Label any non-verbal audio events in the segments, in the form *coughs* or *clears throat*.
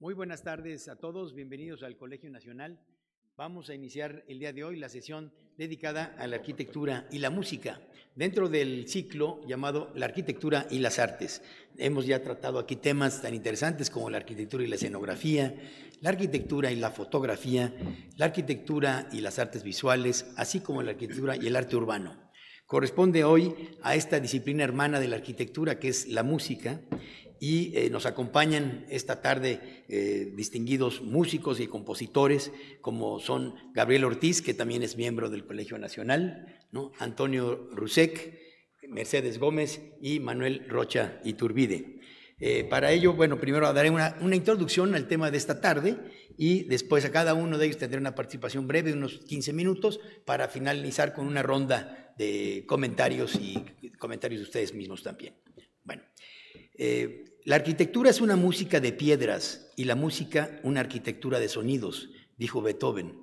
Muy buenas tardes a todos, bienvenidos al Colegio Nacional. Vamos a iniciar el día de hoy la sesión dedicada a la arquitectura y la música dentro del ciclo llamado La arquitectura y las artes. Hemos ya tratado aquí temas tan interesantes como la arquitectura y la escenografía, la arquitectura y la fotografía, la arquitectura y las artes visuales, así como la arquitectura y el arte urbano corresponde hoy a esta disciplina hermana de la arquitectura que es la música y eh, nos acompañan esta tarde eh, distinguidos músicos y compositores como son Gabriel Ortiz, que también es miembro del Colegio Nacional, ¿no? Antonio Rusek, Mercedes Gómez y Manuel Rocha Iturbide. Eh, para ello, bueno, primero daré una, una, introducción al tema de esta tarde y después a cada uno de ellos tendré una participación breve, unos 15 minutos, para finalizar con una ronda de comentarios y comentarios de ustedes mismos también. Bueno, la arquitectura es una música de piedras y la música una arquitectura de sonidos, dijo Beethoven.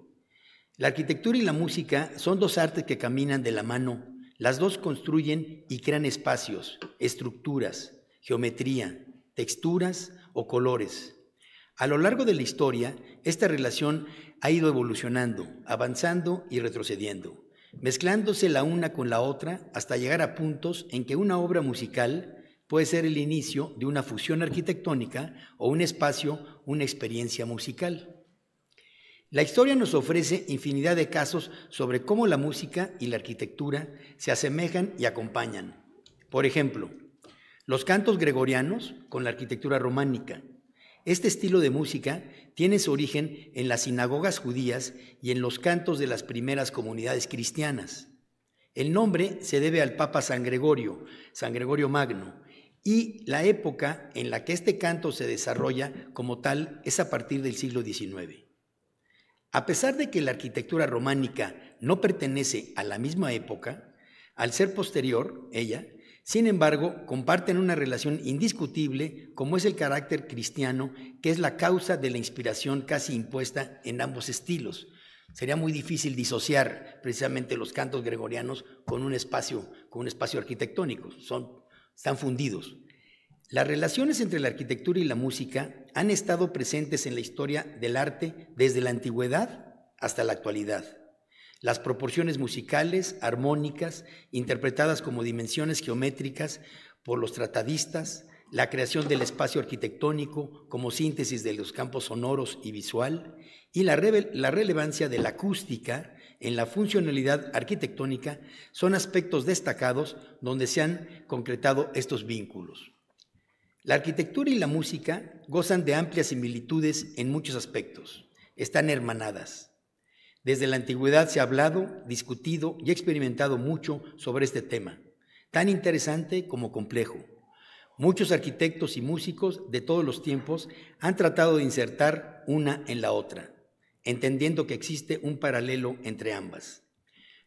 La arquitectura y la música son dos artes que caminan de la mano. Las dos construyen y crean espacios, estructuras, geometría, texturas o colores. A lo largo de la historia, esta relación ha ido evolucionando, avanzando y retrocediendo, mezclándose la una con la otra hasta llegar a puntos en que una obra musical puede ser el inicio de una fusión arquitectónica o un espacio, una experiencia musical. La historia nos ofrece infinidad de casos sobre cómo la música y la arquitectura se asemejan y acompañan. Por ejemplo, los cantos gregorianos con la arquitectura románica. Este estilo de música tiene su origen en las sinagogas judías y en los cantos de las primeras comunidades cristianas. El nombre se debe al Papa San Gregorio, San Gregorio Magno, y la época en la que este canto se desarrolla como tal es a partir del siglo XIX. A pesar de que la arquitectura románica no pertenece a la misma época, al ser posterior, ella, sin embargo, comparten una relación indiscutible como es el carácter cristiano, que es la causa de la inspiración casi impuesta en ambos estilos. Sería muy difícil disociar precisamente los cantos gregorianos con un espacio, con un espacio arquitectónico. Son están fundidos. Las relaciones entre la arquitectura y la música han estado presentes en la historia del arte desde la antigüedad hasta la actualidad. Las proporciones musicales, armónicas, interpretadas como dimensiones geométricas por los tratadistas, la creación del espacio arquitectónico como síntesis de los campos sonoros y visual, y la, la relevancia de la acústica en la funcionalidad arquitectónica son aspectos destacados donde se han concretado estos vínculos. La arquitectura y la música gozan de amplias similitudes en muchos aspectos. Están hermanadas. Desde la antigüedad se ha hablado, discutido y experimentado mucho sobre este tema, tan interesante como complejo. Muchos arquitectos y músicos de todos los tiempos han tratado de insertar una en la otra entendiendo que existe un paralelo entre ambas.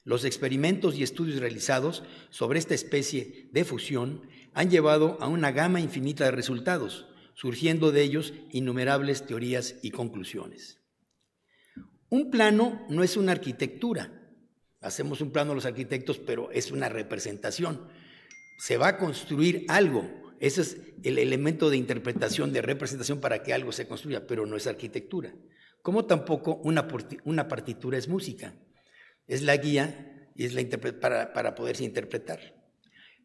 Los experimentos y estudios realizados sobre esta especie de fusión han llevado a una gama infinita de resultados, surgiendo de ellos innumerables teorías y conclusiones. Un plano no es una arquitectura. Hacemos un plano los arquitectos, pero es una representación. Se va a construir algo. Ese es el elemento de interpretación, de representación para que algo se construya, pero no es arquitectura como tampoco una, partitura es música. Es la guía y es para, para poderse interpretar.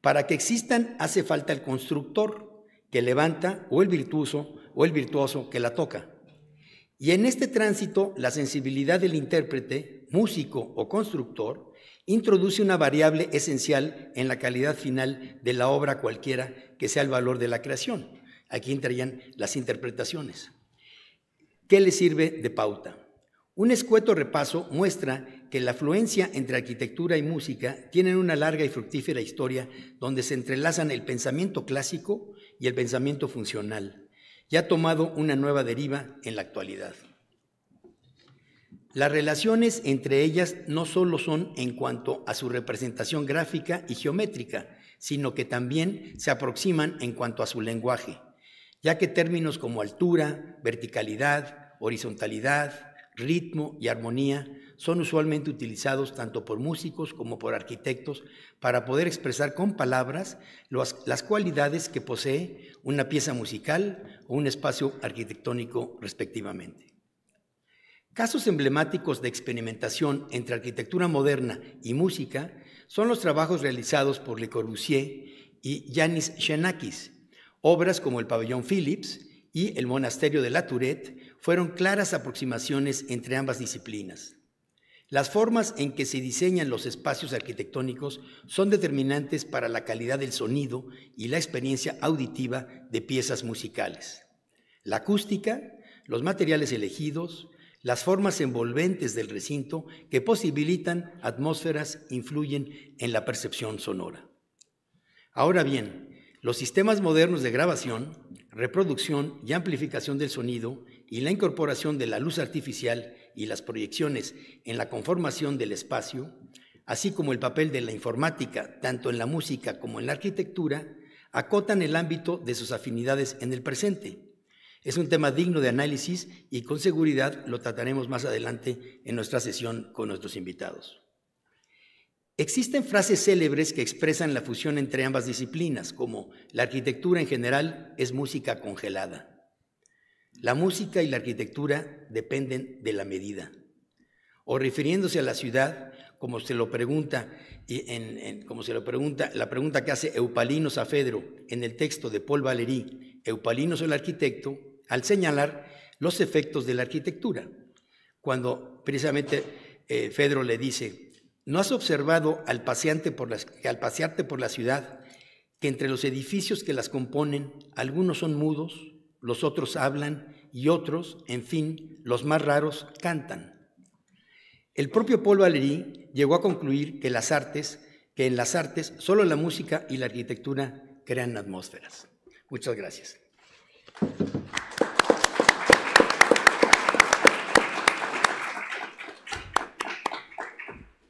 Para que existan hace falta el constructor que levanta o el virtuoso o el virtuoso que la toca. Y en este tránsito, la sensibilidad del intérprete, músico o constructor, introduce una variable esencial en la calidad final de la obra cualquiera que sea el valor de la creación. Aquí entrarían las interpretaciones. ¿Qué le sirve de pauta? Un escueto repaso muestra que la afluencia entre arquitectura y música tienen una larga y fructífera historia donde se entrelazan el pensamiento clásico y el pensamiento funcional, y ha tomado una nueva deriva en la actualidad. Las relaciones entre ellas no solo son en cuanto a su representación gráfica y geométrica, sino que también se aproximan en cuanto a su lenguaje, ya que términos como altura, verticalidad, horizontalidad, ritmo y armonía son usualmente utilizados tanto por músicos como por arquitectos para poder expresar con palabras las cualidades que posee una pieza musical o un espacio arquitectónico respectivamente. Casos emblemáticos de experimentación entre arquitectura moderna y música son los trabajos realizados por Le Corbusier y Yanis Xenakis, obras como el pabellón Phillips y el monasterio de La Tourette fueron claras aproximaciones entre ambas disciplinas. Las formas en que se diseñan los espacios arquitectónicos son determinantes para la calidad del sonido y la experiencia auditiva de piezas musicales. La acústica, los materiales elegidos, las formas envolventes del recinto que posibilitan atmósferas influyen en la percepción sonora. Ahora bien, los sistemas modernos de grabación, reproducción y amplificación del sonido y la incorporación de la luz artificial y las proyecciones en la conformación del espacio, así como el papel de la informática tanto en la música como en la arquitectura, acotan el ámbito de sus afinidades en el presente. Es un tema digno de análisis y con seguridad lo trataremos más adelante en nuestra sesión con nuestros invitados. Existen frases célebres que expresan la fusión entre ambas disciplinas, como la arquitectura en general es música congelada. La música y la arquitectura dependen de la medida. O refiriéndose a la ciudad, como se lo pregunta, como se lo pregunta, la pregunta que hace Eupalinos a Fedro en el texto de Paul Valéry, Eupalinos el arquitecto, al señalar los efectos de la arquitectura. Cuando precisamente eh, Fedro le dice, ¿no has observado al, por al pasearte por la ciudad que entre los edificios que las componen, algunos son mudos, los otros hablan y otros, en fin, los más raros, cantan. El propio Paul Valéry llegó a concluir que las artes, que en las artes solo la música y la arquitectura crean atmósferas. Muchas gracias.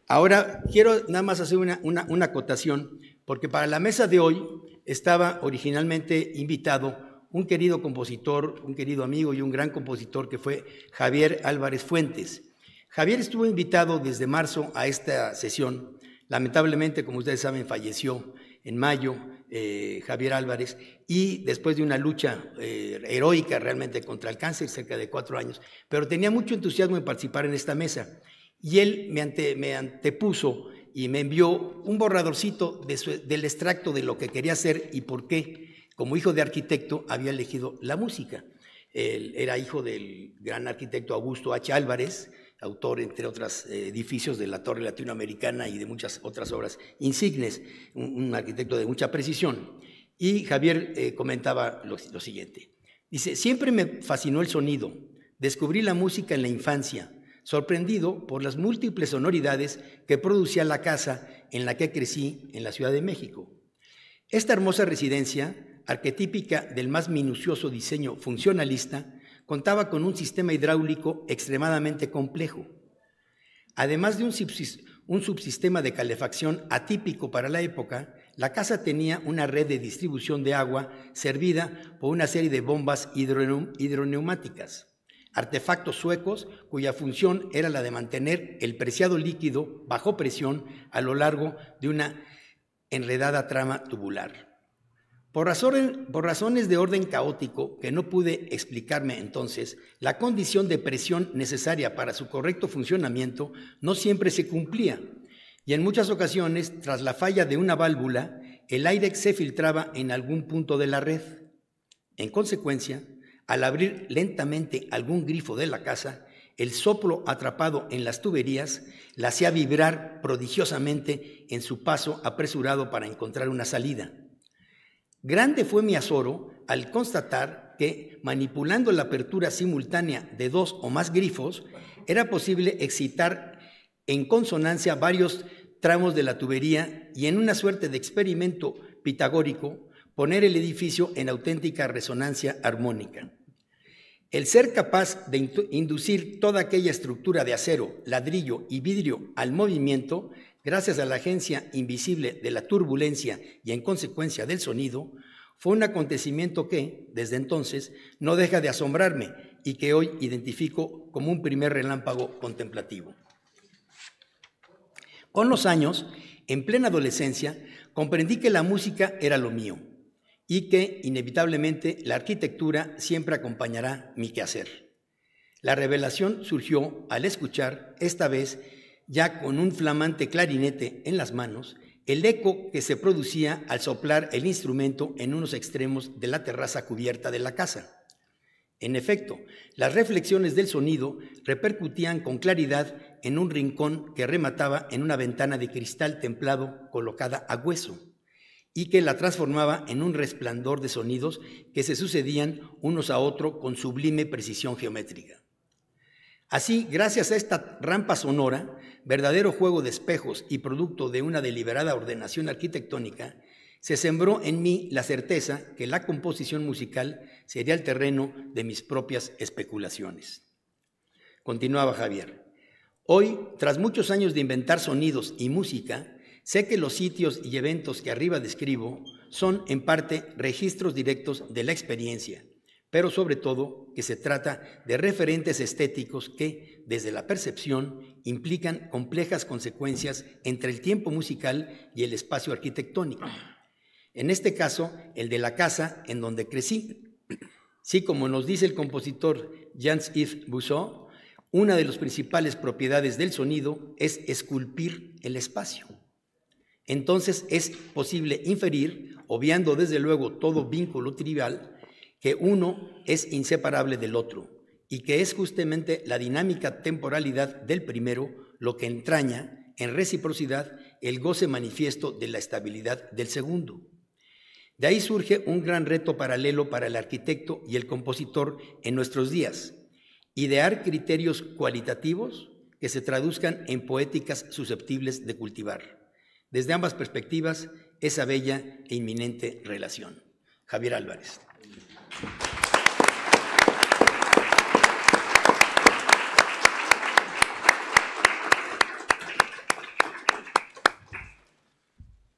Ahora quiero nada más hacer una, una, acotación, porque para la mesa de hoy estaba originalmente invitado un querido compositor, un querido amigo y un gran compositor que fue Javier Álvarez Fuentes. Javier estuvo invitado desde marzo a esta sesión. Lamentablemente, como ustedes saben, falleció en mayo eh, Javier Álvarez y después de una lucha eh, heroica realmente contra el cáncer, cerca de cuatro años, pero tenía mucho entusiasmo en participar en esta mesa. Y él me, me antepuso y me envió un borradorcito del extracto de lo que quería hacer y por qué como hijo de arquitecto, había elegido la música. era hijo del gran arquitecto Augusto H. Álvarez, autor, entre otros eh, edificios, de la Torre Latinoamericana y de muchas otras obras insignes, un, arquitecto de mucha precisión. Y Javier eh, comentaba lo siguiente. Dice, siempre me fascinó el sonido. Descubrí la música en la infancia, sorprendido por las múltiples sonoridades que producía la casa en la que crecí en la Ciudad de México. Esta hermosa residencia arquetípica del más minucioso diseño funcionalista, contaba con un sistema hidráulico extremadamente complejo. Además de un, subsistema de calefacción atípico para la época, la casa tenía una red de distribución de agua servida por una serie de bombas hidroneumáticas, artefactos suecos cuya función era la de mantener el preciado líquido bajo presión a lo largo de una enredada trama tubular. Por, razones de orden caótico que no pude explicarme entonces, la condición de presión necesaria para su correcto funcionamiento no siempre se cumplía y en muchas ocasiones, tras la falla de una válvula, el aire se filtraba en algún punto de la red. En consecuencia, al abrir lentamente algún grifo de la casa, el soplo atrapado en las tuberías la hacía vibrar prodigiosamente en su paso apresurado para encontrar una salida. Grande fue mi azoro al constatar que, manipulando la apertura simultánea de dos o más grifos, era posible excitar en consonancia varios tramos de la tubería y en una suerte de experimento pitagórico poner el edificio en auténtica resonancia armónica. El ser capaz de inducir toda aquella estructura de acero, ladrillo y vidrio al movimiento gracias a la agencia invisible de la turbulencia y en consecuencia del sonido, fue un acontecimiento que, desde entonces, no deja de asombrarme y que hoy identifico como un primer relámpago contemplativo. Con los años, en plena adolescencia, comprendí que la música era lo mío y que, inevitablemente, la arquitectura siempre acompañará mi quehacer. La revelación surgió al escuchar, esta vez, ya con un flamante clarinete en las manos, el eco que se producía al soplar el instrumento en unos extremos de la terraza cubierta de la casa. En efecto, las reflexiones del sonido repercutían con claridad en un rincón que remataba en una ventana de cristal templado colocada a hueso, y que la transformaba en un resplandor de sonidos que se sucedían unos a otros con sublime precisión geométrica. Así, gracias a esta rampa sonora, verdadero juego de espejos y producto de una deliberada ordenación arquitectónica, se sembró en mí la certeza que la composición musical sería el terreno de mis propias especulaciones. Continuaba Javier. Hoy, tras muchos años de inventar sonidos y música, sé que los sitios y eventos que arriba describo son en parte registros directos de la experiencia, pero sobre todo que se trata de referentes estéticos que, desde la percepción, implican complejas consecuencias entre el tiempo musical y el espacio arquitectónico. En este caso, el de la casa en donde crecí. Sí, como nos dice el compositor Jans-Yves una de las principales propiedades del sonido es esculpir el espacio. Entonces es posible inferir, obviando desde luego todo vínculo trivial, que uno es inseparable del otro y que es justamente la dinámica temporalidad del primero lo que entraña en reciprocidad el goce manifiesto de la estabilidad del segundo. De ahí surge un gran reto paralelo para el arquitecto y el compositor en nuestros días, idear criterios cualitativos que se traduzcan en poéticas susceptibles de cultivar. Desde ambas perspectivas, esa bella e inminente relación. Javier Álvarez.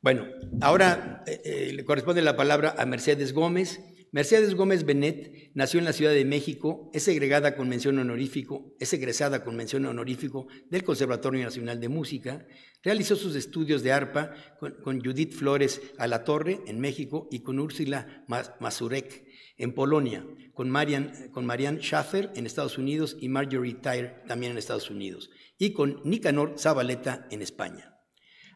Bueno, ahora eh, eh, le corresponde la palabra a Mercedes Gómez. Mercedes Gómez Benet nació en la Ciudad de México, es con mención honorífico, es egresada con mención honorífico del Conservatorio Nacional de Música, realizó sus estudios de arpa con, Judith Flores a la Torre en México y con Úrsula Mazurek en Polonia, con Marian, Marianne Schaffer en Estados Unidos y Marjorie Tyre también en Estados Unidos, y con Nicanor Zabaleta en España.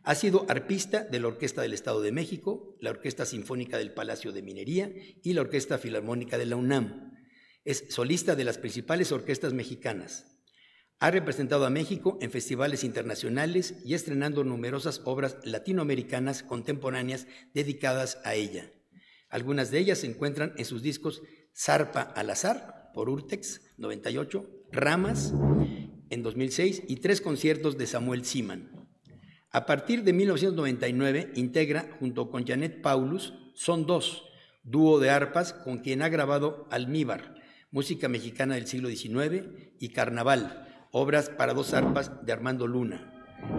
Ha sido arpista de la Orquesta del Estado de México, la Orquesta Sinfónica del Palacio de Minería y la Orquesta Filarmónica de la UNAM. Es solista de las principales orquestas mexicanas. Ha representado a México en festivales internacionales y estrenando numerosas obras latinoamericanas contemporáneas dedicadas a ella. Algunas de ellas se encuentran en sus discos Zarpa al azar por Urtex 98, Ramas en 2006 y tres conciertos de Samuel Siman. A partir de 1999 integra junto con Janet Paulus Son Dos, dúo de arpas con quien ha grabado Almíbar, música mexicana del siglo XIX y Carnaval, obras para dos arpas de Armando Luna.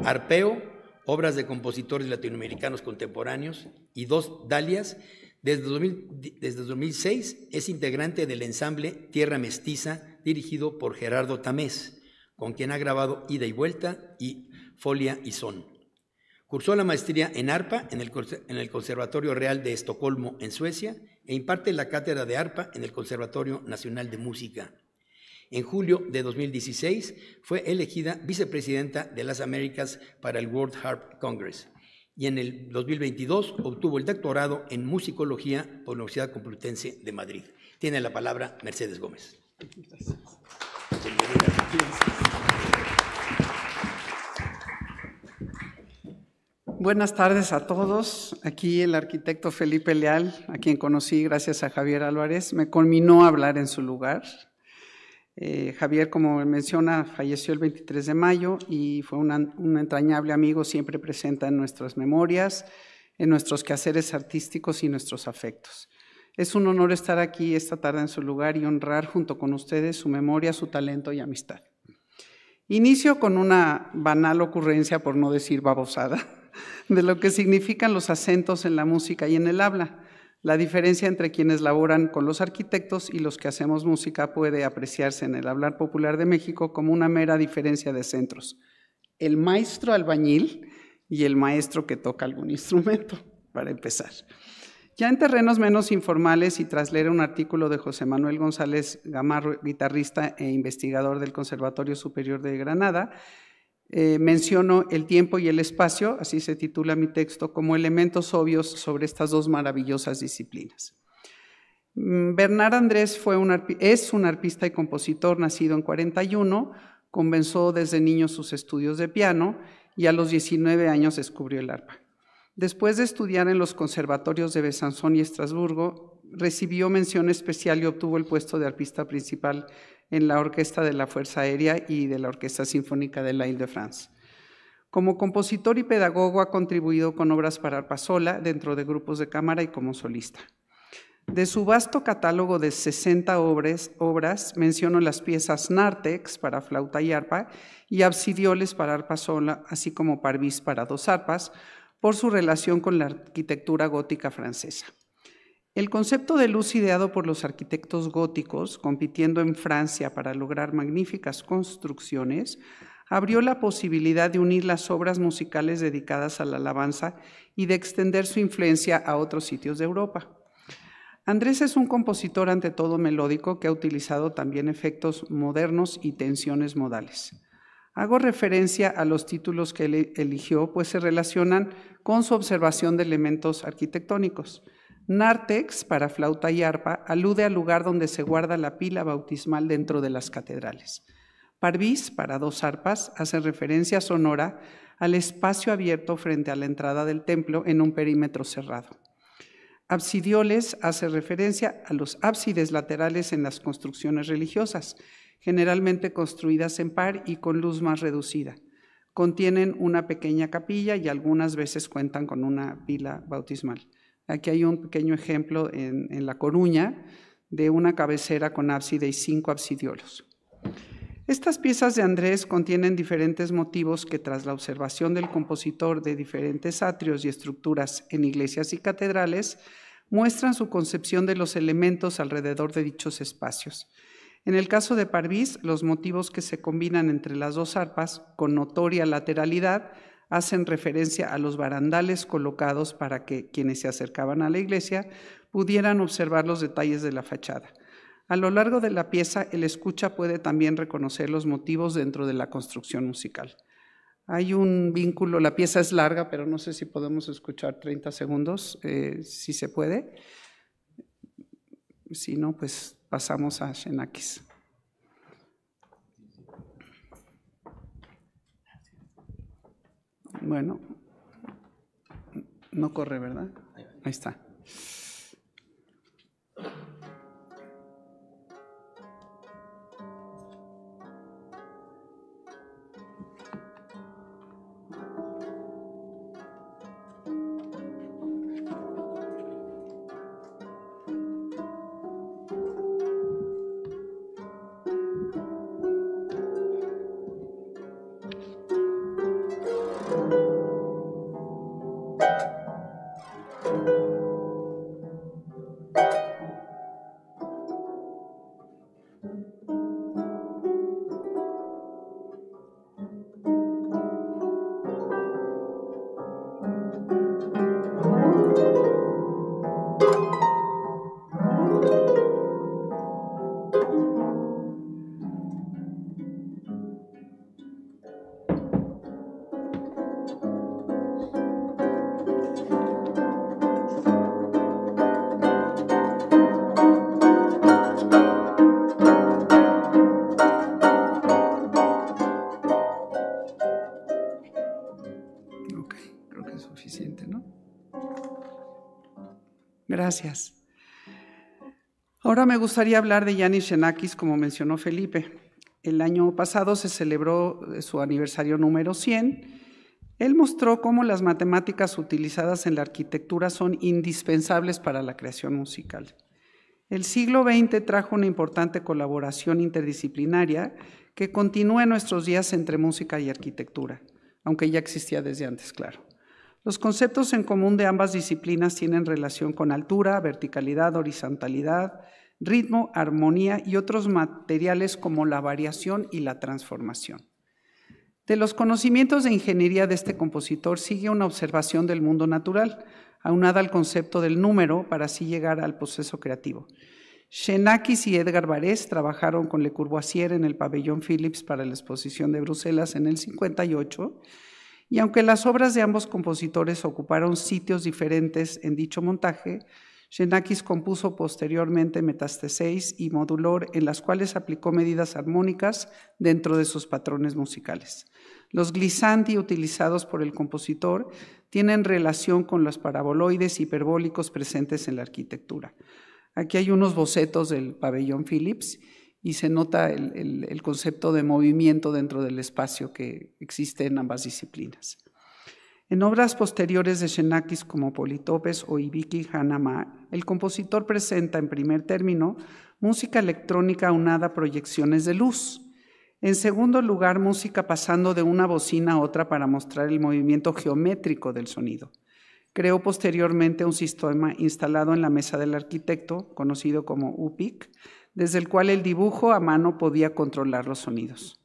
Arpeo, obras de compositores latinoamericanos contemporáneos y dos dalias desde, 2006 es integrante del ensamble Tierra Mestiza, dirigido por Gerardo Tamés, con quien ha grabado Ida y Vuelta y Folia y Son. Cursó la maestría en arpa en el, en el Conservatorio Real de Estocolmo, en Suecia, e imparte la cátedra de arpa en el Conservatorio Nacional de Música. En julio de 2016 fue elegida vicepresidenta de las Américas para el World Harp Congress y en el 2022 obtuvo el doctorado en musicología por la Universidad Complutense de Madrid. Tiene la palabra Mercedes Gómez. Buenas tardes a todos. Aquí el arquitecto Felipe Leal, a quien conocí gracias a Javier Álvarez, me conminó a hablar en su lugar. Eh, Javier, como menciona, falleció el 23 de mayo y fue un entrañable amigo, siempre presente en nuestras memorias, en nuestros quehaceres artísticos y nuestros afectos. Es un honor estar aquí esta tarde en su lugar y honrar junto con ustedes su memoria, su talento y amistad. Inicio con una banal ocurrencia, por no decir babosada, *laughs* de lo que significan los acentos en la música y en el habla. La diferencia entre quienes laboran con los arquitectos y los que hacemos música puede apreciarse en el hablar popular de México como una mera diferencia de centros. El maestro albañil y el maestro que toca algún *laughs* instrumento, para empezar. Ya en terrenos menos informales y tras leer un artículo de José Manuel González Gamarro, guitarrista e investigador del Conservatorio Superior de Granada, eh, menciono el tiempo y el espacio, así se titula mi texto, como elementos obvios sobre estas dos maravillosas disciplinas. Mm, Bernard Andrés fue es un arpista y compositor nacido en 41, comenzó desde niño sus estudios de piano y a los 19 años descubrió el arpa. Después de estudiar en los conservatorios de Besanzón y Estrasburgo, recibió mención especial y obtuvo el puesto de arpista principal en la Orquesta de la Fuerza Aérea y de la Orquesta Sinfónica de la Ile de France. Como compositor y pedagogo ha contribuido con obras para arpasola dentro de grupos de cámara y como solista. De su vasto catálogo de 60 obras, obras menciono las piezas Nartex para flauta y arpa y Absidioles para arpa así como Parvis para dos arpas, por su relación con la arquitectura gótica francesa. El concepto de luz ideado por los arquitectos góticos, compitiendo en Francia para lograr magníficas construcciones, abrió la posibilidad de unir las obras musicales dedicadas a la alabanza y de extender su influencia a otros sitios de Europa. Andrés es un compositor ante todo melódico que ha utilizado también efectos modernos y tensiones modales. Hago referencia a los títulos que él e-, eligió, pues se relacionan con su observación de elementos arquitectónicos. Nartex, para flauta y arpa, alude al lugar donde se guarda la pila bautismal dentro de las catedrales. Parvis, para dos arpas, hace referencia sonora al espacio abierto frente a la entrada del templo en un perímetro cerrado. Absidioles hace referencia a los ábsides laterales en las construcciones religiosas, generalmente construidas en par y con luz más reducida. Contienen una pequeña capilla y algunas veces cuentan con una pila bautismal. Aquí hay un pequeño ejemplo en, La Coruña de una cabecera con ábside y cinco absidiolos. Estas piezas de Andrés contienen diferentes motivos que tras la observación del compositor de diferentes atrios y estructuras en iglesias y catedrales, muestran su concepción de los elementos alrededor de dichos espacios. En el caso de Parvis, los motivos que se combinan entre las dos arpas, con notoria lateralidad, hacen referencia a los barandales colocados para que quienes se acercaban a la iglesia pudieran observar los detalles de la fachada. A lo largo de la pieza, el escucha puede también reconocer los motivos dentro de la construcción musical. Hay un vínculo, la pieza es larga, pero no sé si podemos escuchar 30 segundos, eh, si se puede. Si no, pues pasamos a Shenakis. Bueno, no corre, ¿verdad? Ahí está. Gracias. Ahora me gustaría hablar de Yanis Xenakis, como mencionó Felipe. El año pasado se celebró eh, su aniversario número 100. Él mostró cómo las matemáticas utilizadas en la arquitectura son indispensables para la creación musical. El siglo XX trajo una importante colaboración interdisciplinaria que continúa en nuestros días entre música y arquitectura, aunque ya existía desde antes, claro. Los conceptos en común de ambas disciplinas tienen relación con altura, verticalidad, horizontalidad, ritmo, armonía y otros materiales como la variación y la transformación. De los conocimientos de ingeniería de este compositor sigue una observación del mundo natural, aunada al concepto del número para así llegar al proceso creativo. Shenakis y Edgar Varés trabajaron con Le Courvoisier en el pabellón Phillips para la exposición de Bruselas en el 58 y aunque las obras de ambos compositores ocuparon sitios diferentes en dicho montaje, Xenakis compuso posteriormente Metastaseis y Modulor, en las cuales aplicó medidas armónicas dentro de sus patrones musicales. Los glissandi utilizados por el compositor tienen relación con los paraboloides hiperbólicos presentes en la arquitectura. Aquí hay unos bocetos del pabellón Phillips y se nota el, concepto de movimiento dentro del espacio que existe en ambas disciplinas. En obras posteriores de Xenakis como Politopes o Ibiki Hanama, el compositor presenta en primer término música electrónica unada a proyecciones de luz. En segundo lugar, música pasando de una bocina a otra para mostrar el movimiento geométrico del sonido. Creó posteriormente un sistema instalado en la mesa del arquitecto, conocido como UPIC, desde el cual el dibujo a mano podía controlar los sonidos.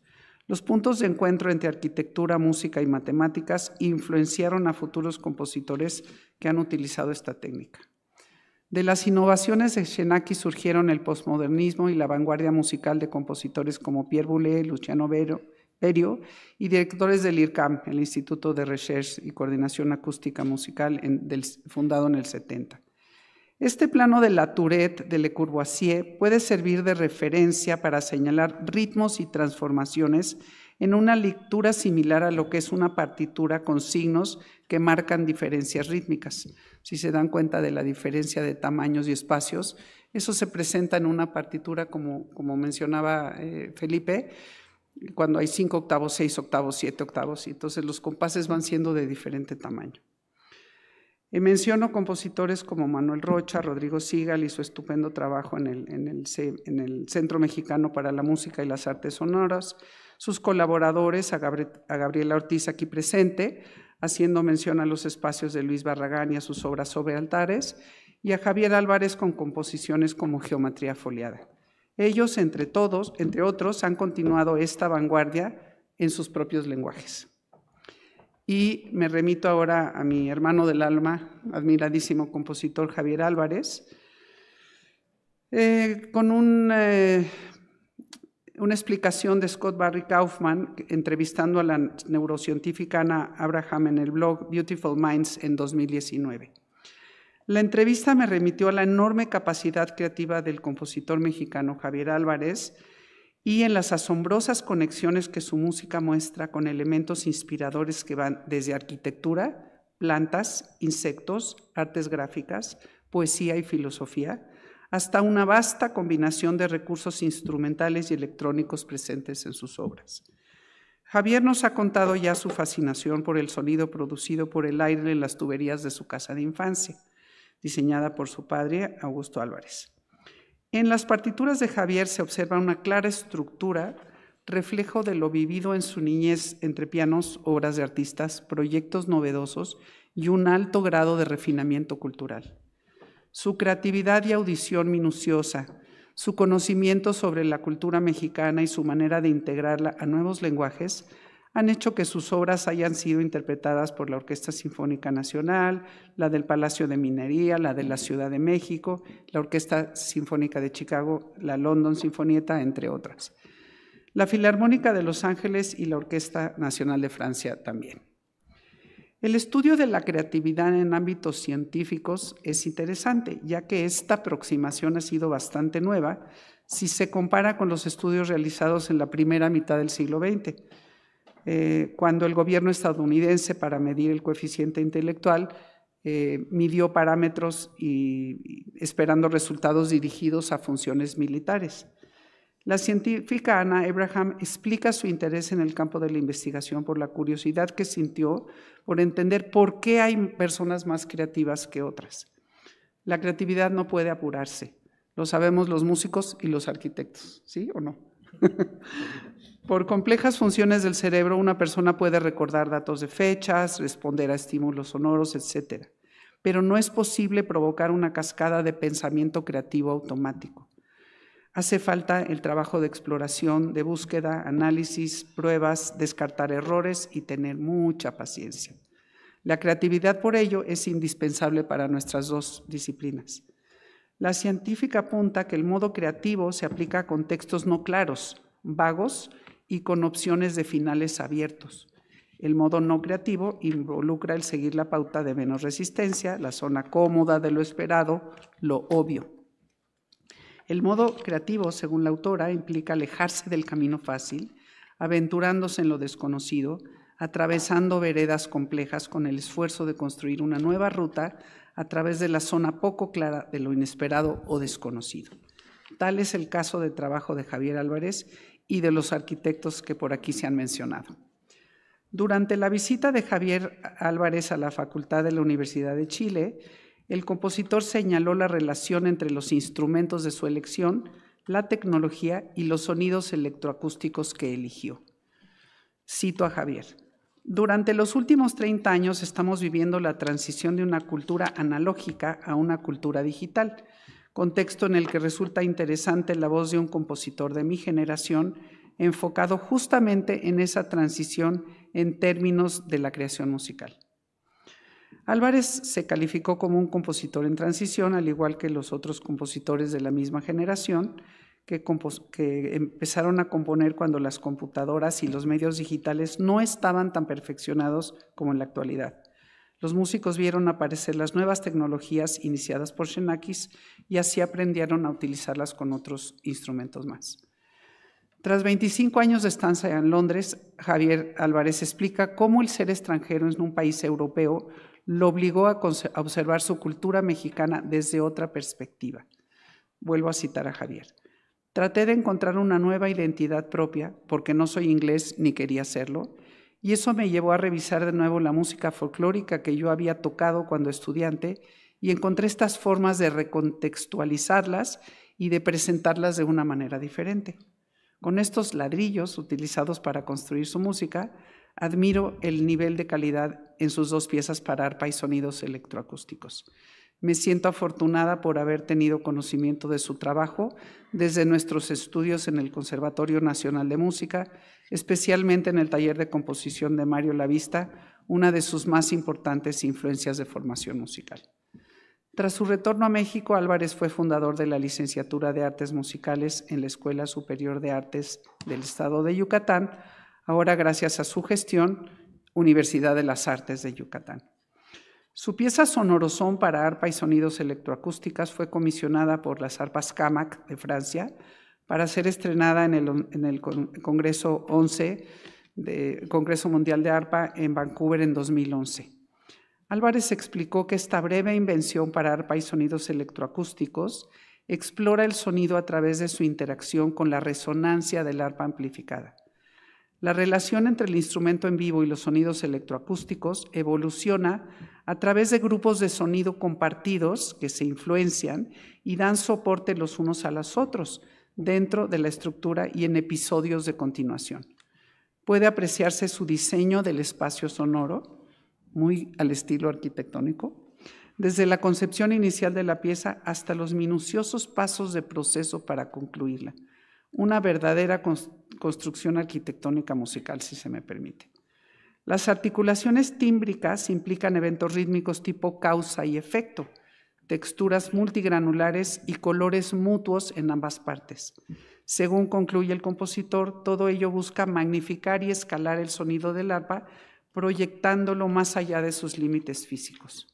Los puntos de encuentro entre arquitectura, música y matemáticas influenciaron a futuros compositores que han utilizado esta técnica. De las innovaciones de Shenaki surgieron el posmodernismo y la vanguardia musical de compositores como Pierre Boulez, Luciano Berio y directores del IRCAM, el Instituto de Recherche y Coordinación Acústica Musical, fundado en el 70. Este plano de la Tourette de Le Courvoisier puede servir de referencia para señalar ritmos y transformaciones en una lectura similar a lo que es una partitura con signos que marcan diferencias rítmicas. Si se dan cuenta de la diferencia de tamaños y espacios, eso se presenta en una partitura, como, como mencionaba eh, Felipe, cuando hay cinco octavos, seis octavos, siete octavos, y entonces los compases van siendo de diferente tamaño menciono compositores como Manuel Rocha, Rodrigo Sigal y su estupendo trabajo en el, Centro Mexicano para la Música y las Artes Sonoras, sus colaboradores, a, Gabriela Ortiz aquí presente, haciendo mención a los espacios de Luis Barragán y a sus obras sobre altares, y a Javier Álvarez con composiciones como Geometría Foliada. Ellos, entre todos, entre otros, han continuado esta vanguardia en sus propios lenguajes. Y me remito ahora a mi hermano del alma, admiradísimo compositor Javier Álvarez, eh, con eh, una explicación de Scott Barry Kaufman, entrevistando a la neurocientífica Ana Abraham en el blog Beautiful Minds en 2019. La entrevista me remitió a la enorme capacidad creativa del compositor mexicano Javier Álvarez, y en las asombrosas conexiones que su música muestra con elementos inspiradores que van desde arquitectura, plantas, insectos, artes gráficas, poesía y filosofía, hasta una vasta combinación de recursos instrumentales y electrónicos presentes en sus obras. Javier nos ha contado ya su fascinación por el sonido producido por el aire en las tuberías de su casa de infancia, diseñada por su padre, Augusto Álvarez. En las partituras de Javier se observa una clara estructura, reflejo de lo vivido en su niñez entre pianos, obras de artistas, proyectos novedosos y un alto grado de refinamiento cultural. Su creatividad y audición minuciosa, su conocimiento sobre la cultura mexicana y su manera de integrarla a nuevos lenguajes han hecho que sus obras hayan sido interpretadas por la Orquesta Sinfónica Nacional, la del Palacio de Minería, la de la Ciudad de México, la Orquesta Sinfónica de Chicago, la London Sinfonieta, entre otras. La Filarmónica de Los Ángeles y la Orquesta Nacional de Francia también. El estudio de la creatividad en ámbitos científicos es interesante, ya que esta aproximación ha sido bastante nueva si se compara con los estudios realizados en la primera mitad del siglo XX eh, cuando el gobierno estadounidense para medir el coeficiente intelectual eh, midió parámetros y, esperando resultados dirigidos a funciones militares. La científica Ana Abraham explica su interés en el campo de la investigación por la curiosidad que sintió por entender por qué hay personas más creativas que otras. La creatividad no puede apurarse. Lo sabemos los músicos y los arquitectos, ¿sí o no? *laughs* Por complejas funciones del cerebro, una persona puede recordar datos de fechas, responder a estímulos sonoros, etc. Pero no es posible provocar una cascada de pensamiento creativo automático. Hace falta el trabajo de exploración, de búsqueda, análisis, pruebas, descartar errores y tener mucha paciencia. La creatividad, por ello, es indispensable para nuestras dos disciplinas. La científica apunta que el modo creativo se aplica a contextos no claros, vagos, y con opciones de finales abiertos. El modo no creativo involucra el seguir la pauta de menos resistencia, la zona cómoda de lo esperado, lo obvio. El modo creativo, según la autora, implica alejarse del camino fácil, aventurándose en lo desconocido, atravesando veredas complejas con el esfuerzo de construir una nueva ruta a través de la zona poco clara de lo inesperado o desconocido. Tal es el caso de trabajo de Javier Álvarez, y de los arquitectos que por aquí se han mencionado. Durante la visita de Javier Álvarez a la Facultad de la Universidad de Chile, el compositor señaló la relación entre los instrumentos de su elección, la tecnología y los sonidos electroacústicos que eligió. Cito a Javier. Durante los últimos 30 años estamos viviendo la transición de una cultura analógica a una cultura digital contexto en el que resulta interesante la voz de un compositor de mi generación, enfocado justamente en esa transición en términos de la creación musical. Álvarez se calificó como un compositor en transición, al igual que los otros compositores de la misma generación, que, que, empezaron a componer cuando las computadoras y los medios digitales no estaban tan perfeccionados como en la actualidad. Los músicos vieron aparecer las nuevas tecnologías iniciadas por Xenakis y así aprendieron a utilizarlas con otros instrumentos más. Tras 25 años de estancia en Londres, Javier Álvarez explica cómo el ser extranjero en un país europeo lo obligó a, a observar su cultura mexicana desde otra perspectiva. Vuelvo a citar a Javier. Traté de encontrar una nueva identidad propia porque no soy inglés ni quería serlo y eso me llevó a revisar de nuevo la música folclórica que yo había tocado cuando estudiante y encontré estas formas de recontextualizarlas y de presentarlas de una manera diferente. Con estos ladrillos utilizados para construir su música, admiro el nivel de calidad en sus dos piezas para arpa y sonidos electroacústicos. Me siento afortunada por haber tenido conocimiento de su trabajo desde nuestros estudios en el Conservatorio Nacional de Música, especialmente en el taller de composición de Mario Lavista, una de sus más importantes influencias de formación musical. Tras su retorno a México, Álvarez fue fundador de la licenciatura de Artes Musicales en la Escuela Superior de Artes del Estado de Yucatán, ahora gracias a su gestión, Universidad de las Artes de Yucatán. Su pieza Sonorosón para arpa y sonidos electroacústicas fue comisionada por las arpas CAMAC de Francia para ser estrenada en el, Congreso 11, Congreso Mundial de Arpa en Vancouver en 2011. Álvarez explicó que esta breve invención para arpa y sonidos electroacústicos explora el sonido a través de su interacción con la resonancia del arpa amplificada. La relación entre el instrumento en vivo y los sonidos electroacústicos evoluciona a través de grupos de sonido compartidos que se influencian y dan soporte los unos a los otros dentro de la estructura y en episodios de continuación. Puede apreciarse su diseño del espacio sonoro, muy al estilo arquitectónico, desde la concepción inicial de la pieza hasta los minuciosos pasos de proceso para concluirla una verdadera construcción arquitectónica musical, si se me permite. Las articulaciones tímbricas implican eventos rítmicos tipo causa y efecto, texturas multigranulares y colores mutuos en ambas partes. Según concluye el compositor, todo ello busca magnificar y escalar el sonido del arpa, proyectándolo más allá de sus límites físicos.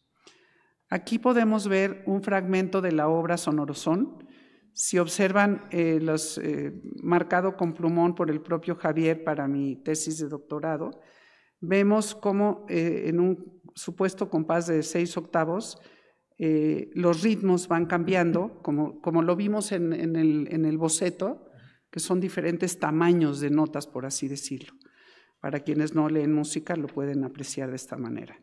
Aquí podemos ver un fragmento de la obra Sonorosón, si observan, eh, los, eh, marcado con plumón por el propio Javier para mi tesis de doctorado, vemos cómo eh, en un supuesto compás de seis octavos eh, los ritmos van cambiando, como, como lo vimos en, el, en el boceto, que son diferentes tamaños de notas, por así decirlo. Para quienes no leen música lo pueden apreciar de esta manera.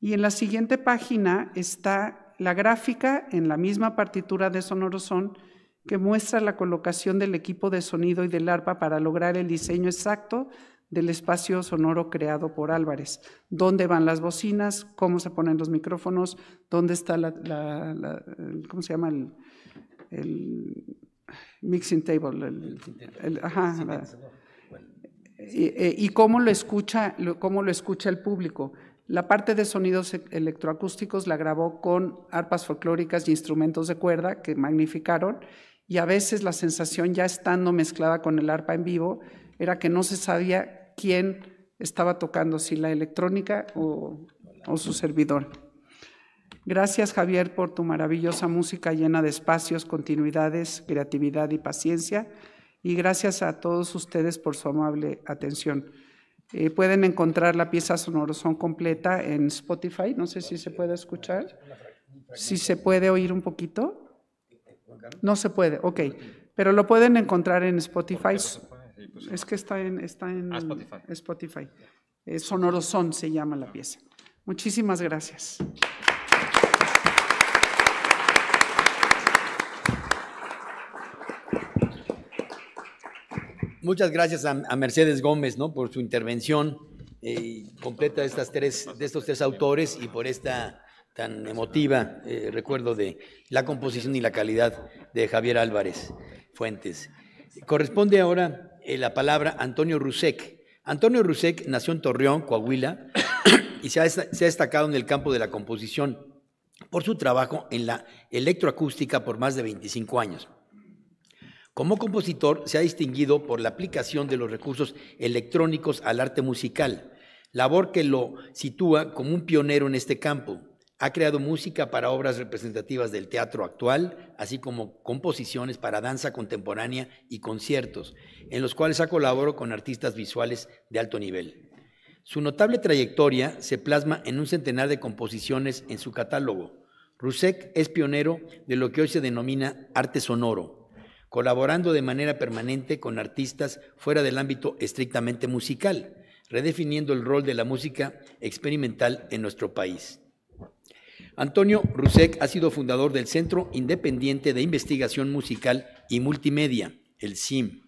Y en la siguiente página está la gráfica en la misma partitura de son, que muestra la colocación del equipo de sonido y del arpa para lograr el diseño exacto del espacio sonoro creado por Álvarez. ¿Dónde van las bocinas? ¿Cómo se ponen los micrófonos? ¿Dónde está la, ¿cómo se llama? El, mixing table. y, cómo lo escucha, cómo lo escucha el público. La parte de sonidos e- electroacústicos la grabó con arpas folclóricas y instrumentos de cuerda que magnificaron y a veces la sensación ya estando mezclada con el arpa en vivo era que no se sabía quién estaba tocando, si la electrónica o, su servidor. Gracias Javier por tu maravillosa música llena de espacios, continuidades, creatividad y paciencia y gracias a todos ustedes por su amable atención. Eh, pueden encontrar la pieza sonorosón completa en Spotify. No sé si se puede escuchar. Si se puede oír un poquito. No se puede, ok. Pero lo pueden encontrar en Spotify. Pues es que está en, está en ah, Spotify. Eh, sonorosón se llama la pieza. Muchísimas gracias. Muchas gracias a, Mercedes Gómez ¿no? por su intervención eh, completa de, estas tres, de estos tres autores y por esta tan emotiva eh, recuerdo de la composición y la calidad de Javier Álvarez Fuentes. Corresponde ahora eh, la palabra Antonio Rusek. Antonio Rusek nació en Torreón, Coahuila, *coughs* y se ha, se ha destacado en el campo de la composición por su trabajo en la electroacústica por más de 25 años. Como compositor se ha distinguido por la aplicación de los recursos electrónicos al arte musical, labor que lo sitúa como un pionero en este campo. Ha creado música para obras representativas del teatro actual, así como composiciones para danza contemporánea y conciertos, en los cuales ha colaborado con artistas visuales de alto nivel. Su notable trayectoria se plasma en un centenar de composiciones en su catálogo. Rusek es pionero de lo que hoy se denomina arte sonoro, colaborando de manera permanente con artistas fuera del ámbito estrictamente musical, redefiniendo el rol de la música experimental en nuestro país. Antonio Rusek ha sido fundador del Centro Independiente de Investigación Musical y Multimedia, el CIM,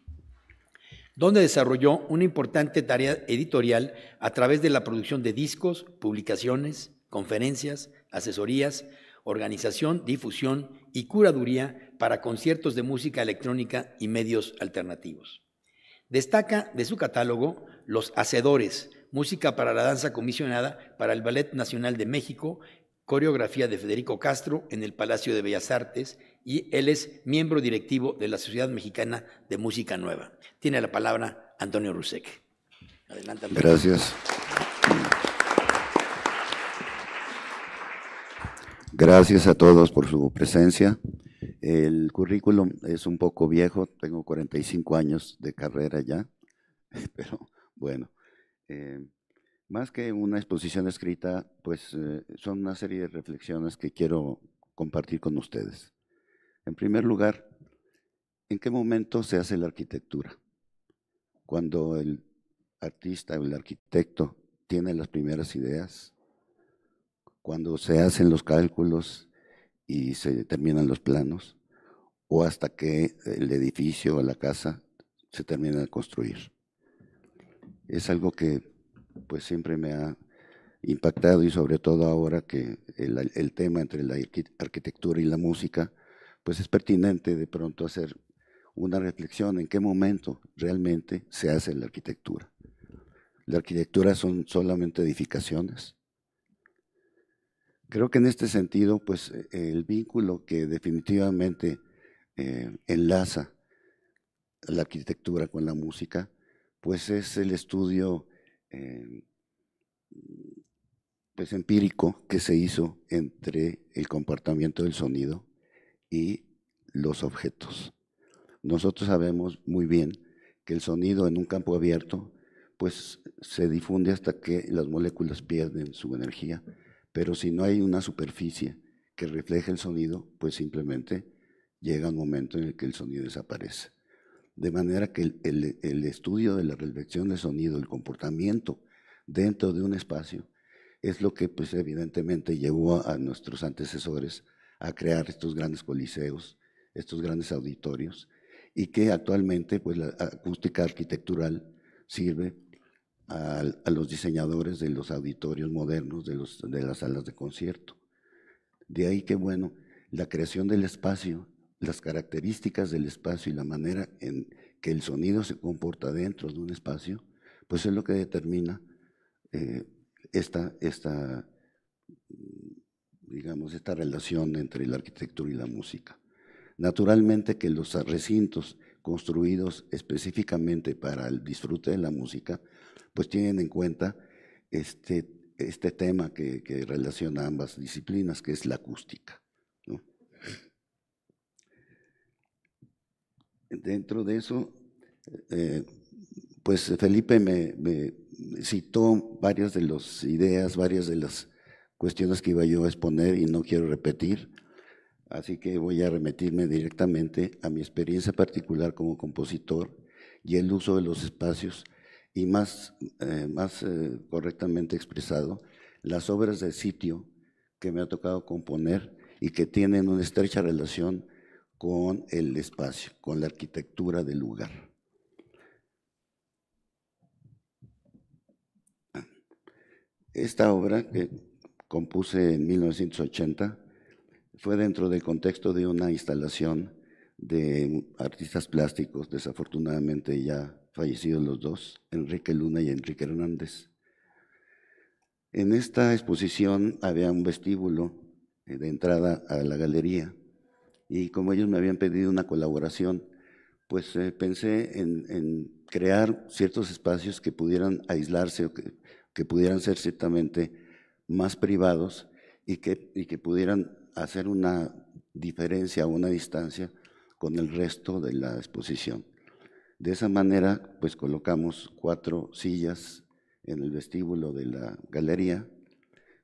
donde desarrolló una importante tarea editorial a través de la producción de discos, publicaciones, conferencias, asesorías, organización, difusión y curaduría para conciertos de música electrónica y medios alternativos. Destaca de su catálogo Los Hacedores, música para la danza comisionada para el Ballet Nacional de México, coreografía de Federico Castro en el Palacio de Bellas Artes y él es miembro directivo de la Sociedad Mexicana de Música Nueva. Tiene la palabra Antonio Rusek. Adelante. Gracias. Gracias a todos por su presencia. El currículum es un poco viejo, tengo 45 años de carrera ya, *laughs* pero bueno, eh, más que una exposición escrita, pues eh, son una serie de reflexiones que quiero compartir con ustedes. En primer lugar, ¿en qué momento se hace la arquitectura? Cuando el artista o el arquitecto tiene las primeras ideas, cuando se hacen los cálculos y se determinan los planos, o hasta que el edificio o la casa se termina de construir. Es algo que pues siempre me ha impactado y sobre todo ahora que el, el tema entre la arquitectura y la música, pues es pertinente de pronto hacer una reflexión en qué momento realmente se hace la arquitectura. La arquitectura son solamente edificaciones, Creo que en este sentido, pues eh, el vínculo que definitivamente eh, enlaza la arquitectura con la música, pues es el estudio eh, pues empírico que se hizo entre el comportamiento del sonido y los objetos. Nosotros sabemos muy bien que el sonido en un campo abierto pues se difunde hasta que las moléculas pierden su energía pero si no hay una superficie que refleje el sonido, pues simplemente llega un momento en el que el sonido desaparece. De manera que el, estudio de la reflexión de sonido, el comportamiento dentro de un espacio, es lo que pues evidentemente llevó a, nuestros antecesores a crear estos grandes coliseos, estos grandes auditorios, y que actualmente pues la acústica arquitectural sirve a, los diseñadores de los auditorios modernos, de, las salas de concierto. De ahí que, bueno, la creación del espacio, las características del espacio y la manera en que el sonido se comporta dentro de un espacio, pues es lo que determina eh, esta, esta, digamos, esta relación entre la arquitectura y la música. Naturalmente que los recintos construidos específicamente para el disfrute de la música pues tienen en cuenta este, este tema que, relaciona ambas disciplinas, que es la acústica. Dentro de eso, eh, pues Felipe me, me, citó varias de las ideas, varias de las cuestiones que iba yo a exponer y no quiero repetir, así que voy a remitirme directamente a mi experiencia particular como compositor y el uso de los espacios y más, eh, más eh, correctamente expresado, las obras de sitio que me ha tocado componer y que tienen una estrecha relación con el espacio, con la arquitectura del lugar. Esta obra que compuse en 1980 fue dentro del contexto de una instalación de artistas plásticos, desafortunadamente ya fallecidos los dos, Enrique Luna y Enrique Hernández. En esta exposición había un vestíbulo eh, de entrada a la galería y como ellos me habían pedido una colaboración, pues eh, pensé en, crear ciertos espacios que pudieran aislarse o que, pudieran ser ciertamente más privados y que, y que pudieran hacer una diferencia, una distancia con el resto de la exposición. De esa manera, pues colocamos cuatro sillas en el vestíbulo de la galería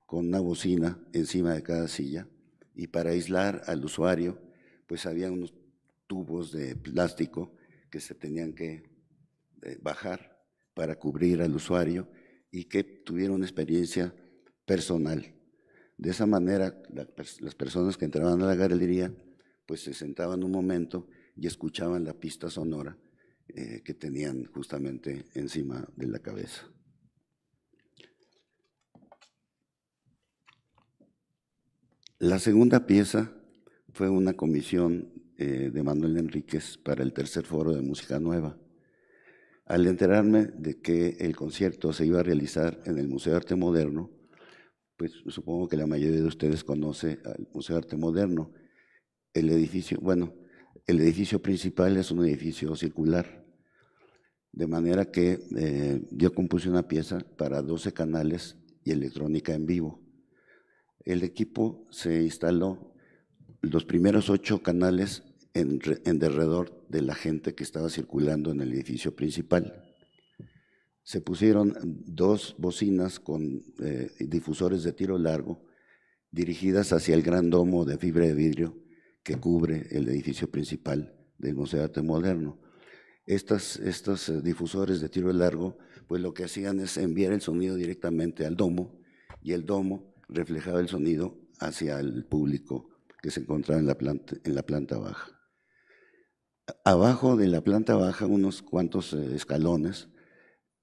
con una bocina encima de cada silla y para aislar al usuario, pues había unos tubos de plástico que se tenían que eh, bajar para cubrir al usuario y que tuviera una experiencia personal. De esa manera, las personas que entraban a la galería, pues se sentaban un momento y escuchaban la pista sonora eh, que tenían justamente encima de la cabeza. La segunda pieza fue una comisión eh, de Manuel Enríquez para el tercer foro de música nueva. Al enterarme de que el concierto se iba a realizar en el Museo de Arte Moderno, pues supongo que la mayoría de ustedes conoce al Museo de Arte Moderno. El edificio, bueno, el edificio principal es un edificio circular de manera que eh, yo compuse una pieza para 12 canales y electrónica en vivo. El equipo se instaló los primeros ocho canales en, derredor de la gente que estaba circulando en el edificio principal. Se pusieron dos bocinas con eh, difusores de tiro largo dirigidas hacia el gran domo de fibra de vidrio que cubre el edificio principal del Museo de Arte Moderno estas, estos eh, difusores de tiro largo, pues lo que hacían es enviar el sonido directamente al domo y el domo reflejaba el sonido hacia el público que se encontraba en la planta, en la planta baja. Abajo de la planta baja, unos cuantos eh, escalones,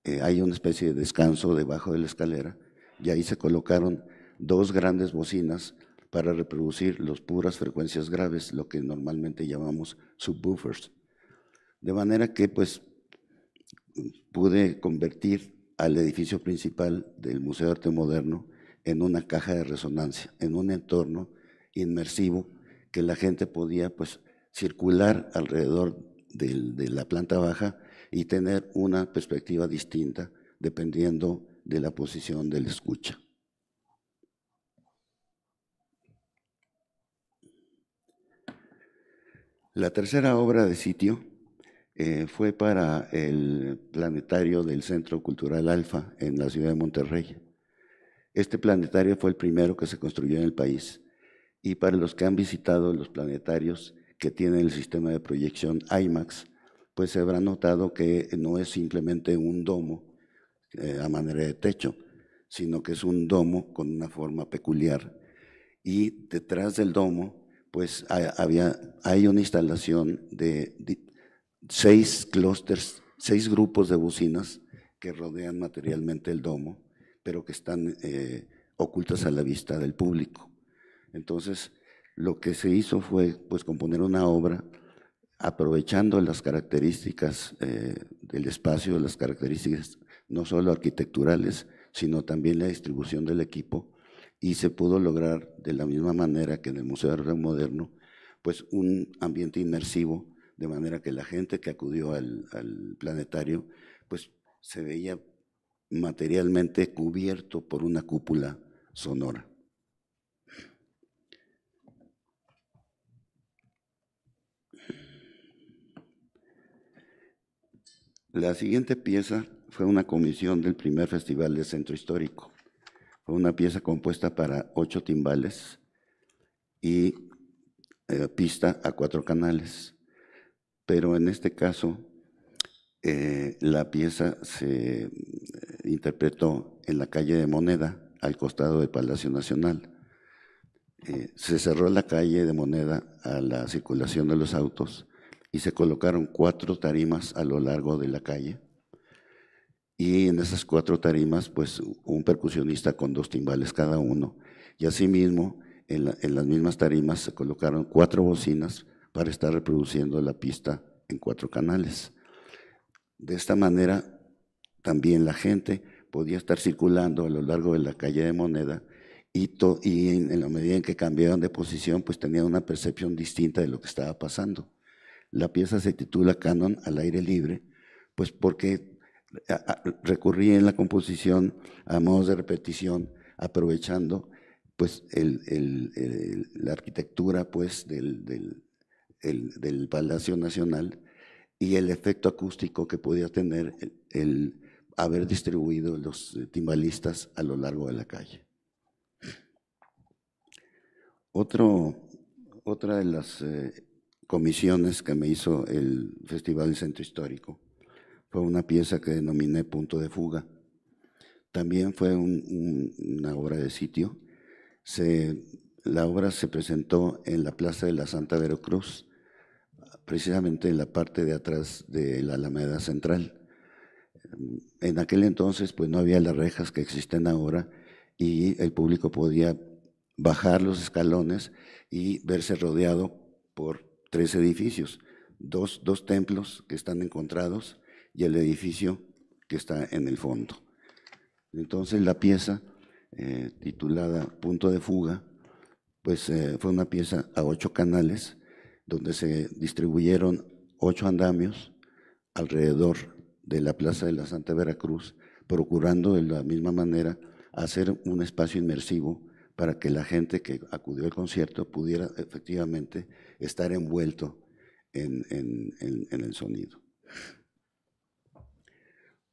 eh, hay una especie de descanso debajo de la escalera y ahí se colocaron dos grandes bocinas para reproducir las puras frecuencias graves, lo que normalmente llamamos subwoofers. De manera que pues pude convertir al edificio principal del Museo de Arte Moderno en una caja de resonancia, en un entorno inmersivo que la gente podía pues circular alrededor de la planta baja y tener una perspectiva distinta dependiendo de la posición del escucha. La tercera obra de sitio eh, fue para el planetario del Centro Cultural Alfa en la ciudad de Monterrey. Este planetario fue el primero que se construyó en el país. Y para los que han visitado los planetarios que tienen el sistema de proyección IMAX, pues se habrá notado que no es simplemente un domo eh, a manera de techo, sino que es un domo con una forma peculiar. Y detrás del domo, pues hay, había, hay una instalación de seis clústeres, seis grupos de bocinas que rodean materialmente el domo, pero que están eh, ocultas a la vista del público. Entonces, lo que se hizo fue pues, componer una obra aprovechando las características eh, del espacio, las características no solo arquitecturales, sino también la distribución del equipo, y se pudo lograr de la misma manera que en el Museo de Arte Moderno, pues un ambiente inmersivo de manera que la gente que acudió al, planetario, pues se veía materialmente cubierto por una cúpula sonora. La siguiente pieza fue una comisión del primer festival del Centro Histórico. Fue una pieza compuesta para ocho timbales y eh, pista a cuatro canales pero en este caso eh, la pieza se eh, interpretó en la calle de Moneda, al costado del Palacio Nacional. Eh, se cerró la calle de Moneda a la circulación de los autos y se colocaron cuatro tarimas a lo largo de la calle. Y en esas cuatro tarimas, pues un percusionista con dos timbales cada uno. Y asimismo, en, en las mismas tarimas se colocaron cuatro bocinas para estar reproduciendo la pista en cuatro canales. De esta manera, también la gente podía estar circulando a lo largo de la calle de Moneda y, y en, la medida en que cambiaban de posición, pues tenían una percepción distinta de lo que estaba pasando. La pieza se titula Canon al aire libre, pues porque recurría en la composición a modos de repetición, aprovechando pues la arquitectura pues del del Palacio Nacional y el efecto acústico que podía tener el, haber distribuido los eh, timbalistas a lo largo de la calle. otra de las eh, comisiones que me hizo el Festival del Centro Histórico fue una pieza que denominé Punto de Fuga. También fue una obra de sitio. Se la obra se presentó en la Plaza de la Santa Veracruz, precisamente en la parte de atrás de la Alameda Central. En aquel entonces pues no había las rejas que existen ahora y el público podía bajar los escalones y verse rodeado por tres edificios, dos, templos que están encontrados y el edificio que está en el fondo. Entonces la pieza eh, titulada Punto de Fuga pues eh, fue una pieza a ocho canales donde se distribuyeron ocho andamios alrededor de la Plaza de la Santa Veracruz, procurando de la misma manera hacer un espacio inmersivo para que la gente que acudió al concierto pudiera efectivamente estar envuelto en, en el sonido.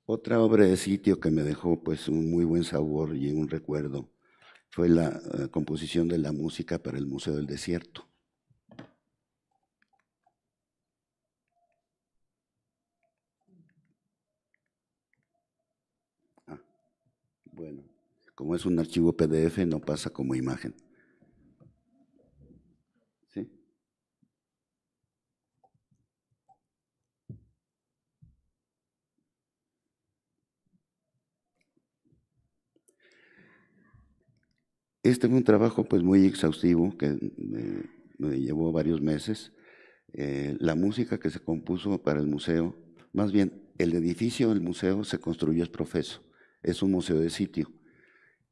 Otra obra de sitio que me dejó pues un muy buen sabor y un recuerdo fue la, eh, composición de la música para el Museo del Desierto. Ah, bueno, como es un archivo PDF no pasa como imagen. Este fue un trabajo pues muy exhaustivo que me, llevó varios meses. Eh, la música que se compuso para el museo, más bien el edificio del museo se construyó es profeso, es un museo de sitio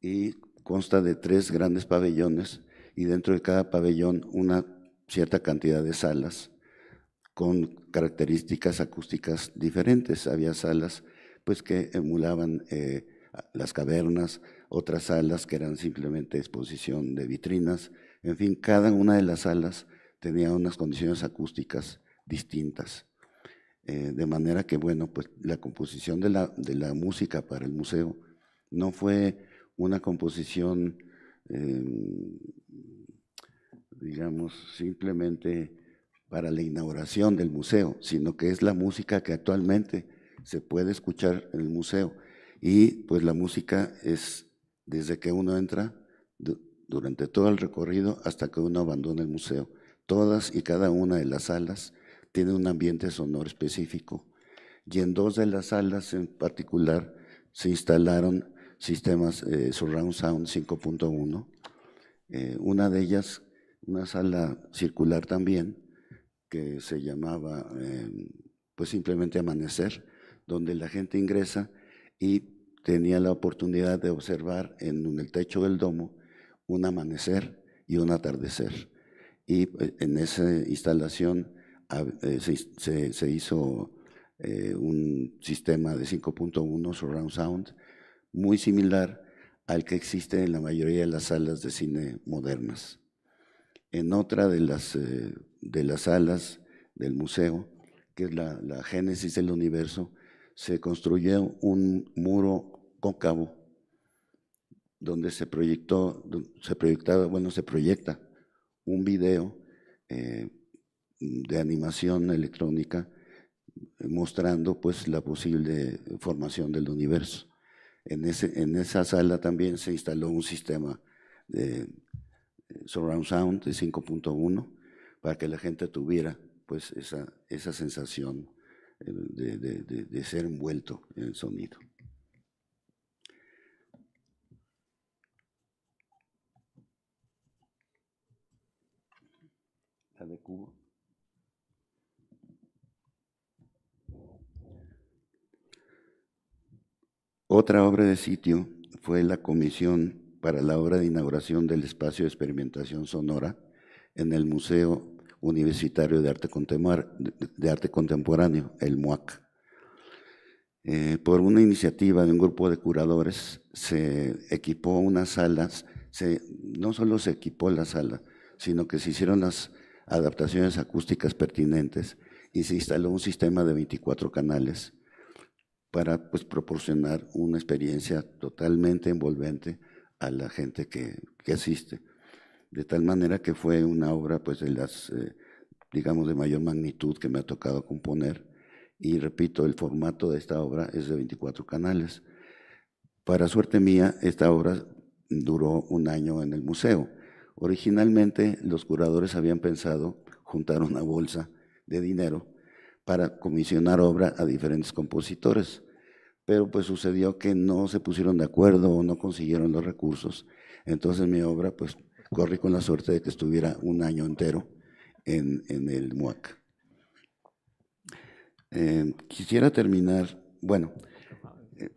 y consta de tres grandes pabellones y dentro de cada pabellón una cierta cantidad de salas con características acústicas diferentes. Había salas pues que emulaban eh, las cavernas, otras salas que eran simplemente exposición de vitrinas. En fin, cada una de las salas tenía unas condiciones acústicas distintas. Eh, de manera que, bueno, pues la composición de la, de la, música para el museo no fue una composición, em, digamos, simplemente para la inauguración del museo, sino que es la música que actualmente se puede escuchar en el museo. Y pues la música es desde que uno entra durante todo el recorrido hasta que uno abandona el museo. Todas y cada una de las salas tiene un ambiente sonoro específico y en dos de las salas en particular se instalaron sistemas eh, Surround Sound 5.1. Eh, una de ellas, una sala circular también, que se llamaba em, pues simplemente Amanecer, donde la gente ingresa y tenía la oportunidad de observar en el techo del domo un amanecer y un atardecer. Y eh, en esa instalación eh, se, hizo eh, un sistema de 5.1 surround sound muy similar al que existe en la mayoría de las salas de cine modernas. En otra de las, de las salas del museo, que es la, la génesis del universo, se construyó un muro cóncavo, donde se proyectó, se proyectaba, bueno, se proyecta un video eh, de animación electrónica mostrando pues la posible formación del universo. En, ese, en esa sala también se instaló un sistema de eh, surround sound de 5.1 para que la gente tuviera pues esa, esa sensación eh, de ser envuelto en el sonido. de Cuba. Otra obra de sitio fue la comisión para la obra de inauguración del espacio de experimentación sonora en el Museo Universitario de Arte, Contemporáneo, el MUAC. Eh, por una iniciativa de un grupo de curadores, se equipó unas salas, no solo se equipó la sala, sino que se hicieron las adaptaciones acústicas pertinentes y se instaló un sistema de 24 canales para pues, proporcionar una experiencia totalmente envolvente a la gente que, asiste. De tal manera que fue una obra pues, de las, eh, digamos, de mayor magnitud que me ha tocado componer. Y repito, el formato de esta obra es de 24 canales. Para suerte mía, esta obra duró un año en el museo Originalmente los curadores habían pensado juntar una bolsa de dinero para comisionar obra a diferentes compositores, pero pues sucedió que no se pusieron de acuerdo o no consiguieron los recursos. Entonces mi obra pues corrí con la suerte de que estuviera un año entero en, el MUAC. Eh, quisiera terminar, bueno, eh,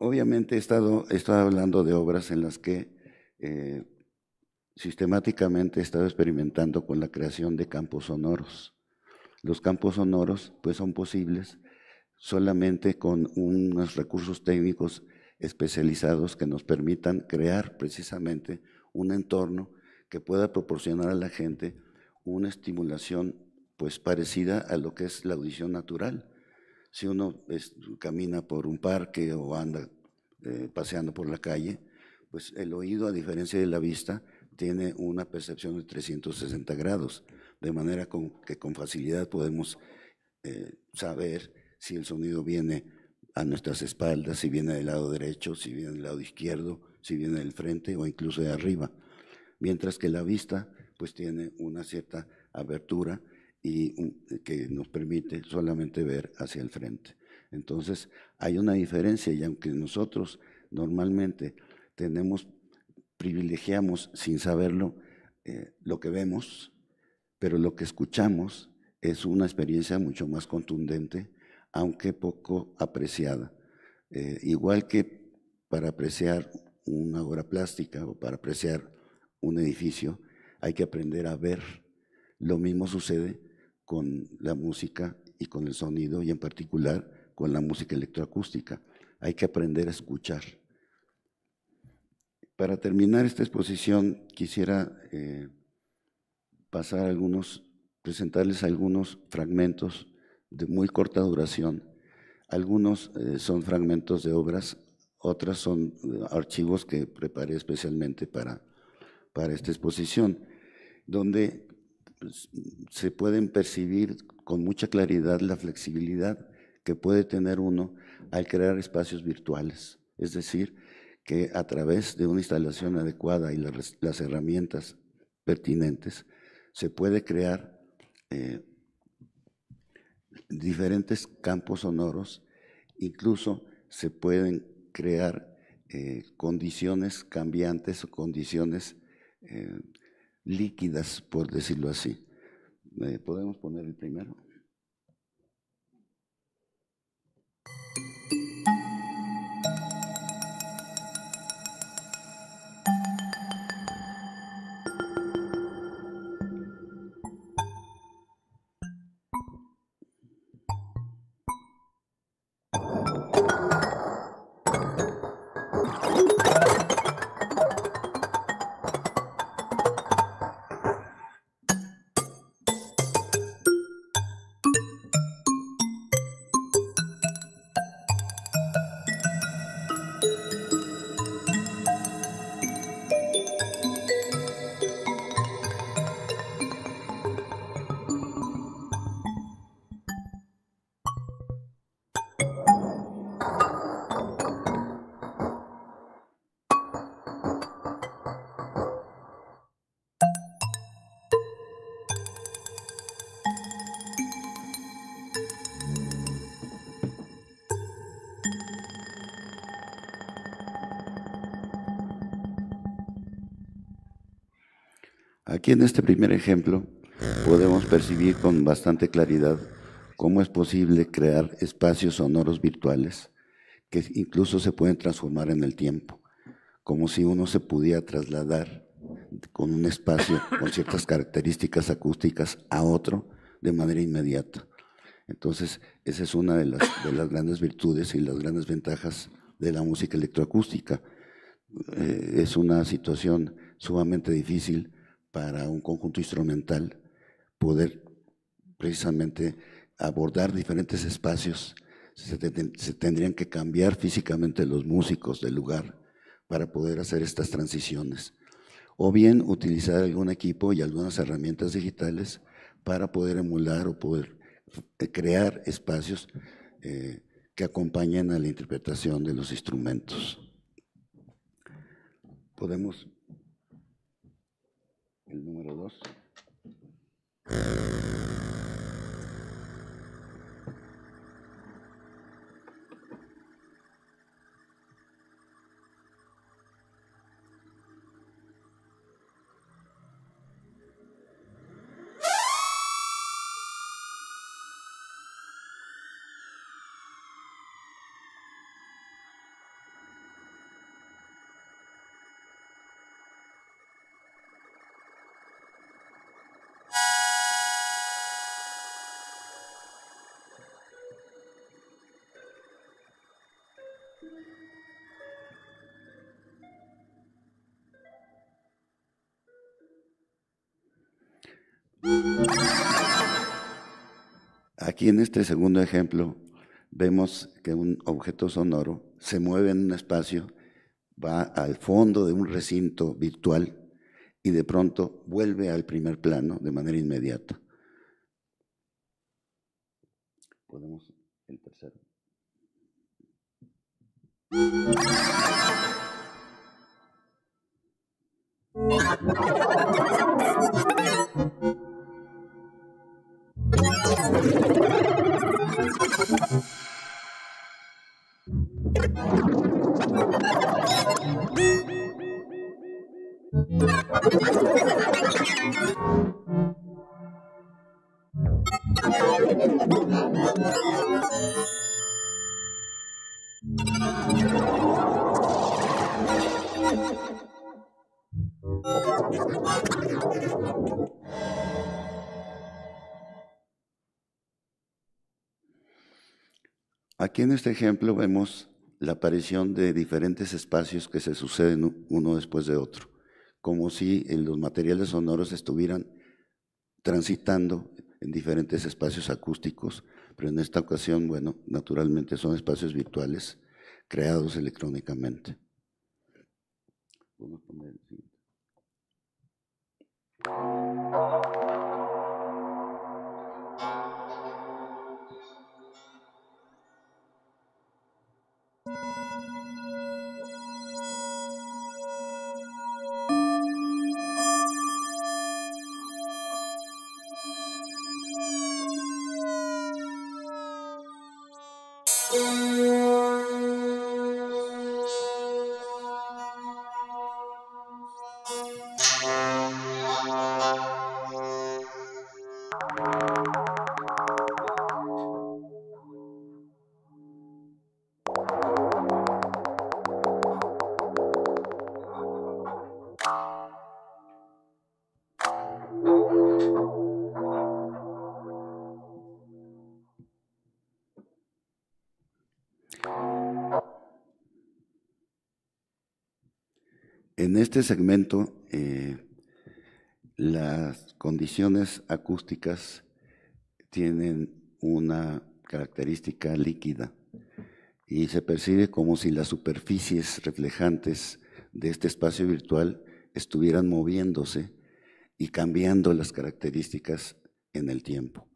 obviamente he estado, hablando de obras en las que eh, sistemáticamente he estado experimentando con la creación de campos sonoros. Los campos sonoros pues son posibles solamente con unos recursos técnicos especializados que nos permitan crear precisamente un entorno que pueda proporcionar a la gente una estimulación pues parecida a lo que es la audición natural. Si uno pues, camina por un parque o anda eh, paseando por la calle, pues el oído, a diferencia de la vista, tiene una percepción de 360 grados, de manera con, que con facilidad podemos eh, saber si el sonido viene a nuestras espaldas, si viene del lado derecho, si viene del lado izquierdo, si viene del frente o incluso de arriba. Mientras que la vista pues tiene una cierta abertura y que nos permite solamente ver hacia el frente. Entonces hay una diferencia y aunque nosotros normalmente tenemos privilegiamos sin saberlo eh, lo que vemos, pero lo que escuchamos es una experiencia mucho más contundente, aunque poco apreciada. Eh, igual que para apreciar una obra plástica o para apreciar un edificio, hay que aprender a ver. Lo mismo sucede con la música y con el sonido y en particular con la música electroacústica. Hay que aprender a escuchar. Para terminar esta exposición, quisiera eh, pasar algunos, presentarles algunos fragmentos de muy corta duración. Algunos eh, son fragmentos de obras, otras son eh, archivos que preparé especialmente para, para esta exposición, donde pues, se pueden percibir con mucha claridad la flexibilidad que puede tener uno al crear espacios virtuales, es decir, que a través de una instalación adecuada y las, herramientas pertinentes se puede crear eh, diferentes campos sonoros, incluso se pueden crear eh, condiciones cambiantes o condiciones eh, líquidas, por decirlo así. ¿Podemos poner el primero? en este primer ejemplo podemos percibir con bastante claridad cómo es posible crear espacios sonoros virtuales que incluso se pueden transformar en el tiempo, como si uno se pudiera trasladar con un espacio con ciertas características acústicas a otro de manera inmediata. Entonces, esa es una de las, grandes virtudes y las grandes ventajas de la música electroacústica. Eh, es una situación sumamente difícil para un conjunto instrumental poder precisamente abordar diferentes espacios. Se, tendrían que cambiar físicamente los músicos del lugar para poder hacer estas transiciones. O bien utilizar algún equipo y algunas herramientas digitales para poder emular o poder eh, crear espacios eh, que acompañen a la interpretación de los instrumentos. Podemos el número 2. Aquí en este segundo ejemplo vemos que un objeto sonoro se mueve en un espacio, va al fondo de un recinto virtual y de pronto vuelve al primer plano de manera inmediata. Podemos el tercero. este ejemplo vemos la aparición de diferentes espacios que se suceden uno después de otro, como si los materiales sonoros estuvieran transitando en diferentes espacios acústicos, pero en esta ocasión, bueno, naturalmente son espacios virtuales creados electrónicamente. este segmento, eh, las condiciones acústicas tienen una característica líquida y se percibe como si las superficies reflejantes de este espacio virtual estuvieran moviéndose y cambiando las características en el tiempo.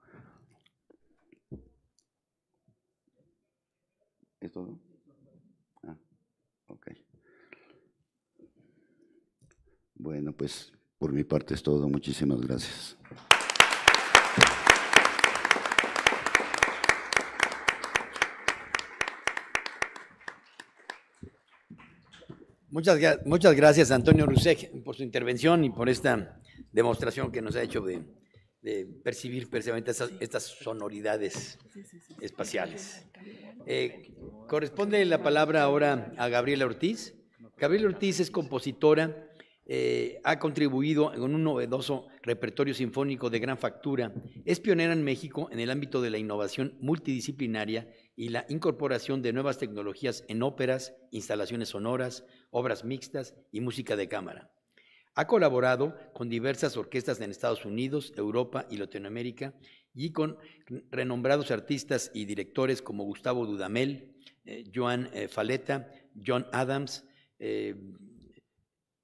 parte es todo. Muchísimas gracias. Muchas, muchas gracias, Antonio Rusek, por su intervención y por esta demostración que nos ha hecho de, percibir precisamente estas, sonoridades espaciales. Eh, corresponde la palabra ahora a Gabriela Ortiz. Gabriela Ortiz es compositora eh, ha contribuido con un novedoso repertorio sinfónico de gran factura. Es pionera en México en el ámbito de la innovación multidisciplinaria y la incorporación de nuevas tecnologías en óperas, instalaciones sonoras, obras mixtas y música de cámara. Ha colaborado con diversas orquestas en Estados Unidos, Europa y Latinoamérica y con renombrados artistas y directores como Gustavo Dudamel, eh, Joan eh, Faleta, John Adams,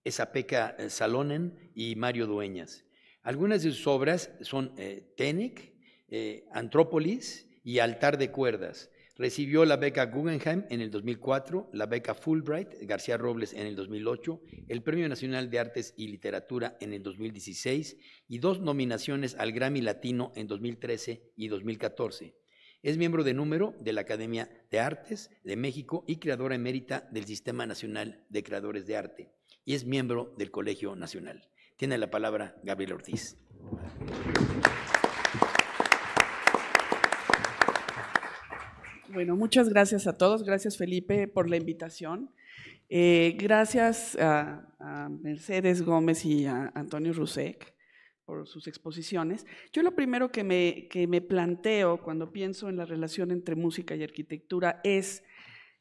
Esapeca Salonen y Mario Dueñas. Algunas de sus obras son eh, Ténic, eh, Antrópolis y Altar de Cuerdas. Recibió la beca Guggenheim en el 2004, la beca Fulbright García Robles en el 2008, el Premio Nacional de Artes y Literatura en el 2016 y dos nominaciones al Grammy Latino en 2013 y 2014. Es miembro de número de la Academia de Artes de México y creadora emérita del Sistema Nacional de Creadores de Arte y es miembro del Colegio Nacional. Tiene la palabra Gabriel Ortiz. Bueno, muchas gracias a todos. Gracias, Felipe, por la invitación. Eh, gracias a, Mercedes Gómez y a Antonio Rusek por sus exposiciones. Yo lo primero que me, que me planteo cuando pienso en la relación entre música y arquitectura es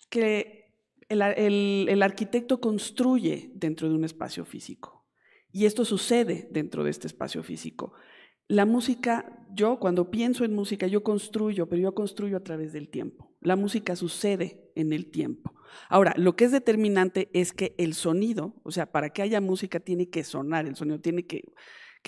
que el, arquitecto construye dentro de un espacio físico y esto sucede dentro de este espacio físico. La música, yo cuando pienso en música, yo construyo, pero yo construyo a través del tiempo. La música sucede en el tiempo. Ahora, lo que es determinante es que el sonido, o sea, para que haya música tiene que sonar, el sonido tiene que,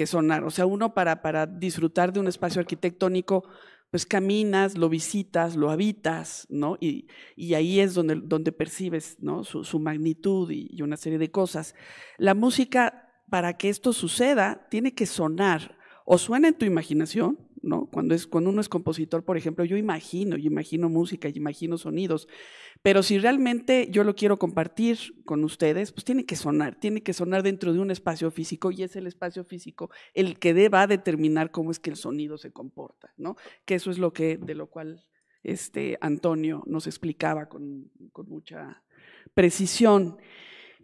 sonar. O sea, uno para disfrutar de un espacio arquitectónico pues caminas, lo visitas, lo habitas, ¿no? Y, ahí es donde, percibes, ¿no? Su, magnitud y, una serie de cosas. La música, para que esto suceda, tiene que sonar, o suena en tu imaginación, cuando, es, cuando uno es compositor, por ejemplo, yo imagino, yo imagino música, yo imagino sonidos, pero si realmente yo lo quiero compartir con ustedes, pues tiene que sonar, tiene que sonar dentro de un espacio físico y es el espacio físico el que deba determinar cómo es que el sonido se comporta, ¿no? Que eso es lo que, de lo cual este, Antonio nos explicaba con, mucha precisión.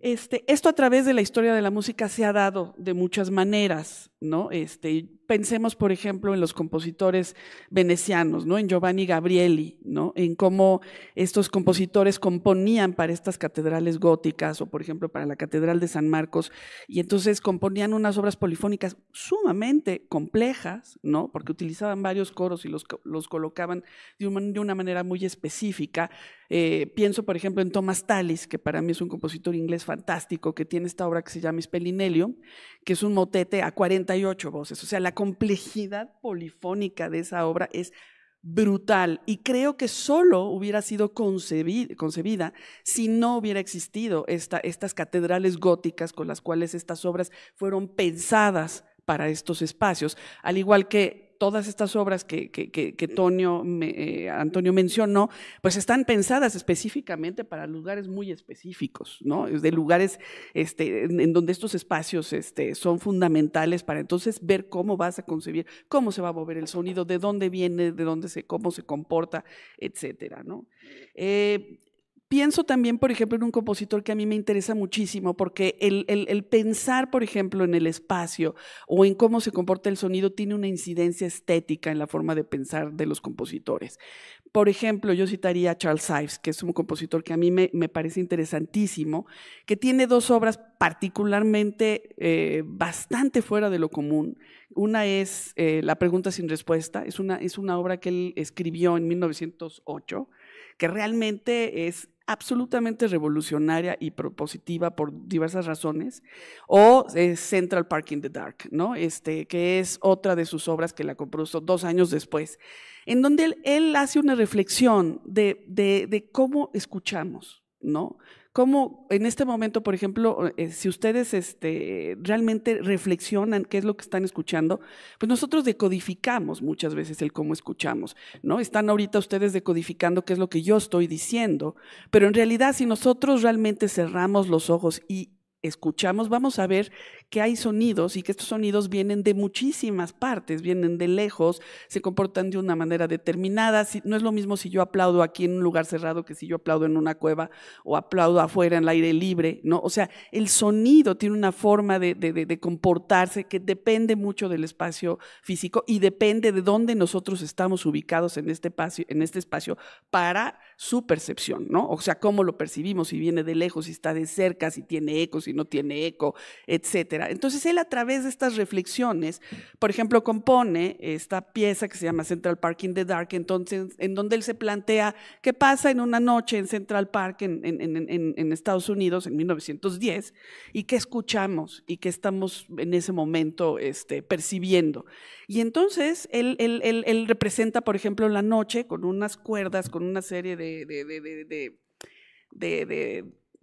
Este, esto a través de la historia de la música se ha dado de muchas maneras. ¿no? Este, pensemos, por ejemplo, en los compositores venecianos, ¿no? En Giovanni Gabrieli, ¿no? En cómo estos compositores componían para estas catedrales góticas o, por ejemplo, para la Catedral de San Marcos, y entonces componían unas obras polifónicas sumamente complejas, ¿no? Porque utilizaban varios coros y los, los colocaban de, una manera muy específica. Eh, pienso, por ejemplo, en Thomas Tallis, que para mí es un compositor inglés fantástico, que tiene esta obra que se llama Spellinellium, que es un motete a 40 voces. O sea, la complejidad polifónica de esa obra es brutal y creo que solo hubiera sido concebida, concebida si no hubiera existido estas catedrales góticas con las cuales estas obras fueron pensadas para estos espacios, al igual que todas estas obras que, eh, Antonio mencionó, pues están pensadas específicamente para lugares muy específicos, ¿no? De lugares este, en, donde estos espacios este, son fundamentales para entonces ver cómo vas a concebir, cómo se va a mover el sonido, de dónde viene, de dónde se, cómo se comporta, etcétera, ¿no? Eh, Pienso también, por ejemplo, en un compositor que a mí me interesa muchísimo, porque el, el, pensar, por ejemplo, en el espacio o en cómo se comporta el sonido tiene una incidencia estética en la forma de pensar de los compositores. Por ejemplo, yo citaría a Charles Ives, que es un compositor que a mí me, me parece interesantísimo, que tiene dos obras particularmente eh, bastante fuera de lo común. Una es eh, La pregunta sin respuesta, es una, es una obra que él escribió en 1908 que realmente es absolutamente revolucionaria y propositiva por diversas razones, o Central Park in the Dark, ¿no? Este, que es otra de sus obras que la compuso dos años después, en donde él, hace una reflexión de, de cómo escuchamos, ¿no? ¿Cómo en este momento, por ejemplo, eh, si ustedes este, realmente reflexionan qué es lo que están escuchando, pues nosotros decodificamos muchas veces el cómo escuchamos, ¿no? Están ahorita ustedes decodificando qué es lo que yo estoy diciendo, pero en realidad si nosotros realmente cerramos los ojos y escuchamos, vamos a ver que hay sonidos y que estos sonidos vienen de muchísimas partes, vienen de lejos, se comportan de una manera determinada. No es lo mismo si yo aplaudo aquí en un lugar cerrado que si yo aplaudo en una cueva o aplaudo afuera en el aire libre, ¿no? O sea, el sonido tiene una forma de, comportarse que depende mucho del espacio físico y depende de dónde nosotros estamos ubicados en este espacio, en este espacio para su percepción, ¿no? O sea, cómo lo percibimos, si viene de lejos, si está de cerca, si tiene eco, si no tiene eco, etcétera entonces él a través de estas reflexiones, por ejemplo, compone esta pieza que se llama Central Park in the Dark, entonces, en donde él se plantea qué pasa en una noche en Central Park en, Estados Unidos en 1910 y qué escuchamos y qué estamos en ese momento este, percibiendo. Y entonces él, representa, por ejemplo, la noche con unas cuerdas, con una serie de,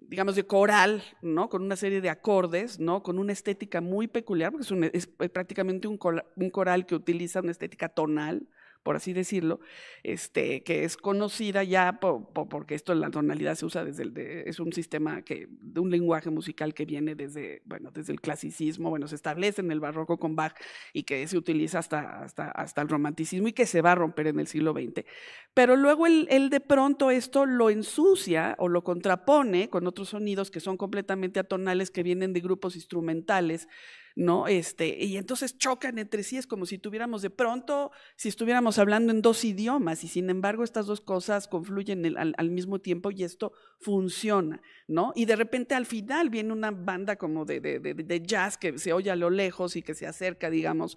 digamos, de coral, ¿no? Con una serie de acordes, ¿no? Con una estética muy peculiar, porque es, eh, prácticamente un coral que utiliza una estética tonal, por así decirlo, este, que es conocida ya porque esto la tonalidad se usa desde el, es un sistema que, de un lenguaje musical que viene desde, bueno, desde el clasicismo, bueno, se establece en el barroco con Bach y que se utiliza hasta, hasta, hasta el romanticismo y que se va a romper en el siglo XX. Pero luego el él de pronto esto lo ensucia o lo contrapone con otros sonidos que son completamente atonales, que vienen de grupos instrumentales ¿no? Este, y entonces chocan entre sí, es como si tuviéramos de pronto, si estuviéramos hablando en dos idiomas, y sin embargo estas dos cosas confluyen al, mismo tiempo y esto funciona, ¿no? Y de repente al final viene una banda como de, de, de jazz que se oye a lo lejos y que se acerca, digamos.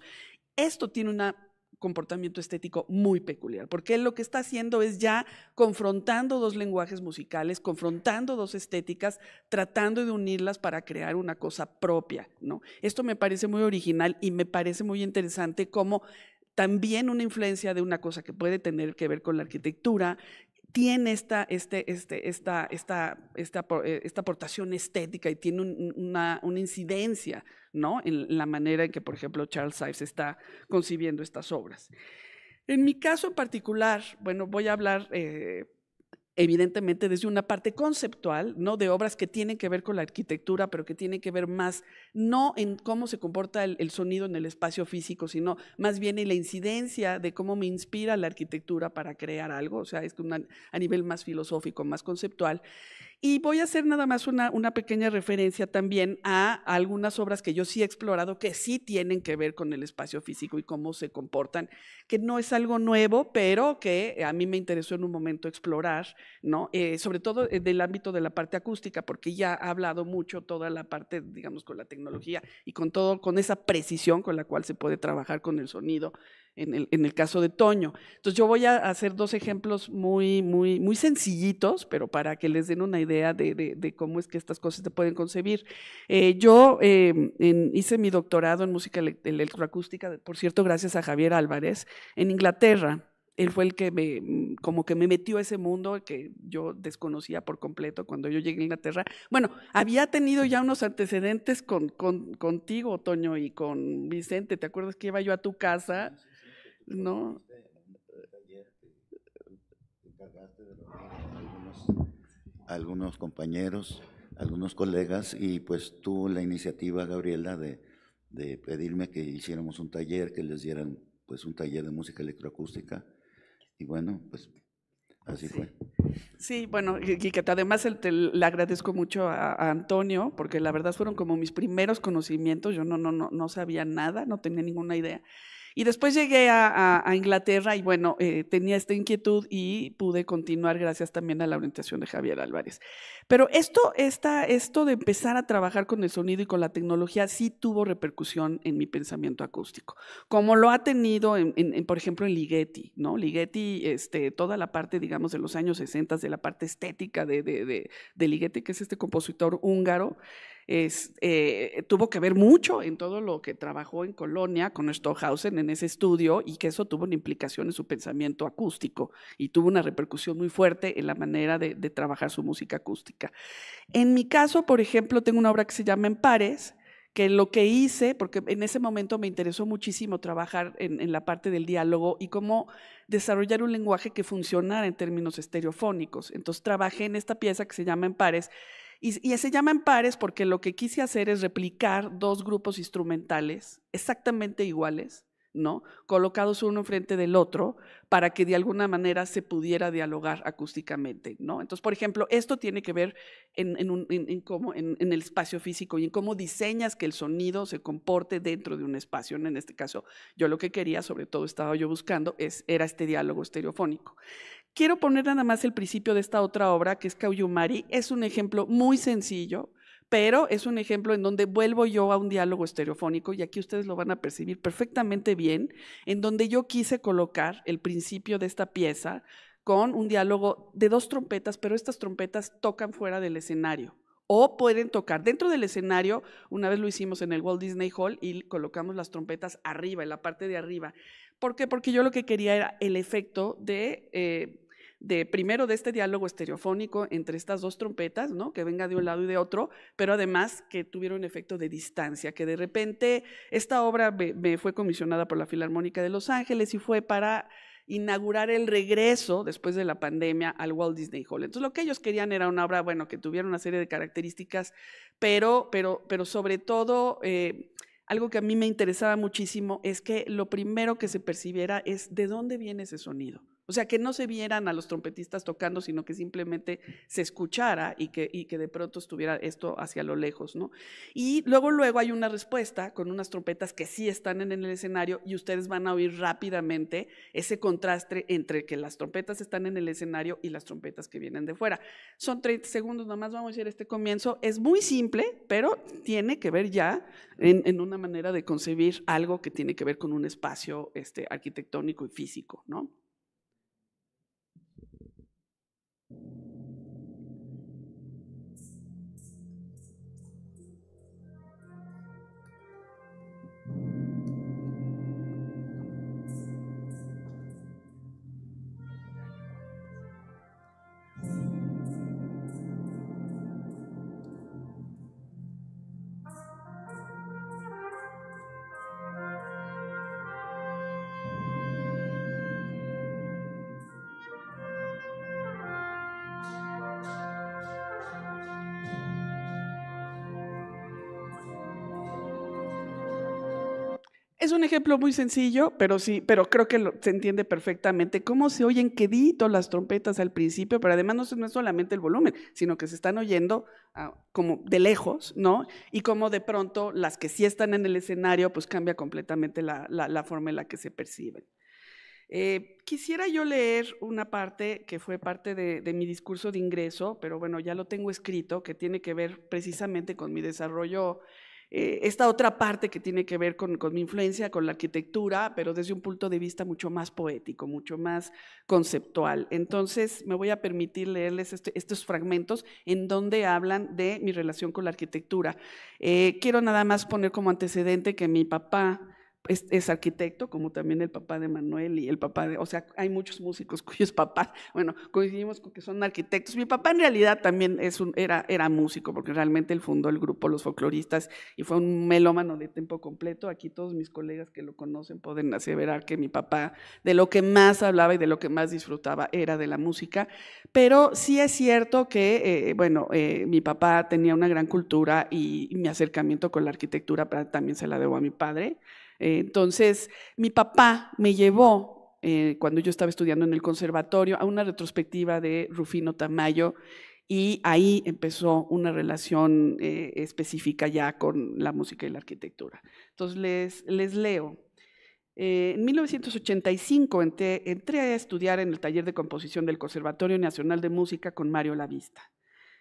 Esto tiene una comportamiento estético muy peculiar, porque él lo que está haciendo es ya confrontando dos lenguajes musicales, confrontando dos estéticas, tratando de unirlas para crear una cosa propia, ¿no? Esto me parece muy original y me parece muy interesante como también una influencia de una cosa que puede tener que ver con la arquitectura, tiene esta, este, este eh, esta aportación estética y tiene una, incidencia ¿no? en la manera en que, por ejemplo, Charles Ives está concibiendo estas obras. En mi caso en particular, bueno, voy a hablar eh, evidentemente desde una parte conceptual, ¿no? De obras que tienen que ver con la arquitectura, pero que tienen que ver más, no en cómo se comporta el, sonido en el espacio físico, sino más bien en la incidencia de cómo me inspira la arquitectura para crear algo, o sea, es a nivel más filosófico, más conceptual. Y voy a hacer nada más una, pequeña referencia también a algunas obras que yo sí he explorado que sí tienen que ver con el espacio físico y cómo se comportan, que no es algo nuevo, pero que a mí me interesó en un momento explorar, ¿no? Eh, sobre todo eh, del ámbito de la parte acústica, porque ya ha hablado mucho toda la parte, digamos, con la tecnología y con todo, con esa precisión con la cual se puede trabajar con el sonido en el, en el, caso de Toño. Entonces yo voy a hacer dos ejemplos muy, muy, muy sencillitos, pero para que les den una idea de, cómo es que estas cosas se pueden concebir. Eh, yo em, hice mi doctorado en música electroacústica, por cierto, gracias a Javier Álvarez, en Inglaterra. Él fue el que me, mm, como que me metió a ese mundo que yo desconocía por completo cuando yo llegué a Inglaterra. Bueno, había tenido ya unos antecedentes contigo, Toño, y con Vicente. ¿Te acuerdas que iba yo a tu casa? ¿no? Este, algunos compañeros, algunos colegas, y pues tuvo la iniciativa, Gabriela, de, pedirme que hiciéramos un taller, que les dieran pues un taller de música electroacústica, y bueno, pues así fue. Sí, bueno, y, que además le agradezco mucho a, Antonio, porque la verdad fueron como mis primeros conocimientos, yo no, no, no, no sabía nada, no tenía ninguna idea. Y después llegué a, Inglaterra y bueno, eh, tenía esta inquietud y pude continuar gracias también a la orientación de Javier Álvarez. Pero esto, esta, esto de empezar a trabajar con el sonido y con la tecnología sí tuvo repercusión en mi pensamiento acústico, como lo ha tenido, en, por ejemplo, en Ligeti, ¿no? Ligeti, este, toda la parte, digamos, de los años 60, de la parte estética de, de, de, de Ligeti, que es este compositor húngaro, eh, tuvo que ver mucho en todo lo que trabajó en Colonia con Stockhausen en ese estudio y que eso tuvo una implicación en su pensamiento acústico y tuvo una repercusión muy fuerte en la manera de, trabajar su música acústica. En mi caso, por ejemplo, tengo una obra que se llama En Pares, que lo que hice, porque en ese momento me interesó muchísimo trabajar en, la parte del diálogo y cómo desarrollar un lenguaje que funcionara en términos estereofónicos. Entonces trabajé en esta pieza que se llama En Pares, y, y, se en pares porque lo que quise hacer es replicar dos grupos instrumentales exactamente iguales, ¿no? Colocados uno frente del otro para que de alguna manera se pudiera dialogar acústicamente, ¿no? Entonces, por ejemplo, esto tiene que ver en, un, en el espacio físico y en cómo diseñas que el sonido se comporte dentro de un espacio. En este caso, yo lo que quería, sobre todo estaba yo buscando, es, era este diálogo estereofónico. Quiero poner nada más el principio de esta otra obra, que es Kauyumari. Es un ejemplo muy sencillo, pero es un ejemplo en donde vuelvo yo a un diálogo estereofónico, y aquí ustedes lo van a percibir perfectamente bien, en donde yo quise colocar el principio de esta pieza con un diálogo de dos trompetas, pero estas trompetas tocan fuera del escenario o pueden tocar dentro del escenario. Una vez lo hicimos en el Walt Disney Hall y colocamos las trompetas arriba, en la parte de arriba. ¿Por qué? Porque yo lo que quería era el efecto de... Eh, de primero de este diálogo estereofónico entre estas dos trompetas, ¿no? Que venga de un lado y de otro, pero además que tuviera un efecto de distancia, que de repente esta obra me, fue comisionada por la Filarmónica de Los Ángeles y fue para inaugurar el regreso después de la pandemia al Walt Disney Hall. Entonces lo que ellos querían era una obra, bueno, que tuviera una serie de características, pero, pero, pero sobre todo eh, algo que a mí me interesaba muchísimo es que lo primero que se percibiera es de dónde viene ese sonido. O sea, que no se vieran a los trompetistas tocando, sino que simplemente se escuchara y que, de pronto estuviera esto hacia lo lejos, ¿no? Y luego, luego hay una respuesta con unas trompetas que sí están en el escenario y ustedes van a oír rápidamente ese contraste entre que las trompetas están en el escenario y las trompetas que vienen de fuera. Son 30 segundos, nomás vamos a hacer este comienzo. Es muy simple, pero tiene que ver ya en, una manera de concebir algo que tiene que ver con un espacio este, arquitectónico y físico, ¿no? Es un ejemplo muy sencillo, pero sí, pero creo que se entiende perfectamente cómo se oyen quedito las trompetas al principio, pero además no, es solamente el volumen, sino que se están oyendo ah, como de lejos, ¿no? Y como de pronto las que sí están en el escenario, pues cambia completamente la, forma en la que se perciben. Eh, quisiera yo leer una parte que fue parte de mi discurso de ingreso, pero bueno, ya lo tengo escrito, que tiene que ver precisamente con mi desarrollo eh, esta otra parte que tiene que ver con, mi influencia, con la arquitectura, pero desde un punto de vista mucho más poético, mucho más conceptual. Entonces, me voy a permitir leerles este, estos fragmentos en donde hablan de mi relación con la arquitectura. Eh, quiero nada más poner como antecedente que mi papá es, arquitecto, como también el papá de Manuel y el papá de, o sea, hay muchos músicos *laughs* cuyos papás, bueno, coincidimos con que son arquitectos. Mi papá en realidad también es un, era, músico, porque realmente él fundó el grupo Los Folcloristas y fue un melómano de tiempo completo. Aquí todos mis colegas que lo conocen pueden aseverar que mi papá de lo que más hablaba y de lo que más disfrutaba era de la música, pero sí es cierto que, eh, bueno, eh, mi papá tenía una gran cultura y mi acercamiento con la arquitectura también se la debo a mi padre. Eh, entonces, mi papá me llevó, eh, cuando yo estaba estudiando en el conservatorio, a una retrospectiva de Rufino Tamayo y ahí empezó una relación eh, específica ya con la música y la arquitectura. Entonces, les, les leo. en 1985 entré, entré, a estudiar en el taller de composición del Conservatorio Nacional de Música con Mario Lavista.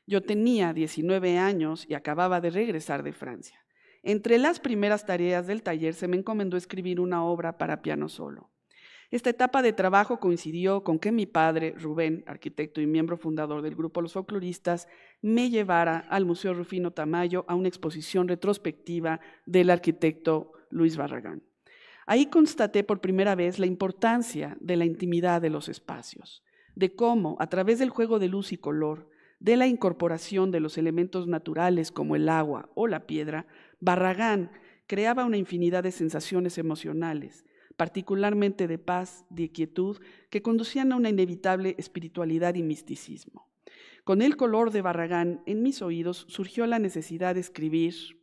Yo tenía 19 años y acababa de regresar de Francia. Entre las primeras tareas del taller se me encomendó escribir una obra para piano solo. Esta etapa de trabajo coincidió con que mi padre, Rubén, arquitecto y miembro fundador del grupo Los Folcloristas, me llevara al Museo Rufino Tamayo a una exposición retrospectiva del arquitecto Luis Barragán. Ahí constaté por primera vez la importancia de la intimidad de los espacios, de cómo, a través del juego de luz y color, de la incorporación de los elementos naturales como el agua o la piedra, Barragán creaba una infinidad de sensaciones emocionales, particularmente de paz, de quietud, que conducían a una inevitable espiritualidad y misticismo. Con el color de Barragán en mis oídos surgió la necesidad de escribir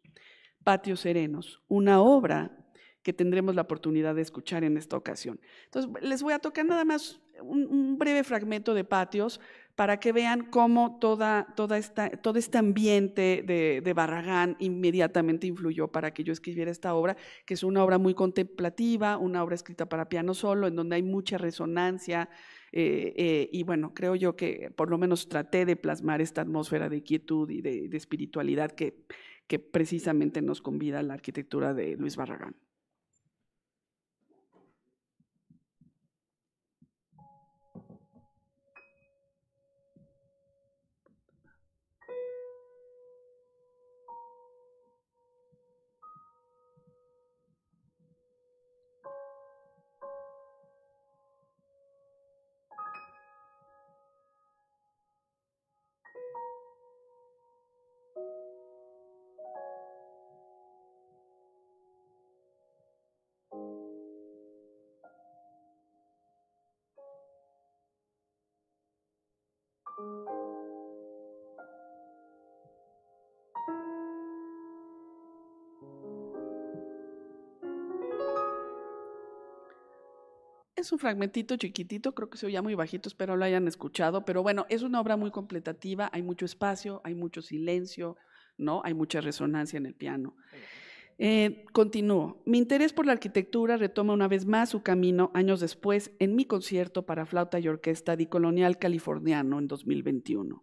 Patios Serenos, una obra que tendremos la oportunidad de escuchar en esta ocasión. Entonces, les voy a tocar nada más un, un breve fragmento de Patios, para que vean cómo toda, toda esta, todo este ambiente de, Barragán inmediatamente influyó para que yo escribiera esta obra, que es una obra muy contemplativa, una obra escrita para piano solo, en donde hay mucha resonancia. Eh, eh, y bueno, creo yo que por lo menos traté de plasmar esta atmósfera de quietud y de, espiritualidad que, que precisamente nos convida la arquitectura de Luis Barragán. Es un fragmentito chiquitito, creo que se oía muy bajito, espero lo hayan escuchado, pero bueno, es una obra muy completativa, hay mucho espacio, hay mucho silencio, ¿no? Hay mucha resonancia en el piano. Eh, continúo. Mi interés por la arquitectura retoma una vez más su camino años después en mi concierto para flauta y orquesta di colonial californiano en 2021.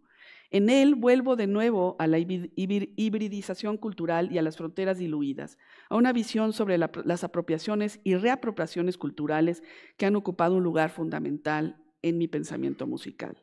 En él vuelvo de nuevo a la hibridización cultural y a las fronteras diluidas, a una visión sobre las apropiaciones y reapropiaciones culturales que han ocupado un lugar fundamental en mi pensamiento musical.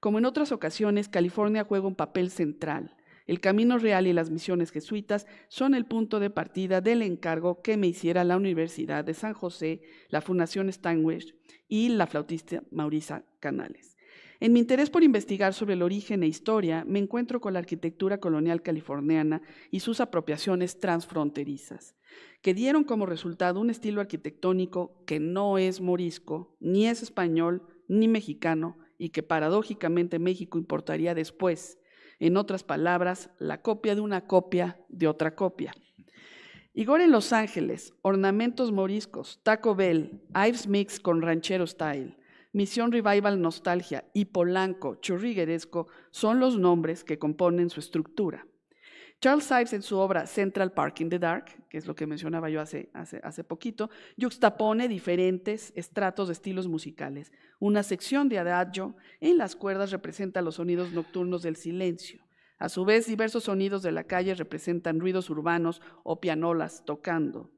Como en otras ocasiones, California juega un papel central el camino real y las misiones jesuitas son el punto de partida del encargo que me hiciera la Universidad de San José, la Fundación Stanwich y la flautista Maurisa Canales. En mi interés por investigar sobre el origen e historia, me encuentro con la arquitectura colonial californiana y sus apropiaciones transfronterizas, que dieron como resultado un estilo arquitectónico que no es morisco, ni es español, ni mexicano, y que paradójicamente México importaría después, en otras palabras, la copia de una copia de otra copia. Igor en Los Ángeles, ornamentos moriscos, Taco Bell, Ives Mix con ranchero style, Misión Revival Nostalgia y Polanco Churrigueresco son los nombres que componen su estructura. Charles Ives en su obra Central Park in the Dark, que es lo que mencionaba yo hace, hace poquito, yuxtapone diferentes estratos de estilos musicales. Una sección de adagio en las cuerdas representa los sonidos nocturnos del silencio. A su vez, diversos sonidos de la calle representan ruidos urbanos o pianolas tocando.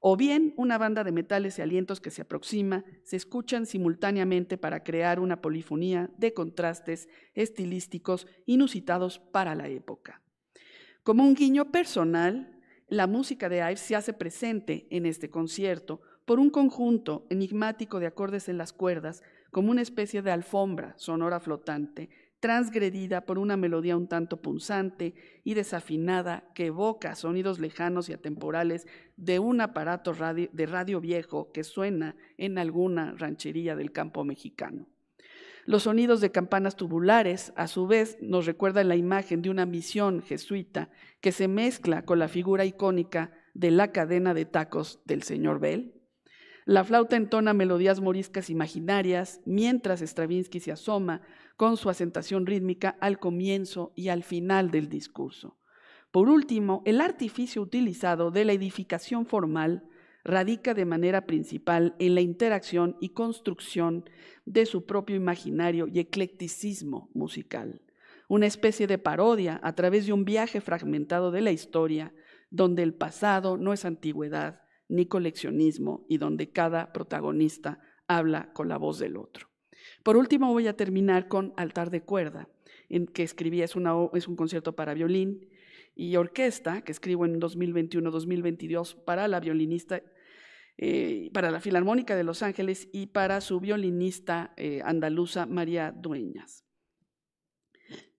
O bien, una banda de metales y alientos que se aproxima se escuchan simultáneamente para crear una polifonía de contrastes estilísticos inusitados para la época. Como un guiño personal, la música de Ives se hace presente en este concierto por un conjunto enigmático de acordes en las cuerdas, como una especie de alfombra sonora flotante, transgredida por una melodía un tanto punzante y desafinada que evoca sonidos lejanos y atemporales de un aparato de radio viejo que suena en alguna ranchería del campo mexicano. Los sonidos de campanas tubulares, a su vez, nos recuerdan la imagen de una misión jesuita que se mezcla con la figura icónica de la cadena de tacos del señor Bell. La flauta entona melodías moriscas imaginarias, mientras Stravinsky se asoma con su asentación rítmica al comienzo y al final del discurso. Por último, el artificio utilizado de la edificación formal radica de manera principal en la interacción y construcción de su propio imaginario y eclecticismo musical, una especie de parodia a través de un viaje fragmentado de la historia, donde el pasado no es antigüedad ni coleccionismo y donde cada protagonista habla con la voz del otro. Por último, voy a terminar con Altar de Cuerda, en que escribí, es, una, es un concierto para violín y orquesta, que escribo en 2021-2022 para la violinista eh, para la Filarmónica de Los Ángeles y para su violinista eh, andaluza María Dueñas.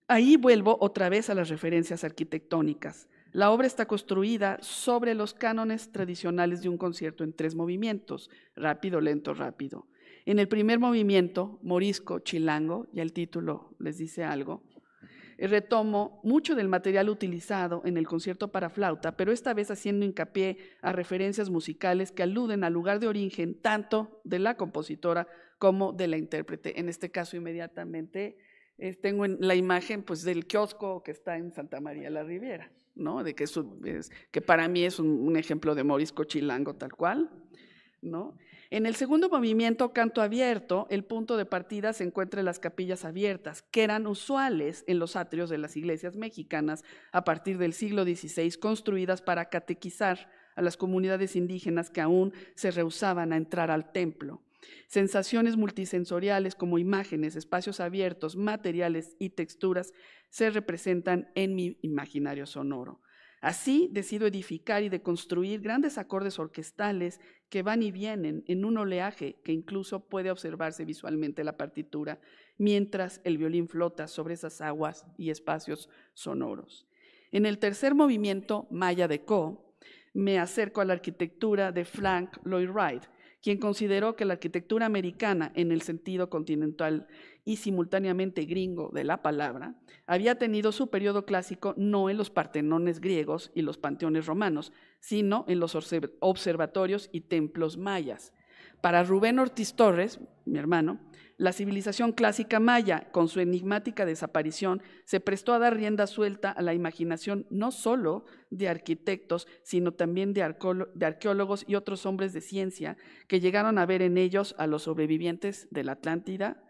Ahí vuelvo otra vez a las referencias arquitectónicas. La obra está construida sobre los cánones tradicionales de un concierto en tres movimientos, rápido, lento, rápido. En el primer movimiento, Morisco, Chilango, y el título les dice algo, eh, retomo mucho del material utilizado en el concierto para flauta, pero esta vez haciendo hincapié a referencias musicales que aluden al lugar de origen tanto de la compositora como de la intérprete. En este caso, inmediatamente eh, tengo en la imagen pues, del kiosco que está en Santa María la Riviera, ¿no? de que, que para mí es un, un ejemplo de morisco chilango tal cual. ¿no? En el segundo movimiento, canto abierto, el punto de partida se encuentra en las capillas abiertas, que eran usuales en los atrios de las iglesias mexicanas a partir del siglo XVI, construidas para catequizar a las comunidades indígenas que aún se rehusaban a entrar al templo. Sensaciones multisensoriales como imágenes, espacios abiertos, materiales y texturas se representan en mi imaginario sonoro. Así decido edificar y deconstruir grandes acordes orquestales que van y vienen en un oleaje que incluso puede observarse visualmente la partitura, mientras el violín flota sobre esas aguas y espacios sonoros. En el tercer movimiento, Maya de Co, me acerco a la arquitectura de Frank Lloyd Wright, quien consideró que la arquitectura americana en el sentido continental y simultáneamente gringo de la palabra, había tenido su periodo clásico no en los partenones griegos y los panteones romanos, sino en los observatorios y templos mayas. Para Rubén Ortiz Torres, mi hermano, la civilización clásica maya, con su enigmática desaparición, se prestó a dar rienda suelta a la imaginación no solo de arquitectos, sino también de, de, arqueólogos y otros hombres de ciencia que llegaron a ver en ellos a los sobrevivientes de la Atlántida,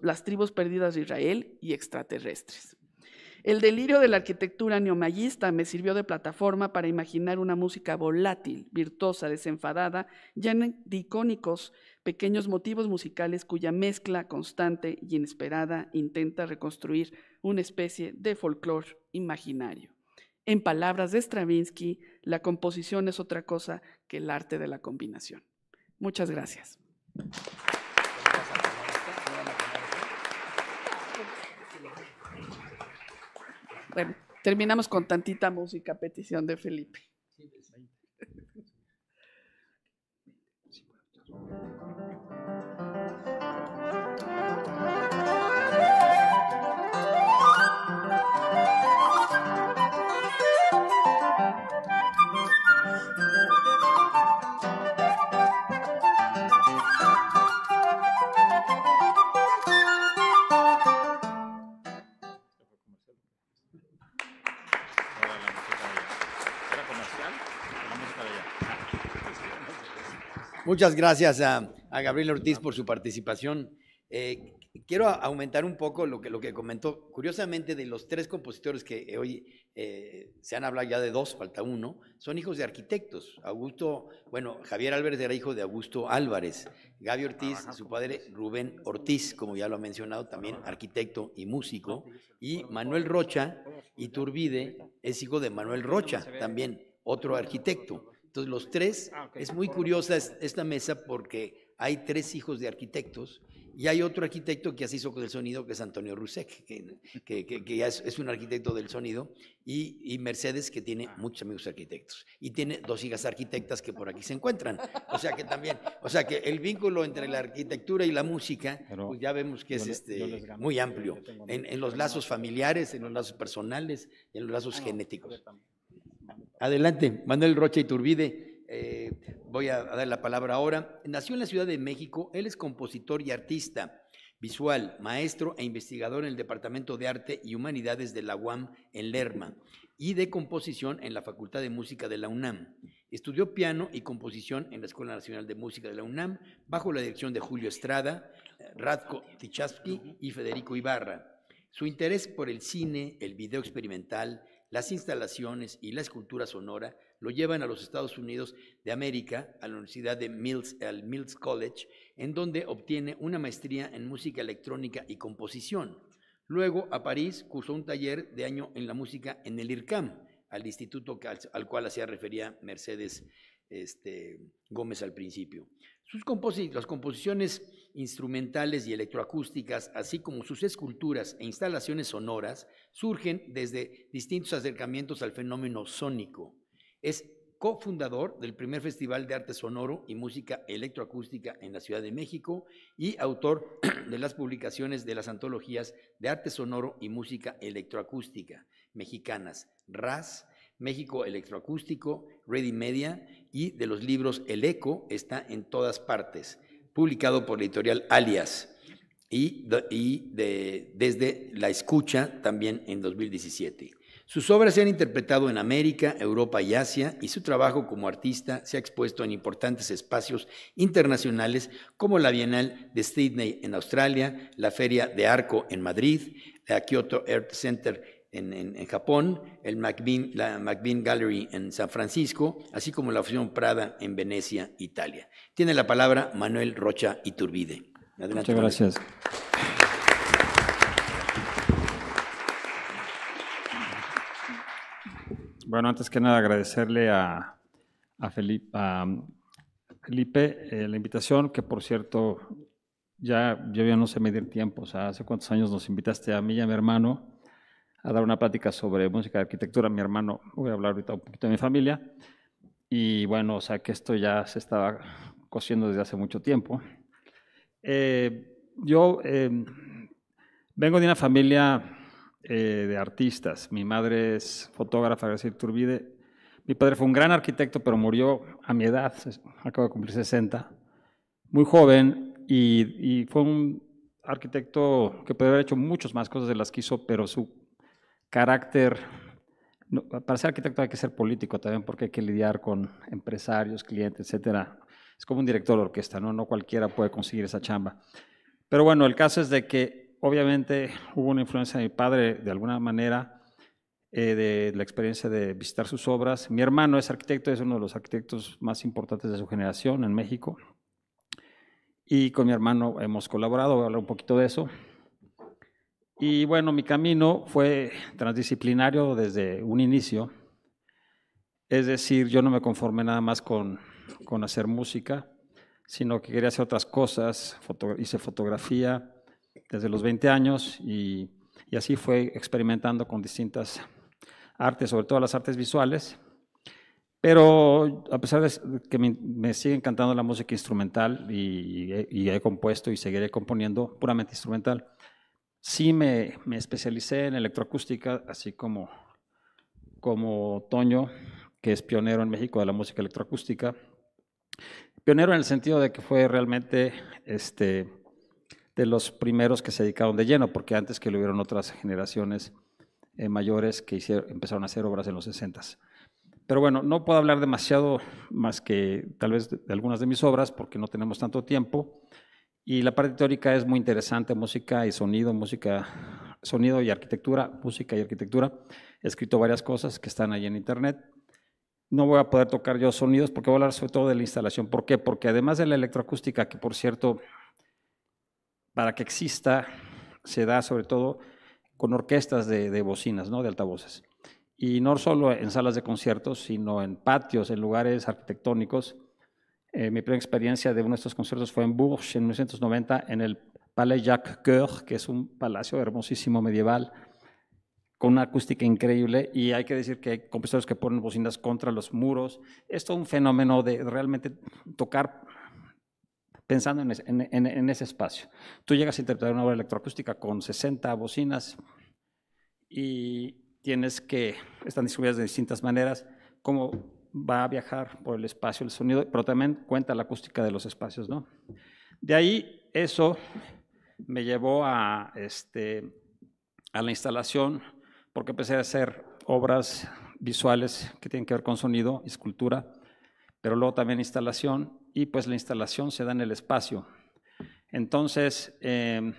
las tribus perdidas de Israel y extraterrestres. El delirio de la arquitectura neomayista me sirvió de plataforma para imaginar una música volátil, virtuosa, desenfadada, llena de icónicos pequeños motivos musicales cuya mezcla constante y inesperada intenta reconstruir una especie de folclore imaginario. En palabras de Stravinsky, la composición es otra cosa que el arte de la combinación. Muchas gracias. Bueno, terminamos con tantita música, petición de Felipe. Muchas gracias a, Gabriel Ortiz por su participación. Eh, quiero aumentar un poco lo que, lo que comentó. Curiosamente, de los tres compositores que eh, hoy eh, se han hablado ya de dos, falta uno, son hijos de arquitectos. Augusto, bueno, Javier Álvarez era hijo de Augusto Álvarez. Gaby Ortiz, su padre Rubén Ortiz, como ya lo ha mencionado, también arquitecto y músico. Y Manuel Rocha Iturbide es hijo de Manuel Rocha, también otro arquitecto. Entonces, los tres, ah, es muy curiosa esta mesa porque hay tres hijos de arquitectos y hay otro arquitecto que se hizo con el sonido, que es Antonio Rusek, que, ya es, un arquitecto del sonido, y, Mercedes, que tiene ah. muchos amigos arquitectos, y tiene dos hijas arquitectas que por aquí se encuentran. O sea que también, o sea que el vínculo entre la arquitectura y la música, pues ya vemos que es este, muy amplio, en, los lazos familiares, en los lazos personales, en los lazos ah, genéticos. Adelante, Manuel Rocha Iturbide. Eh, voy a, dar la palabra ahora. Nació en la Ciudad de México, él es compositor y artista visual, maestro e investigador en el Departamento de Arte y Humanidades de la UAM en Lerma y de composición en la Facultad de Música de la UNAM. Estudió piano y composición en la Escuela Nacional de Música de la UNAM bajo la dirección de Julio Estrada, Radko Tichavsky y Federico Ibarra. Su interés por el cine, el video experimental, las instalaciones y la escultura sonora lo llevan a los Estados Unidos de América, a la Universidad de Mills, al Mills College, en donde obtiene una maestría en música electrónica y composición. Luego, a París, cursó un taller de año en la música en el IRCAM, al instituto al cual hacía refería Mercedes este, Gómez al principio. Sus las composiciones instrumentales y electroacústicas, así como sus esculturas e instalaciones sonoras, surgen desde distintos acercamientos al fenómeno sónico. Es cofundador del primer Festival de Arte Sonoro y Música Electroacústica en la Ciudad de México y autor *clears throat* de las publicaciones de las antologías de Arte Sonoro y Música Electroacústica mexicanas, RAS, México Electroacústico, Ready Media y de los libros El Eco está en todas partes publicado por la editorial Alias y, desde La Escucha también en 2017. Sus obras se han interpretado en América, Europa y Asia y su trabajo como artista se ha expuesto en importantes espacios internacionales como la Bienal de Sydney en Australia, la Feria de Arco en Madrid, la Kyoto Earth Center en, Japón, el la McBean Gallery en San Francisco, así como la Opción Prada en Venecia, Italia. Tiene la palabra Manuel Rocha Iturbide. Muchas gracias. Bueno, antes que nada agradecerle a, a Felipe, um, eh, la invitación, que por cierto, ya yo ya no sé medir tiempo, o sea, hace cuántos años nos invitaste a mí y a mi hermano a dar una plática sobre música y arquitectura. Mi hermano, voy a hablar ahorita un poquito de mi familia. Y bueno, o sea que esto ya se estaba cosiendo desde hace mucho tiempo. Eh, yo em, vengo de una familia eh, de artistas. Mi madre es fotógrafa, Graciela Turbide. Mi padre fue un gran arquitecto, pero murió a mi edad, acabo de cumplir 60, muy joven, y, y fue un arquitecto que puede haber hecho muchas más cosas de las que hizo, pero su carácter, para ser arquitecto hay que ser político también porque hay que lidiar con empresarios, clientes, etcétera. Es como un director de orquesta, ¿no? No cualquiera puede conseguir esa chamba. Pero bueno, el caso es de que obviamente hubo una influencia de mi padre de alguna manera, eh, de la experiencia de visitar sus obras. Mi hermano es arquitecto, es uno de los arquitectos más importantes de su generación en México. Y con mi hermano hemos colaborado, voy a hablar un poquito de eso. Y bueno, mi camino fue transdisciplinario desde un inicio. Es decir, yo no me conformé nada más con, hacer música, sino que quería hacer otras cosas. hice fotografía desde los 20 años y, así fue experimentando con distintas artes, sobre todo las artes visuales. Pero a pesar de que me, sigue encantando la música instrumental y, he compuesto y seguiré componiendo puramente instrumental, Sí, me, especialicé en electroacústica, así como, como Toño, que es pionero en México de la música electroacústica. Pionero en el sentido de que fue realmente este, de los primeros que se dedicaron de lleno, porque antes que lo hubieron otras generaciones eh, mayores que hicieron, empezaron a hacer obras en los 60. Pero bueno, no puedo hablar demasiado más que tal vez de algunas de mis obras, porque no tenemos tanto tiempo. Y la parte teórica es muy interesante, música y sonido, música, sonido y arquitectura, música y arquitectura. He escrito varias cosas que están ahí en internet. No voy a poder tocar yo sonidos porque voy a hablar sobre todo de la instalación. ¿Por qué? Porque además de la electroacústica, que por cierto, para que exista, se da sobre todo con orquestas de, de bocinas, ¿no? de altavoces. Y no solo en salas de conciertos, sino en patios, en lugares arquitectónicos eh, mi primera experiencia de uno de estos conciertos fue en Bourges en 1990 en el Palais Jacques Coeur, que es un palacio hermosísimo medieval con una acústica increíble y hay que decir que hay compositores que ponen bocinas contra los muros. Esto es un fenómeno de realmente tocar pensando en, ese espacio. Tú llegas a interpretar una obra electroacústica con 60 bocinas y tienes que, están distribuidas de distintas maneras, como va a viajar por el espacio, el sonido, pero también cuenta la acústica de los espacios, ¿no? De ahí eso me llevó a, este, a la instalación, porque empecé a hacer obras visuales que tienen que ver con sonido, escultura, pero luego también instalación, y pues la instalación se da en el espacio. Entonces, eh,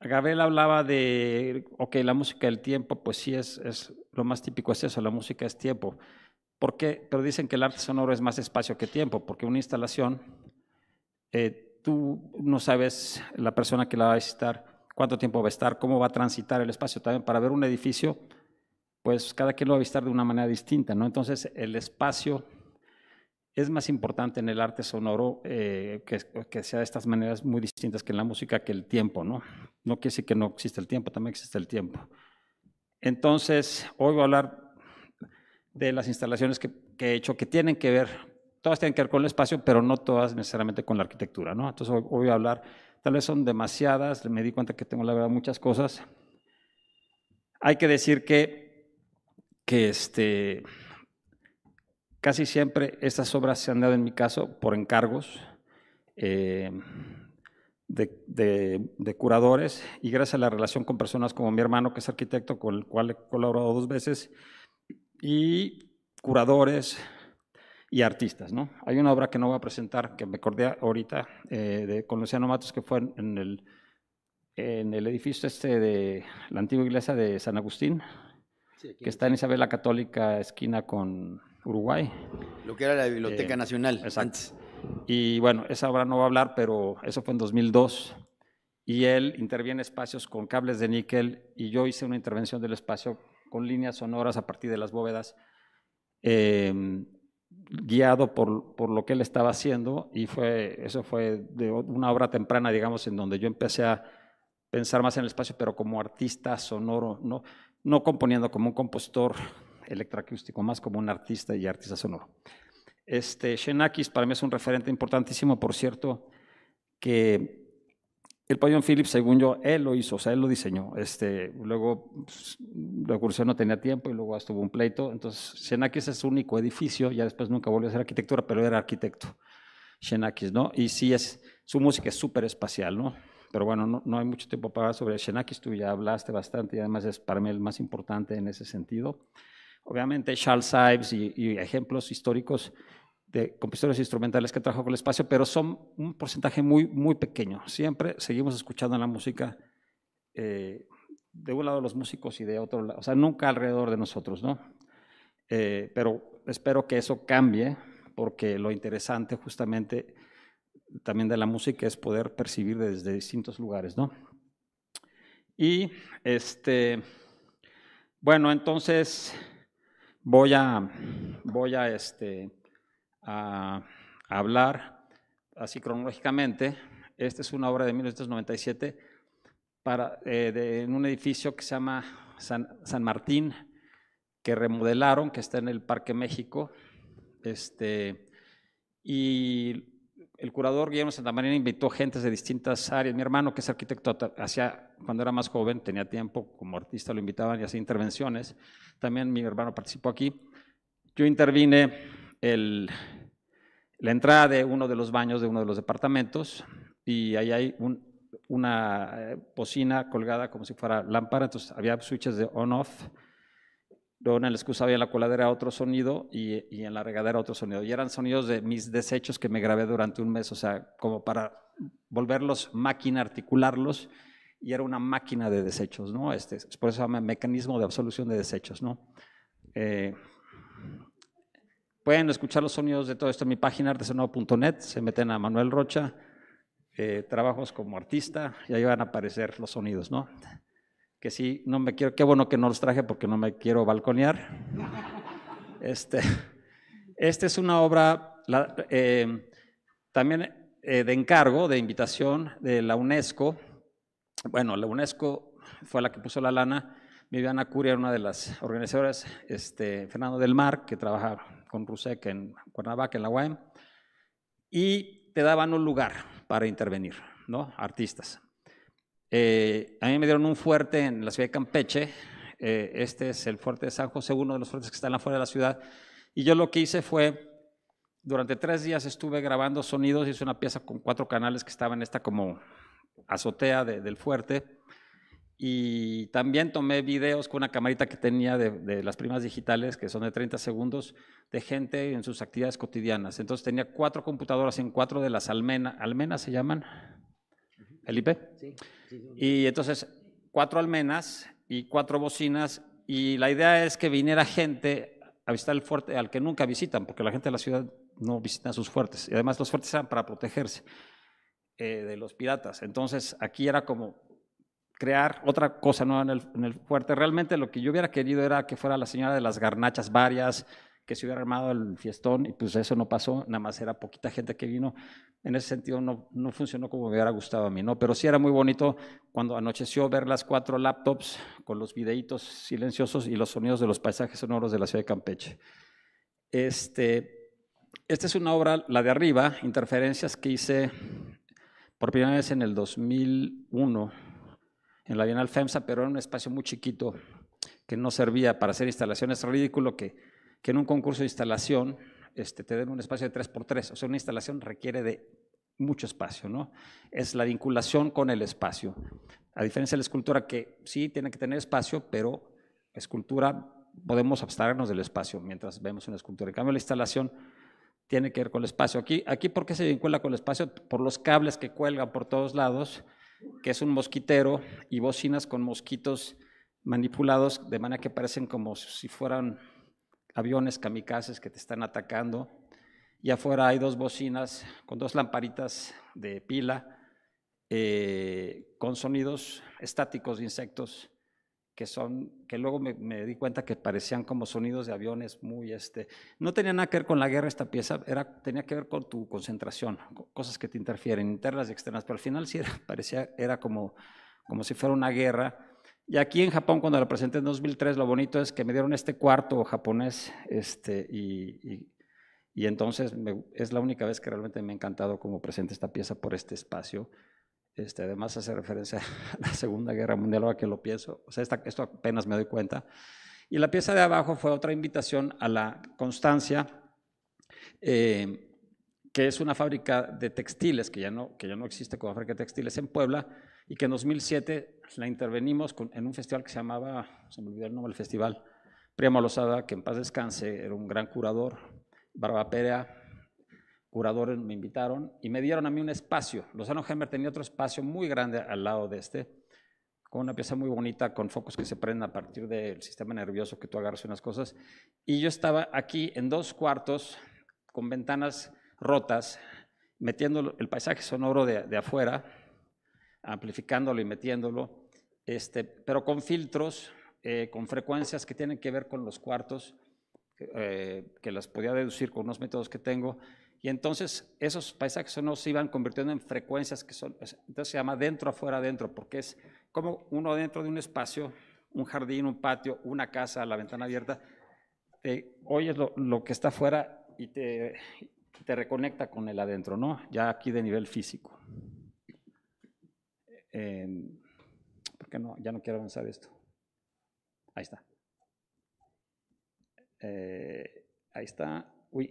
Gabriel hablaba de, ok, la música del tiempo, pues sí, es, es, lo más típico es eso, la música es tiempo. ¿Por qué? Pero dicen que el arte sonoro es más espacio que tiempo, porque una instalación, eh, tú no sabes la persona que la va a visitar, cuánto tiempo va a estar, cómo va a transitar el espacio. También para ver un edificio, pues cada quien lo va a visitar de una manera distinta, ¿no? Entonces el espacio es más importante en el arte sonoro eh, que, sea de estas maneras muy distintas que en la música que el tiempo, ¿no? No quiere decir que no existe el tiempo, también existe el tiempo. Entonces, hoy voy a hablar de las instalaciones que, que, he hecho que tienen que ver, todas tienen que ver con el espacio, pero no todas necesariamente con la arquitectura, ¿no? Entonces hoy, voy a hablar, tal vez son demasiadas, me di cuenta que tengo la verdad muchas cosas. Hay que decir que, que este, casi siempre estas obras se han dado en mi caso por encargos eh, de, curadores y gracias a la relación con personas como mi hermano que es arquitecto con el cual he colaborado dos veces y curadores y artistas. ¿no? Hay una obra que no voy a presentar, que me acordé ahorita, eh, de, con Luciano Matos, que fue en el, en el edificio este de la antigua iglesia de San Agustín, que está en Isabel la Católica, esquina con Uruguay. Lo que era la Biblioteca eh, Nacional antes. Y bueno, esa obra no va a hablar, pero eso fue en 2002. Y él interviene espacios con cables de níquel y yo hice una intervención del espacio con líneas sonoras a partir de las bóvedas, em, guiado por, lo que él estaba haciendo y fue, eso fue de una obra temprana, digamos, en donde yo empecé a pensar más en el espacio, pero como artista sonoro, no, no componiendo como un compositor electroacústico, más como un artista y artista sonoro. Este, Xenakis para mí es un referente importantísimo, por cierto, que el Pabellón Phillips, según yo, él lo hizo, o sea, él lo diseñó. Este, luego, pues, la cursión no tenía tiempo y luego estuvo un pleito. Entonces, Xenakis es su único edificio, ya después nunca volvió a ser arquitectura, pero era arquitecto. Xenakis, ¿no? Y sí, es, su música es súper espacial, ¿no? Pero bueno, no, hay mucho tiempo para hablar sobre Xenakis, tú ya hablaste bastante y además es para mí el más importante en ese sentido. Obviamente, Charles Ives y ejemplos históricos de compositores instrumentales que trabajan con el espacio, pero son un porcentaje muy, muy pequeño. Siempre seguimos escuchando la música eh, de un lado los músicos y de otro lado, o sea, nunca alrededor de nosotros, ¿no? Eh, pero espero que eso cambie, porque lo interesante justamente también de la música es poder percibir desde distintos lugares, ¿no? Y este, bueno, entonces voy a, voy a este, a, hablar así cronológicamente. Esta es una obra de 1997 para, eh, en un edificio que se llama San, Martín, que remodelaron, que está en el Parque México. Este, y el curador Guillermo Marina invitó gentes de distintas áreas. Mi hermano, que es arquitecto, hacía, cuando era más joven, tenía tiempo como artista, lo invitaban y hacía intervenciones. También mi hermano participó aquí. Yo intervine la entrada de uno de los baños de uno de los departamentos y ahí hay una pocina eh, colgada como si fuera lámpara, entonces había switches de on-off. Luego en el excusa había en la coladera otro sonido y, en la regadera otro sonido. Y eran sonidos de mis desechos que me grabé durante un mes, o sea, como para volverlos máquina, articularlos. Y era una máquina de desechos, ¿no? Este, por eso se llama mecanismo de absolución de desechos, ¿no? Eh, Pueden escuchar los sonidos de todo esto en mi página artesanado.net, se meten a Manuel Rocha, eh, trabajos como artista, y ahí van a aparecer los sonidos, ¿no? Que sí, no me quiero, qué bueno que no los traje porque no me quiero balconear. Este, esta es una obra eh, también eh, de encargo, de invitación de la UNESCO. Bueno, la UNESCO fue la que puso la lana. Viviana Curia, una de las organizadoras, este, Fernando del Mar, que trabaja con Rusek en Cuernavaca, en la UAM, y te daban un lugar para intervenir, ¿no? Artistas. Eh, a mí me dieron un fuerte en la ciudad de Campeche, eh, este es el fuerte de San José, uno de los fuertes que están afuera de la ciudad, y yo lo que hice fue, durante tres días estuve grabando sonidos, hice una pieza con cuatro canales que estaba en esta como azotea del fuerte, y también tomé videos con una camarita que tenía de, las primas digitales, que son de 30 segundos, de gente en sus actividades cotidianas. Entonces tenía cuatro computadoras en cuatro de las almenas, ¿almenas se llaman? Felipe. Sí, Y entonces cuatro almenas y cuatro bocinas. Y la idea es que viniera gente a visitar el fuerte, al que nunca visitan, porque la gente de la ciudad no visita sus fuertes. Y además los fuertes eran para protegerse eh, de los piratas. Entonces aquí era como crear otra cosa nueva en el, fuerte. Realmente lo que yo hubiera querido era que fuera la señora de las garnachas varias, que se hubiera armado el fiestón y pues eso no pasó, nada más era poquita gente que vino. En ese sentido no, no funcionó como me hubiera gustado a mí, ¿no? Pero sí era muy bonito cuando anocheció ver las cuatro laptops con los videitos silenciosos y los sonidos de los paisajes sonoros de la ciudad de Campeche. Este, esta es una obra, la de arriba, Interferencias, que hice por primera vez en el 2001 en la Bienal FEMSA, pero era un espacio muy chiquito que no servía para hacer instalaciones. Es ridículo que, en un concurso de instalación este, te den un espacio de 3x3. O sea, una instalación requiere de mucho espacio, ¿no? Es la vinculación con el espacio. A diferencia de la escultura, que sí tiene que tener espacio, pero escultura podemos abstraernos del espacio mientras vemos una escultura. En cambio, la instalación tiene que ver con el espacio. Aquí, aquí ¿por qué se vincula con el espacio? Por los cables que cuelgan por todos lados que es un mosquitero y bocinas con mosquitos manipulados de manera que parecen como si fueran aviones kamikazes que te están atacando. Y afuera hay dos bocinas con dos lamparitas de pila eh, con sonidos estáticos de insectos que son, que luego me, di cuenta que parecían como sonidos de aviones muy, este, no tenía nada que ver con la guerra esta pieza, era, tenía que ver con tu concentración, cosas que te interfieren, internas y externas, pero al final sí era, *laughs* parecía, era como, como si fuera una guerra. Y aquí en Japón, cuando la presenté en 2003, lo bonito es que me dieron este cuarto japonés, este, y, y, entonces es la única vez que realmente me ha encantado como presente esta pieza por este espacio. Este, además hace referencia *laughs* a la Segunda Guerra Mundial, ahora que lo pienso, o sea, esto apenas me doy cuenta. Y la pieza de abajo fue otra invitación a la constancia, eh, que es una fábrica de textiles que ya no, que ya no existe como fábrica de textiles en Puebla, y que en 2007 la intervenimos en un festival que se llamaba, se me olvidó el nombre del festival, Priamo Lozada, que en paz descanse, era un gran curador, Barba Perea, curadores me invitaron y me dieron a mí un espacio. Lozano Hemmer tenía otro espacio muy grande al lado de este, con una pieza muy bonita, con focos que se prenden a partir del sistema nervioso que tú agarras unas cosas. Y yo estaba aquí en dos cuartos con ventanas rotas, metiendo el paisaje sonoro de, afuera, amplificándolo y metiéndolo, este, pero con filtros, eh, con frecuencias que tienen que ver con los cuartos, eh, que las podía deducir con unos métodos que tengo, y entonces esos paisajes sonos se iban convirtiendo en frecuencias que son, entonces se llama dentro, afuera, adentro, porque es como uno dentro de un espacio, un jardín, un patio, una casa, la ventana abierta, te oyes lo, que está afuera y te, reconecta con el adentro, ¿no? Ya aquí de nivel físico. ¿Por qué no? Ya no quiero avanzar esto. Ahí está. Eh, ahí está. Uy.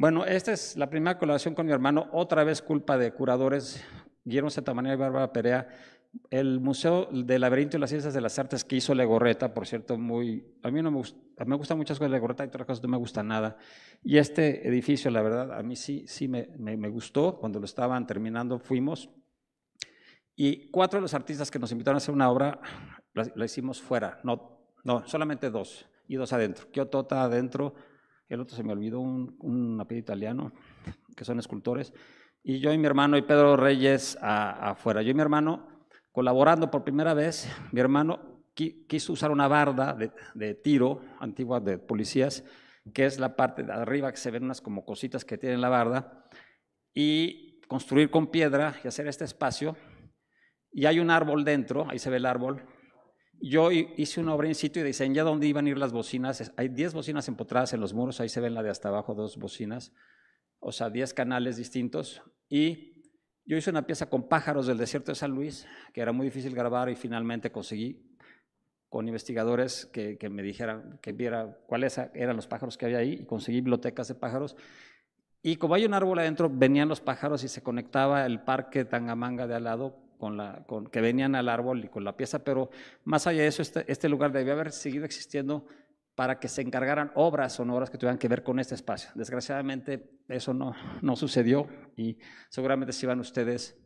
Bueno, esta es la primera colaboración con mi hermano, otra vez culpa de curadores, Guillermo Santamaría y Bárbara Perea. El Museo del Laberinto y las Ciencias de las Artes que hizo Legorreta, por cierto, muy, a mí no me, gusta, me gustan muchas cosas de Legorreta y otras cosas no me gusta nada. Y este edificio, la verdad, a mí sí, sí me, me, gustó. Cuando lo estaban terminando fuimos. Y cuatro de los artistas que nos invitaron a hacer una obra la, hicimos fuera, no, no, solamente dos y dos adentro. está adentro, el otro se me olvidó, un, un apellido italiano, que son escultores, y yo y mi hermano y Pedro Reyes afuera. Yo y mi hermano, colaborando por primera vez, mi hermano quiso usar una barda de, tiro antigua de policías, que es la parte de arriba que se ven unas como cositas que tienen la barda, y construir con piedra y hacer este espacio. Y hay un árbol dentro, ahí se ve el árbol, yo hice una obra en sitio y dicen ya dónde iban a ir las bocinas. Hay 10 bocinas empotradas en los muros, ahí se ven la de hasta abajo, dos bocinas, o sea, 10 canales distintos. Y yo hice una pieza con pájaros del desierto de San Luis, que era muy difícil grabar y finalmente conseguí con investigadores que, que me dijeran, que viera cuáles eran los pájaros que había ahí y conseguí bibliotecas de pájaros. Y como hay un árbol adentro, venían los pájaros y se conectaba el parque Tangamanga de al lado con la, con, que venían al árbol y con la pieza, pero más allá de eso, este, este lugar debía haber seguido existiendo para que se encargaran obras obras que tuvieran que ver con este espacio. Desgraciadamente eso no, no sucedió y seguramente si van ustedes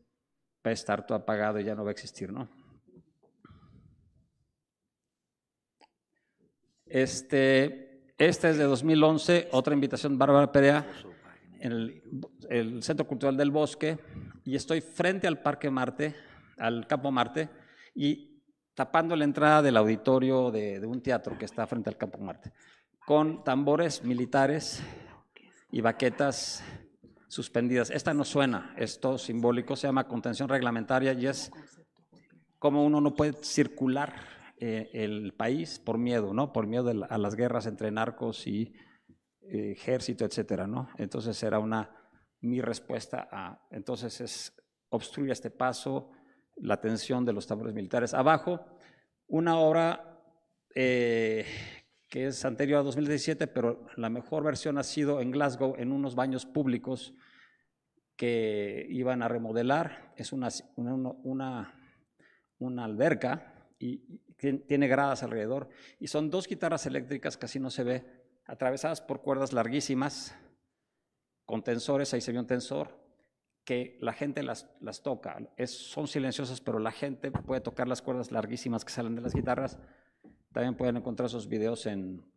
va a estar todo apagado y ya no va a existir, ¿no? Este, es de 2011, otra invitación, Bárbara Perea en el, Centro Cultural del Bosque y estoy frente al Parque Marte, al Campo Marte, y tapando la entrada del auditorio de, un teatro que está frente al Campo Marte, con tambores militares y baquetas suspendidas. Esta no suena, esto simbólico, se llama contención reglamentaria y es como uno no puede circular eh, el país por miedo, ¿no? Por miedo a las guerras entre narcos y eh, ejército, etcétera, ¿no? Entonces era una mi respuesta a, entonces es obstruye este paso, la tensión de los tambores militares. Abajo, una obra eh, que es anterior a 2017, pero la mejor versión ha sido en Glasgow, en unos baños públicos que iban a remodelar. Es una, una, una, una alberca y tiene gradas alrededor y son dos guitarras eléctricas, casi no se ve, atravesadas por cuerdas larguísimas, con tensores, ahí se ve un tensor, que la gente las, toca. son silenciosas, pero la gente puede tocar las cuerdas larguísimas que salen de las guitarras. También pueden encontrar esos videos en,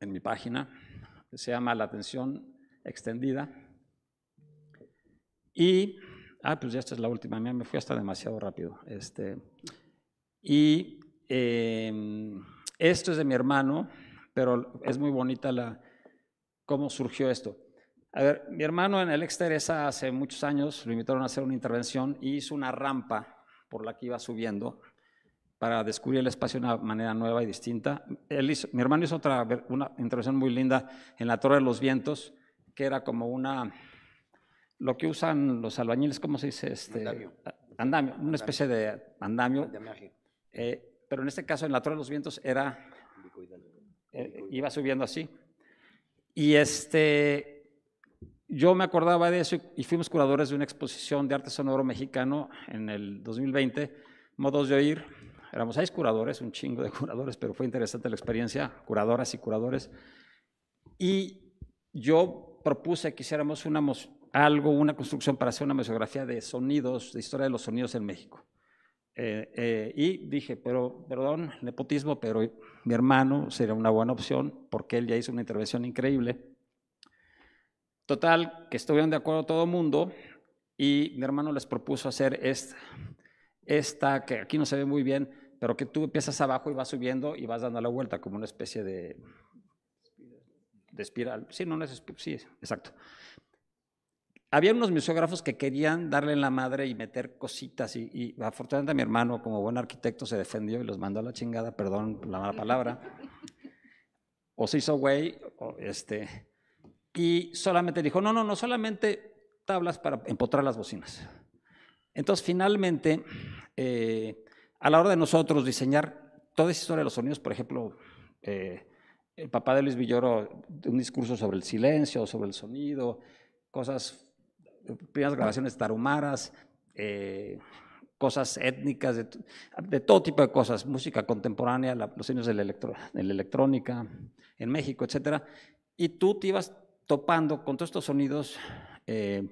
en mi página. Se llama La tensión extendida. Y, ah, pues ya esta es la última, me fui hasta demasiado rápido. Este, y em, esto es de mi hermano, pero es muy bonita la cómo surgió esto. A ver, mi hermano en el Exteresa hace muchos años lo invitaron a hacer una intervención y e hizo una rampa por la que iba subiendo para descubrir el espacio de una manera nueva y distinta. mi hermano hizo otra una intervención muy linda en la Torre de los Vientos, que era como una lo que usan los albañiles, ¿cómo se dice? Este, andamio. andamio una especie de andamio. Eh, pero en este caso, en la Torre de los Vientos era eh, iba subiendo así. Y este, yo me acordaba de eso y fuimos curadores de una exposición de arte sonoro mexicano en el 2020, Modos de Oír. Éramos seis curadores, un chingo de *laughs* curadores, pero fue interesante la experiencia, curadoras y curadores. Y yo propuse que hiciéramos una, algo, una construcción para hacer una museografía de sonidos, de historia de los sonidos en México. Eh, eh, y dije, pero, perdón, nepotismo, pero mi hermano sería una buena opción porque él ya hizo una intervención increíble. Total, que estuvieron de acuerdo todo el mundo y mi hermano les propuso hacer esta, esta que aquí no se ve muy bien, pero que tú empiezas abajo y vas subiendo y vas dando la vuelta como una especie de, de espiral. Sí, no, no es espiral, sí, exacto había unos museógrafos que querían darle en la madre y meter cositas y, afortunadamente mi hermano como buen arquitecto se defendió y los mandó a la chingada, perdón la mala palabra, o se hizo güey, este, y solamente dijo, no, no, no, solamente tablas para empotrar las bocinas. Entonces finalmente, eh, a la hora de nosotros diseñar toda esa historia de los sonidos, por ejemplo, eh, el papá de Luis Villoro, un discurso sobre el silencio, sobre el sonido, cosas primeras grabaciones tarumaras, eh, cosas étnicas, de, todo tipo de cosas, música contemporánea, los años de la, electrónica en México, etc. Y tú te ibas topando con todos estos sonidos eh,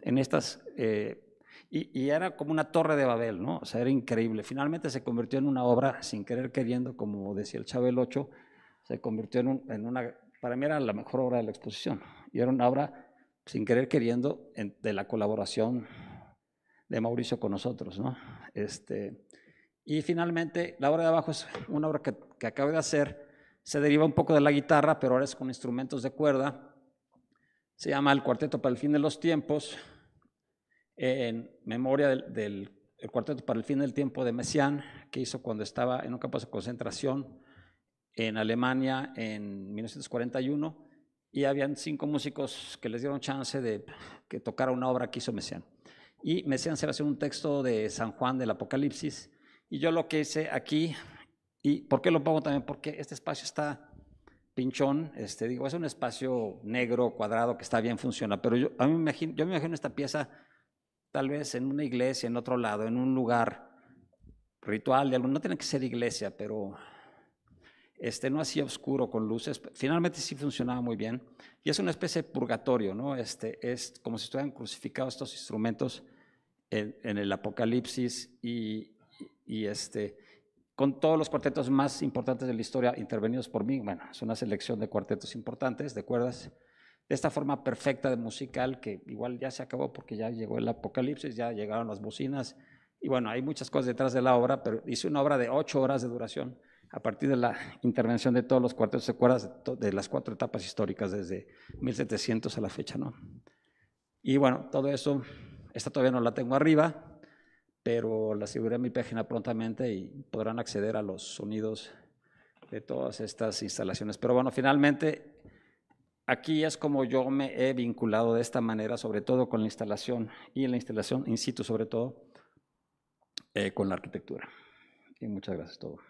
en estas... Eh, y, era como una torre de Babel, ¿no? O sea, era increíble. Finalmente se convirtió en una obra, sin querer queriendo, como decía el Chávez 8, se convirtió en, en una... Para mí era la mejor obra de la exposición. Y era una obra sin querer queriendo, de la colaboración de Mauricio con nosotros, ¿no? Este, y finalmente, la obra de abajo es una obra que, acabo de hacer, se deriva un poco de la guitarra, pero ahora es con instrumentos de cuerda, se llama El Cuarteto para el Fin de los Tiempos, en memoria del, Cuarteto para el Fin del Tiempo de Messiaen, que hizo cuando estaba en un campo de concentración en Alemania en 1941 y habían cinco músicos que les dieron chance de que tocara una obra que hizo Mesián. Y Mesián se va a hacer un texto de San Juan del Apocalipsis. Y yo lo que hice aquí, y ¿por qué lo pongo también? Porque este espacio está pinchón, este, digo, es un espacio negro, cuadrado, que está bien, funciona. Pero yo, a me imagino, yo me imagino esta pieza tal vez en una iglesia, en otro lado, en un lugar ritual de algo. No tiene que ser iglesia, pero este, no hacía oscuro con luces, finalmente sí funcionaba muy bien. Y es una especie de purgatorio, ¿no? Este, es como si estuvieran crucificados estos instrumentos en, el Apocalipsis y, este, con todos los cuartetos más importantes de la historia intervenidos por mí. Bueno, es una selección de cuartetos importantes, de cuerdas, de esta forma perfecta de musical que igual ya se acabó porque ya llegó el Apocalipsis, ya llegaron las bocinas. Y bueno, hay muchas cosas detrás de la obra, pero hice una obra de ocho horas de duración a partir de la intervención de todos los cuartos, de de las cuatro etapas históricas desde 1700 a la fecha, ¿no? Y bueno, todo eso, esta todavía no la tengo arriba, pero la subiré a mi página prontamente y podrán acceder a los sonidos de todas estas instalaciones. Pero bueno, finalmente, aquí es como yo me he vinculado de esta manera, sobre todo con la instalación y en la instalación in situ, sobre todo, eh, con la arquitectura muchas gracias a todos.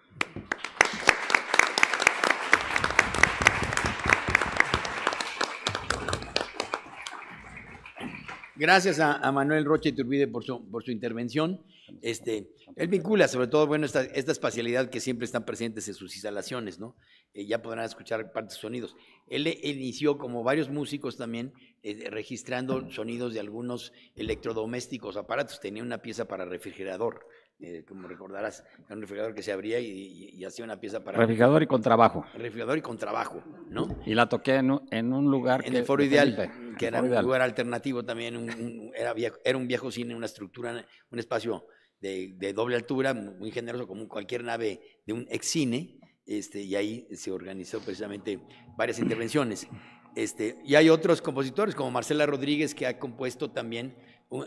Gracias a, Manuel Roche Turbide por su, por su intervención. Este, él vincula sobre todo, bueno, esta, espacialidad que siempre están presentes en sus instalaciones, ¿no? Eh, ya podrán escuchar partes de sonidos. Él, inició, como varios músicos también, eh, registrando sonidos de algunos electrodomésticos, aparatos. Tenía una pieza para refrigerador eh, como recordarás, era un refrigerador que se abría y, hacía una pieza para... Refrigerador y con trabajo. Refrigerador y con trabajo, ¿no? Y la toqué en un, en un lugar... En el Foro Ideal, que era un lugar alternativo también, era, un viejo cine, una estructura, un espacio de, doble altura, muy generoso, como cualquier nave de un ex cine, este, y ahí se organizó precisamente varias intervenciones. Este, y hay otros compositores como Marcela Rodríguez que ha compuesto también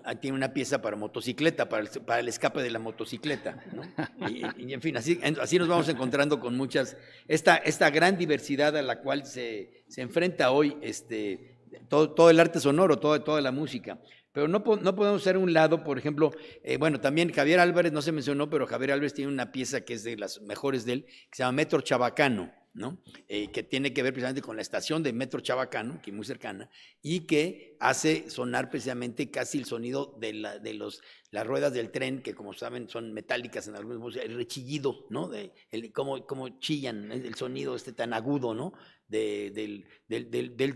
Ah, tiene una pieza para motocicleta, para el, escape de la motocicleta. Y, en fin, así, así nos vamos encontrando con muchas, esta, esta gran diversidad a la cual se, enfrenta hoy este, todo, el arte sonoro, toda toda la música. Pero no, no podemos ser un lado, por ejemplo, eh, bueno, también Javier Álvarez, no se mencionó, pero Javier Álvarez tiene una pieza que es de las mejores de él, que se llama Metro Chabacano eh, que tiene que ver precisamente con la estación de Metro Chabacano, que es muy cercana, y que hace sonar precisamente casi el sonido de, las ruedas del tren, que como saben son metálicas en algunos el rechillido, ¿no? De, el, cómo, chillan, el sonido este tan agudo, ¿no? del,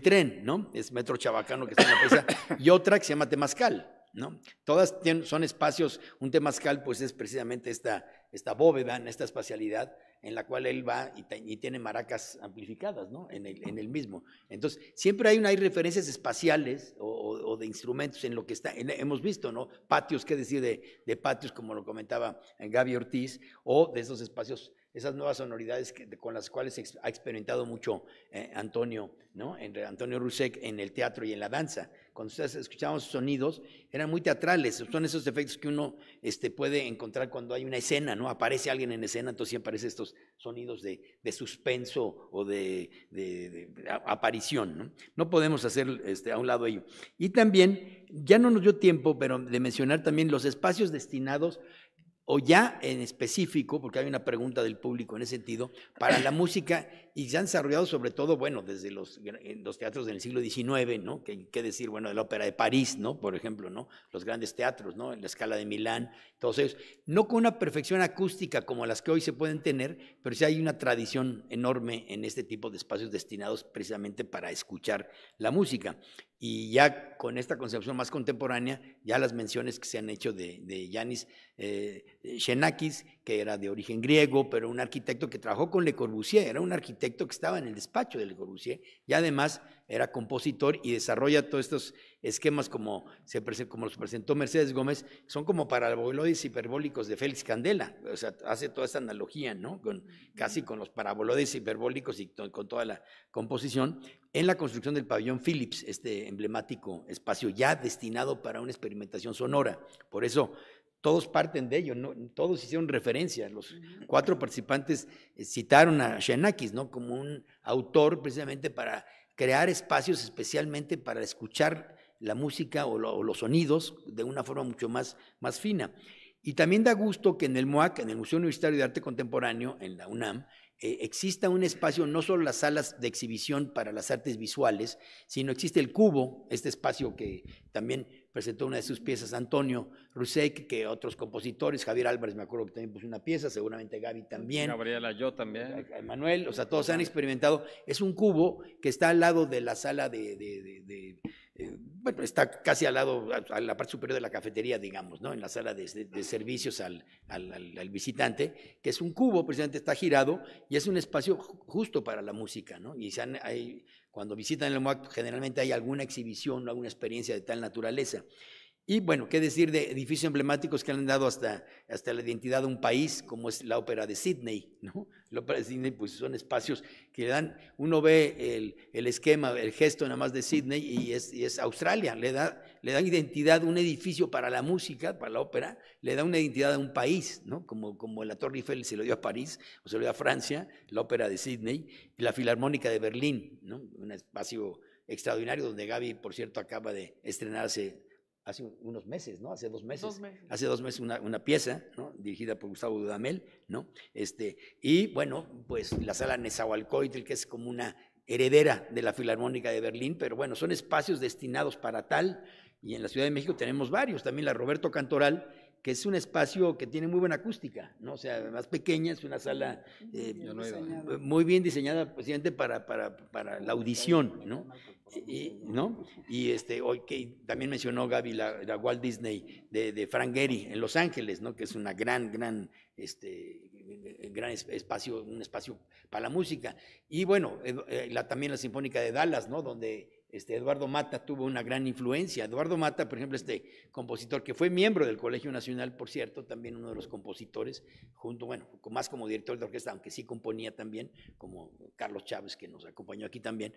tren, ¿no? Es Metro Chabacano que está la *coughs* y otra que se llama Temazcal, ¿no? Todas tienen, son espacios, un Temazcal pues es precisamente esta, esta bóveda, esta espacialidad, en la cual él va y, tiene maracas amplificadas, ¿no? En el, mismo. Entonces, siempre hay, una, hay referencias espaciales o, de instrumentos en lo que está, hemos visto, ¿no? Patios, qué decir de, de, patios, como lo comentaba eh, Gaby Ortiz, o de esos espacios esas nuevas sonoridades con las cuales ha experimentado mucho eh, Antonio, ¿no? En, Antonio Rusek en el teatro y en la danza. Cuando ustedes escuchaban sonidos, eran muy teatrales, son esos efectos que uno este, puede encontrar cuando hay una escena, ¿no? Aparece alguien en escena, entonces siempre aparecen estos sonidos de, suspenso o de, aparición, ¿no? podemos hacer este, a un lado ello. Y también, ya no nos dio tiempo, pero de mencionar también los espacios destinados o ya en específico, porque hay una pregunta del público en ese sentido, para la música y se han desarrollado sobre todo, bueno, desde los, teatros del siglo XIX, ¿no? ¿Qué, decir, bueno, de la ópera de París, ¿no? Por ejemplo, ¿no? Los grandes teatros, ¿no? En la escala de Milán, todos ellos. No con una perfección acústica como las que hoy se pueden tener, pero sí hay una tradición enorme en este tipo de espacios destinados precisamente para escuchar la música. Y ya con esta concepción más contemporánea, ya las menciones que se han hecho de, Yanis eh, Xenakis, que era de origen griego, pero un arquitecto que trabajó con Le Corbusier, era un arquitecto que estaba en el despacho de Le Corbusier y además era compositor y desarrolla todos estos esquemas como, se, los presentó Mercedes Gómez, son como paraboloides hiperbólicos de Félix Candela. O sea, hace toda esta analogía, ¿no? casi con los paraboloides hiperbólicos y con toda la composición, en la construcción del pabellón Phillips, este emblemático espacio ya destinado para una experimentación sonora. Por eso, todos parten de ello, todos hicieron referencia, los cuatro participantes eh, citaron a Shenakis, ¿no? como un autor precisamente para crear espacios especialmente para escuchar la música o, los sonidos de una forma mucho más, más fina. Y también da gusto que en el MOAC, en el Museo Universitario de Arte Contemporáneo, en la UNAM, eh, exista un espacio, no solo las salas de exhibición para las artes visuales, sino existe el cubo, este espacio que también presentó una de sus piezas Antonio Rusek, que otros compositores, Javier Álvarez, me acuerdo que también puso una pieza, seguramente Gaby también. Gabriela, yo también. Manuel, o sea, todos han experimentado. Es un cubo que está al lado de la sala de, eh, bueno, está casi al lado, a la parte superior de la cafetería, digamos, ¿no? En la sala de, servicios al, visitante, que es un cubo, precisamente está girado y es un espacio justo para la música, ¿no? Y se han, hay, cuando visitan el MOAC, generalmente hay alguna exhibición o alguna experiencia de tal naturaleza. Y bueno, qué decir de edificios emblemáticos que han dado hasta, hasta la identidad de un país, como es la ópera de Sydney, *laughs* La ópera de Sydney, pues son espacios que le dan, uno ve el, esquema, el gesto nada más de Sydney y es, Australia, le da, le da identidad, un edificio para la música, para la ópera, le da una identidad a un país, ¿no? Como, como la Torre Eiffel se lo dio a París, o se lo dio a Francia, la ópera de Sydney, y la Filarmónica de Berlín, ¿no? Un espacio extraordinario donde Gaby, por cierto, acaba de estrenarse hace unos meses, ¿no? Hace dos meses. Hace dos meses una, pieza, ¿no? Dirigida por Gustavo Dudamel, ¿no? Este, y bueno, pues la sala Nezahualcóyotl, que es como una heredera de la Filarmónica de Berlín, pero bueno, son espacios destinados para tal, y en la Ciudad de México tenemos varios, también la Roberto Cantoral, que es un espacio que tiene muy buena acústica, ¿no? O sea, más pequeña, es una sala eh, muy bien diseñada presidente para, para, para la audición, ¿no? Y, ¿no? y este, hoy que también mencionó Gaby la, Walt Disney de, de, Frank Gehry en Los Ángeles, ¿no? Que es una gran, gran, este, gran espacio, un espacio para la música. Y bueno, eh, eh, la, también la Sinfónica de Dallas, ¿no? Donde este, Eduardo Mata tuvo una gran influencia. Eduardo Mata, por ejemplo, este compositor que fue miembro del Colegio Nacional, por cierto, también uno de los compositores, junto, bueno, más como director de orquesta, aunque sí componía también, como Carlos Chávez, que nos acompañó aquí también,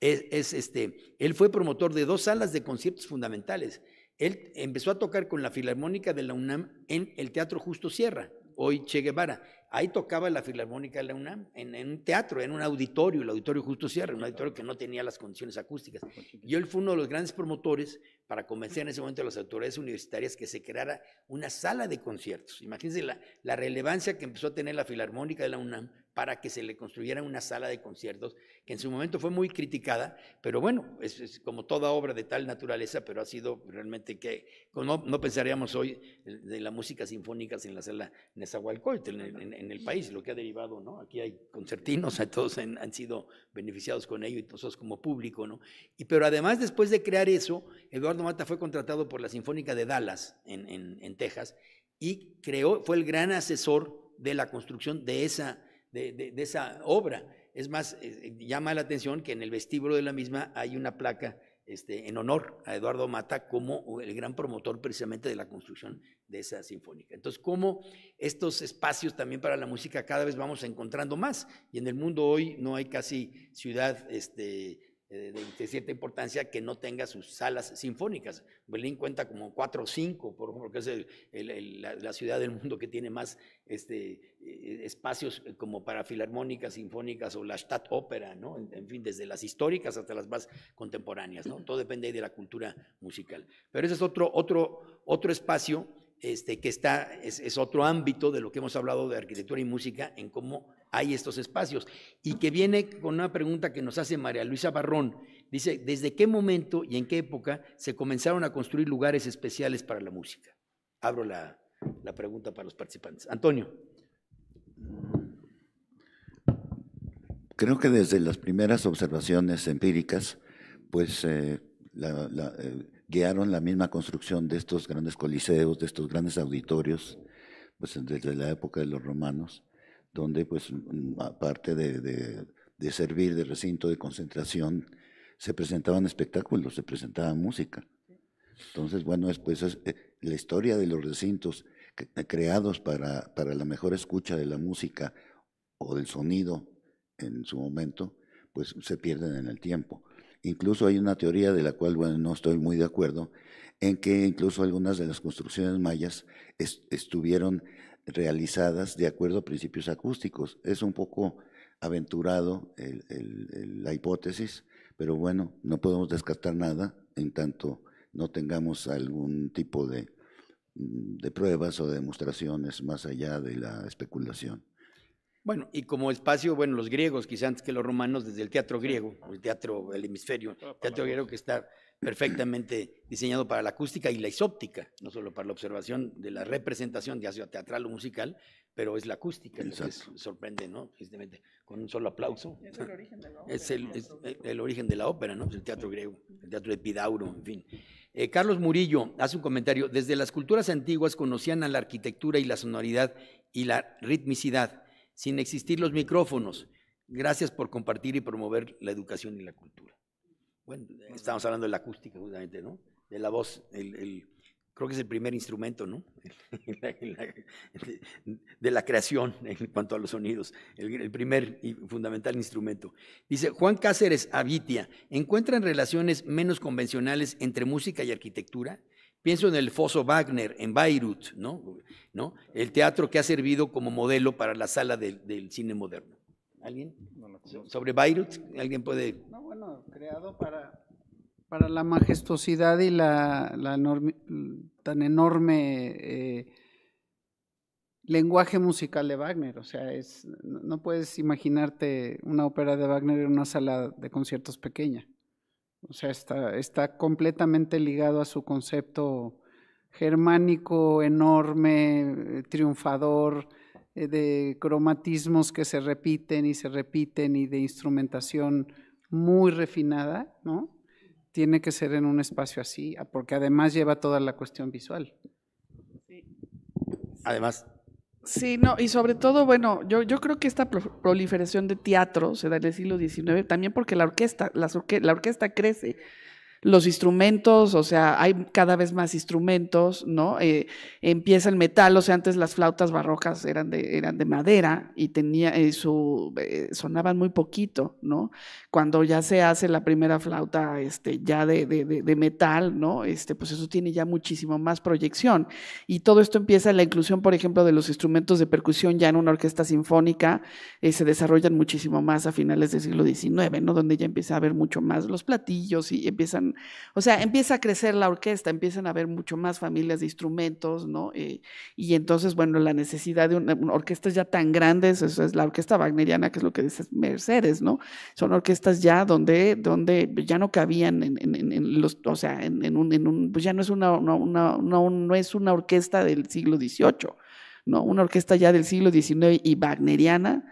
es, este, él fue promotor de dos salas de conciertos fundamentales. Él empezó a tocar con la Filarmónica de la UNAM en el Teatro Justo Sierra, hoy Che Guevara, Ahí tocaba la Filarmónica de la UNAM, en, un teatro, en un auditorio, el auditorio Justo Sierra, un auditorio que no tenía las condiciones acústicas. Y él fue uno de los grandes promotores para convencer en ese momento a las autoridades universitarias que se creara una sala de conciertos. Imagínense la relevancia que empezó a tener la Filarmónica de la UNAM para que se le construyera una sala de conciertos, que en su momento fue muy criticada, pero bueno, es, como toda obra de tal naturaleza, pero ha sido realmente que no, pensaríamos hoy de la música sinfónica en la sala Nezahualcóyotl en, en, el país, lo que ha derivado, ¿no? Aquí hay concertinos, *laughs* todos han, sido beneficiados con ello y todos como público, ¿no? Y, pero además, después de crear eso, Eduardo Mata fue contratado por la Sinfónica de Dallas, en, Texas, y creó, fue el gran asesor de la construcción de esa de, esa obra. Es más, eh, eh, llama la atención que en el vestíbulo de la misma hay una placa este, en honor a Eduardo Mata como el gran promotor precisamente de la construcción de esa sinfónica. Entonces, como estos espacios también para la música cada vez vamos encontrando más y en el mundo hoy no hay casi ciudad este, eh, de, cierta importancia que no tenga sus salas sinfónicas. Berlín cuenta como cuatro o cinco, por ejemplo, que es la, ciudad del mundo que tiene más este, eh, espacios eh, como para filarmónicas, sinfónicas o la Stadtopera, ¿no? En, fin, desde las históricas hasta las más contemporáneas, ¿no? Todo depende de la cultura musical. Pero ese es otro, otro, otro espacio este, que está, es, es otro ámbito de lo que hemos hablado de arquitectura y música en cómo hay estos espacios. Y que viene con una pregunta que nos hace María Luisa Barrón. Dice, ¿desde qué momento y en qué época se comenzaron a construir lugares especiales para la música? Abro la, pregunta para los participantes. Antonio. Creo que desde las primeras observaciones empíricas, pues eh, eh, guiaron la misma construcción de estos grandes coliseos, de estos grandes auditorios, pues desde la época de los romanos donde pues mm, aparte de, servir de recinto de concentración, se presentaban espectáculos, se presentaba música. Entonces, bueno, es, pues, eh, la historia de los recintos eh, creados para, la mejor escucha de la música o del sonido en su momento, pues se pierden en el tiempo. Incluso hay una teoría de la cual, bueno, no estoy muy de acuerdo, en que incluso algunas de las construcciones mayas estuvieron realizadas de acuerdo a principios acústicos. Es un poco aventurado la hipótesis, pero bueno, no podemos descartar nada en tanto no tengamos algún tipo mm, de, pruebas o demostraciones más allá de la especulación. Bueno, y como espacio, bueno, los griegos, quizás antes que los romanos, desde el teatro griego, el teatro, el hemisferio, el ah, teatro griego que está perfectamente diseñado para la acústica y la isóptica, no solo para la observación de la representación, ya sea teatral o musical, pero es la acústica, sorprende, ¿no? con un solo aplauso. Es el origen de la ópera. Es el, eh, origen de la ópera, ¿no? Es el teatro griego, el teatro de Pidauro, en fin. Eh, Carlos Murillo hace un comentario, desde las culturas antiguas conocían a la arquitectura y la sonoridad y la ritmicidad, sin existir los micrófonos. Gracias por compartir y promover la educación y la cultura. Bueno, eh, estamos hablando de la acústica justamente, ¿no? De la voz, el, creo que es el primer instrumento, ¿no? *laughs* de la creación en cuanto a los sonidos, el, primer y fundamental instrumento. Dice Juan Cáceres Avitia, ¿encuentran relaciones menos convencionales entre música y arquitectura? Pienso en el Foso Wagner, en Beirut, ¿no? El teatro que ha servido como modelo para la sala del cine moderno. ¿Alguien? ¿Sobre Beirut? ¿Alguien puede...? No, bueno, creado para, la majestuosidad y la, tan enorme eh, lenguaje musical de Wagner. O sea, es, no puedes imaginarte una ópera de Wagner en una sala de conciertos pequeña. O sea, está completamente ligado a su concepto germánico, enorme, eh, triunfador, eh, de cromatismos que se repiten y se repiten y de instrumentación muy refinada, ¿no? Tiene que ser en un espacio así, ah, porque además lleva toda la cuestión visual. Sí. Además. Sí, no, y sobre todo, bueno, yo, yo creo que esta proliferación de teatro se da en el siglo XIX, también porque la orquesta, la orquesta crece los instrumentos, o sea, hay cada vez más instrumentos, ¿no? Eh, empieza el metal, o sea, antes las flautas barrocas eran de, eran de madera y tenía eh, su, eh, sonaban muy poquito, ¿no? Cuando ya se hace la primera flauta este, ya de, de, de, metal, ¿no? Este, pues eso tiene ya muchísimo más proyección. Y todo esto empieza la inclusión, por ejemplo, de los instrumentos de percusión ya en una orquesta sinfónica, se desarrollan muchísimo más a finales del siglo XIX, ¿no? Donde ya empieza a haber mucho más los platillos y empiezan o sea, empieza a crecer la orquesta, empiezan a haber mucho más familias de instrumentos, ¿no? Eh, y entonces, bueno, la necesidad de una, orquestas ya tan grandes, eso es la orquesta wagneriana, que es lo que dices Mercedes, ¿no? Son orquestas ya donde, donde ya no cabían en, los, o sea, pues ya no es una, es una orquesta del siglo XVIII, ¿no? Una orquesta ya del siglo XIX y wagneriana,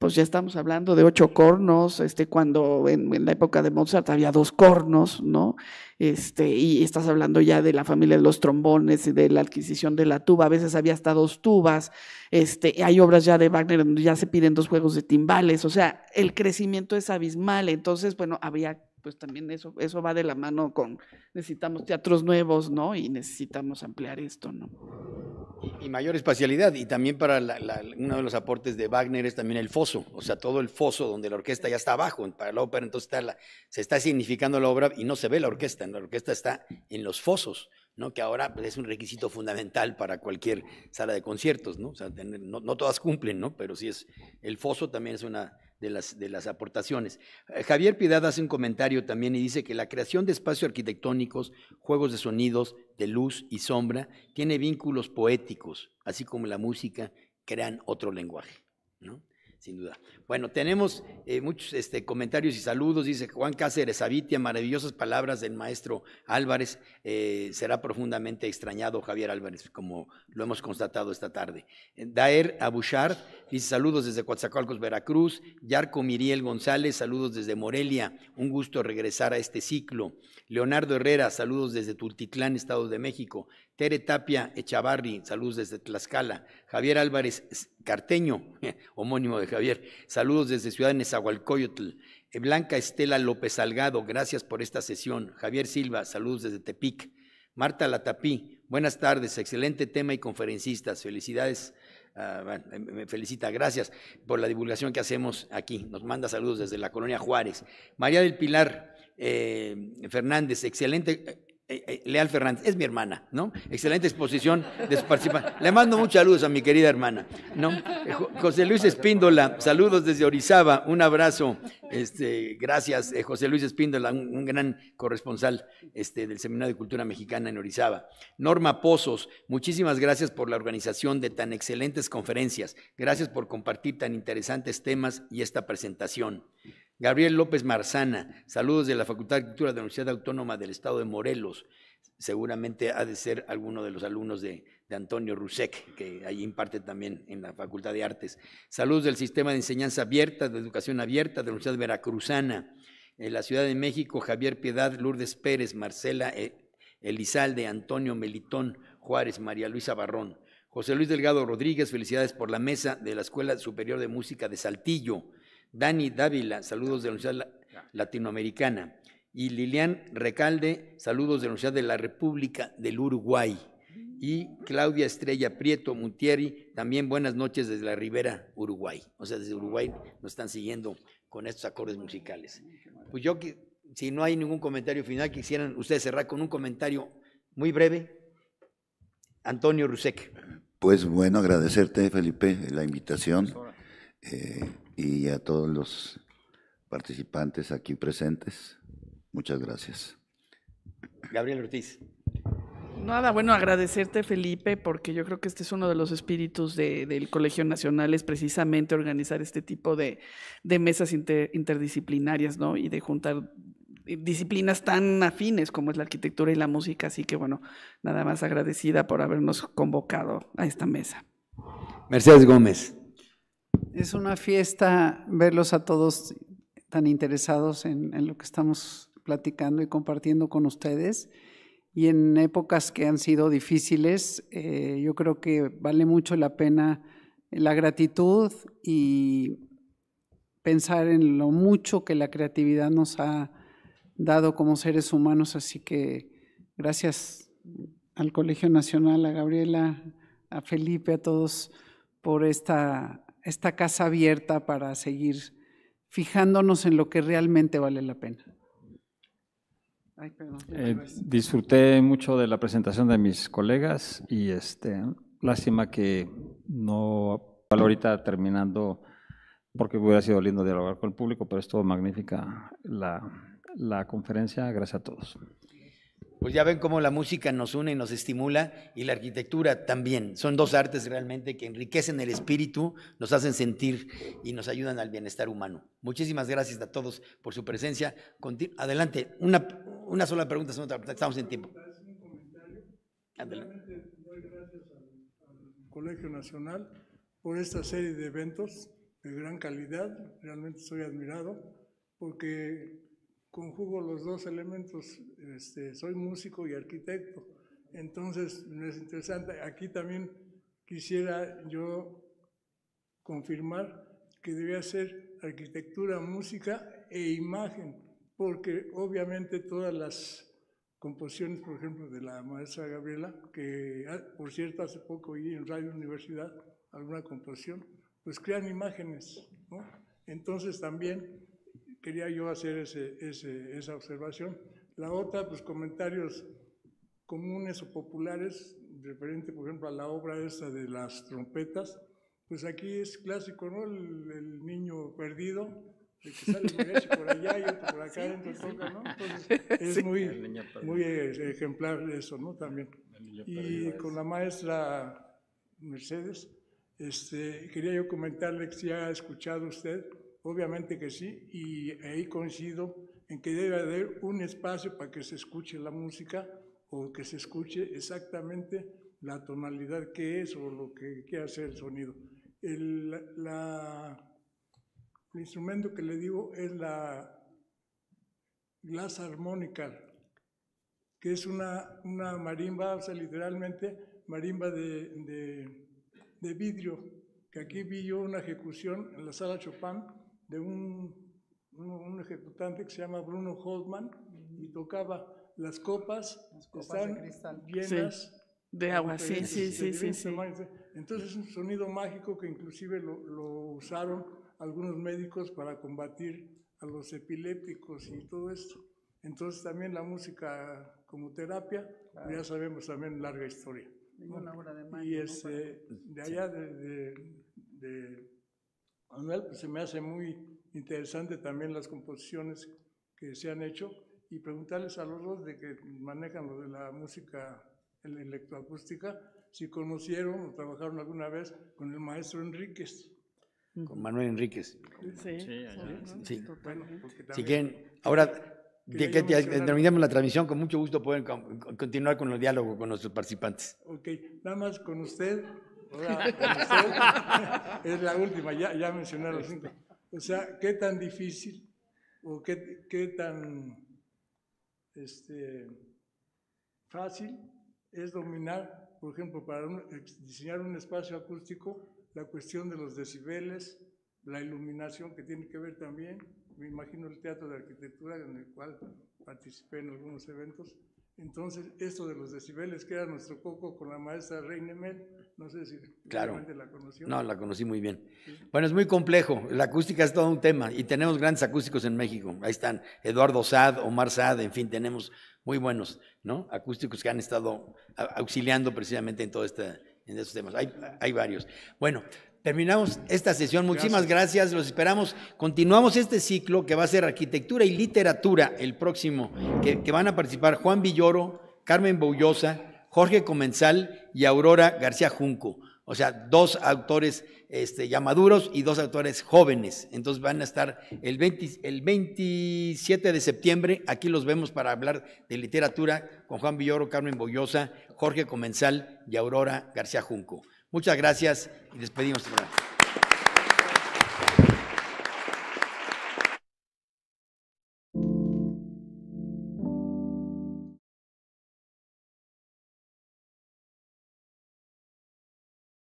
pues ya estamos hablando de ocho cornos, este, cuando en, la época de Mozart había dos cornos, ¿no? Este, y estás hablando ya de la familia de los trombones y de la adquisición de la tuba, a veces había hasta dos tubas, este, hay obras ya de Wagner donde ya se piden dos juegos de timbales, o sea, el crecimiento es abismal, entonces, bueno, había pues también eso, eso va de la mano con necesitamos teatros nuevos, ¿no? Y necesitamos ampliar esto, ¿no? Y, mayor espacialidad. Y también para la, uno de los aportes de Wagner es también el foso, o sea, todo el foso donde la orquesta ya está abajo, para la ópera, entonces se está significando la obra y no se ve la orquesta, la orquesta está en los fosos. ¿no? que ahora pues, es un requisito fundamental para cualquier sala de conciertos, ¿no? O sea, no, todas cumplen, ¿no? pero sí es, el foso también es una, de las, de las aportaciones. Eh, Javier Piedad hace un comentario también y dice que la creación de espacios arquitectónicos, juegos de sonidos, de luz y sombra, tiene vínculos poéticos, así como la música crean otro lenguaje. ¿no? sin duda. Bueno, tenemos eh, muchos este, comentarios y saludos. Dice Juan Cáceres Avitia, maravillosas palabras del maestro Álvarez. Eh, será profundamente extrañado Javier Álvarez, como lo hemos constatado esta tarde. Eh, Daer Abushar dice saludos desde Coatzacoalcos, Veracruz. Yarco Miriel González, saludos desde Morelia. Un gusto regresar a este ciclo. Leonardo Herrera, saludos desde Tultitlán, Estado de México. Tere Tapia Echavarri, saludos desde Tlaxcala. Javier Álvarez Carteño, *laughs* homónimo de Javier, saludos desde Ciudad Nezahualcóyotl. Blanca Estela López Salgado, gracias por esta sesión. Javier Silva, saludos desde Tepic. Marta Latapí, buenas tardes, excelente tema y conferencistas. Felicidades. Ah, me felicita, gracias por la divulgación que hacemos aquí. Nos manda saludos desde la colonia Juárez. María del Pilar, eh, Fernández, excelente. Eh, eh, Leal Fernández, es mi hermana, ¿no? Excelente exposición de su Le mando muchos saludos a mi querida hermana, ¿no? José Luis Espíndola, saludos desde Orizaba, un abrazo, este, gracias, José Luis Espíndola, un, gran corresponsal este, del Seminario de Cultura Mexicana en Orizaba. Norma Pozos, muchísimas gracias por la organización de tan excelentes conferencias, gracias por compartir tan interesantes temas y esta presentación. Gabriel López Marzana, saludos de la Facultad de Cultura de la Universidad Autónoma del Estado de Morelos. Seguramente ha de ser alguno de los alumnos de, Antonio Rusek, que ahí imparte también en la Facultad de Artes. Saludos del Sistema de Enseñanza Abierta, de Educación Abierta de la Universidad Veracruzana. En la Ciudad de México, Javier Piedad, Lourdes Pérez, Marcela eh, Elizalde, Antonio Melitón Juárez, María Luisa Barrón. José Luis Delgado Rodríguez, felicidades por la mesa de la Escuela Superior de Música de Saltillo. Dani Dávila, saludos de la Universidad Latinoamericana. Y Lilian Recalde, saludos de la Universidad de la República del Uruguay. Y Claudia Estrella Prieto Mutieri, también buenas noches desde la Ribera, Uruguay. O sea, desde Uruguay nos están siguiendo con estos acordes musicales. Pues yo, si no hay ningún comentario final, quisieran ustedes cerrar con un comentario muy breve. Antonio Rusek. Pues bueno, agradecerte, Felipe, la invitación. Pues y a todos los participantes aquí presentes. Muchas gracias. Gabriel Ortiz. Nada, bueno, agradecerte Felipe, porque yo creo que este es uno de los espíritus del Colegio Nacional, es precisamente organizar este tipo de, mesas interdisciplinarias, Y de juntar disciplinas tan afines como es la arquitectura y la música, así que bueno, nada más agradecida por habernos convocado a esta mesa. Mercedes Gómez es una fiesta verlos a todos tan interesados en, lo que estamos platicando y compartiendo con ustedes. Y en épocas que han sido difíciles, eh, yo creo que vale mucho la pena la gratitud y pensar en lo mucho que la creatividad nos ha dado como seres humanos. Así que gracias al Colegio Nacional, a Gabriela, a Felipe, a todos por esta esta casa abierta para seguir fijándonos en lo que realmente vale la pena. Eh, disfruté mucho de la presentación de mis colegas y este, lástima que no ahorita terminando porque hubiera sido lindo dialogar con el público, pero estuvo magnífica la, la conferencia. Gracias a todos pues ya ven cómo la música nos une y nos estimula y la arquitectura también. Son dos artes realmente que enriquecen el espíritu, nos hacen sentir y nos ayudan al bienestar humano. Muchísimas gracias a todos por su presencia. Adelante, una, una sola pregunta, estamos en tiempo. Adelante. Doy gracias al Colegio Nacional por esta serie de eventos de gran calidad. Realmente estoy admirado porque conjugo los dos elementos, este, soy músico y arquitecto. Entonces, es interesante, aquí también quisiera yo confirmar que debía ser arquitectura, música e imagen, porque obviamente todas las composiciones, por ejemplo, de la maestra Gabriela, que ah, por cierto hace poco oí en Radio Universidad alguna composición, pues crean imágenes, ¿no? Entonces también quería yo hacer ese, esa observación. La otra, pues comentarios comunes o populares, referente, por ejemplo, a la obra esta de las trompetas, pues aquí es clásico, ¿no? El, niño perdido, el que sale por allá y por acá dentro toca, ¿no? Entonces, es muy, muy ejemplar eso, ¿no? También. Y con la maestra Mercedes, este, quería yo comentarle que si ha escuchado usted Obviamente que sí, y ahí coincido en que debe haber un espacio para que se escuche la música o que se escuche exactamente la tonalidad que es o lo que hace hacer el sonido. El, la, el instrumento que le digo es la glass armónica, que es una, marimba, o sea, literalmente marimba de, de vidrio, que aquí vi yo una ejecución en la sala Chopin de un, un, ejecutante que se llama Bruno Holtman y tocaba las copas, las copas de cristal. llenas de agua, sí, sí, sí, sí, Entonces es un sonido mágico que inclusive lo, lo, usaron algunos médicos para combatir a los epilépticos y todo esto. Entonces también la música como terapia, ya sabemos también larga historia. y es, eh, de allá de, de Manuel, pues se me hace muy interesante también las composiciones que se han hecho y preguntarles a los dos de que manejan lo de la música electroacústica, si conocieron o trabajaron alguna vez con el maestro Enríquez. Con Manuel Enríquez. Sí, sí, sí. si quieren, ahora de que terminamos la transmisión, con mucho gusto pueden continuar con el diálogo con nuestros participantes. Ok, nada más con usted, es la última, ya, ya mencioné los cinco. O sea, qué tan difícil o qué, tan este, fácil es dominar, por ejemplo, para diseñar un espacio acústico, la cuestión de los decibeles, la iluminación que tiene que ver también, me imagino el Teatro de Arquitectura en el cual participé en algunos eventos. Entonces, esto de los decibeles, que era nuestro coco con la maestra Reinemel, no sé si *laughs* claro. la conoció. No, la conocí muy bien. Bueno, es muy complejo. La acústica es todo un tema y tenemos grandes acústicos en México. Ahí están Eduardo Sad, Omar Sad, en fin, tenemos muy buenos ¿no? acústicos que han estado auxiliando precisamente en todo este, en estos temas. Hay, varios. Bueno, terminamos esta sesión. Muchísimas gracias. Los esperamos. Continuamos este ciclo que va a ser arquitectura y literatura el próximo, que, que van a participar Juan Villoro, Carmen Boullosa. Jorge Comensal y Aurora García Junco. O sea, dos autores este, ya maduros y dos autores jóvenes. Entonces van a estar el, 27 de septiembre, aquí los vemos para hablar de literatura con Juan Villoro, Carmen Boyosa, Jorge Comensal y Aurora García Junco. Muchas gracias y despedimos.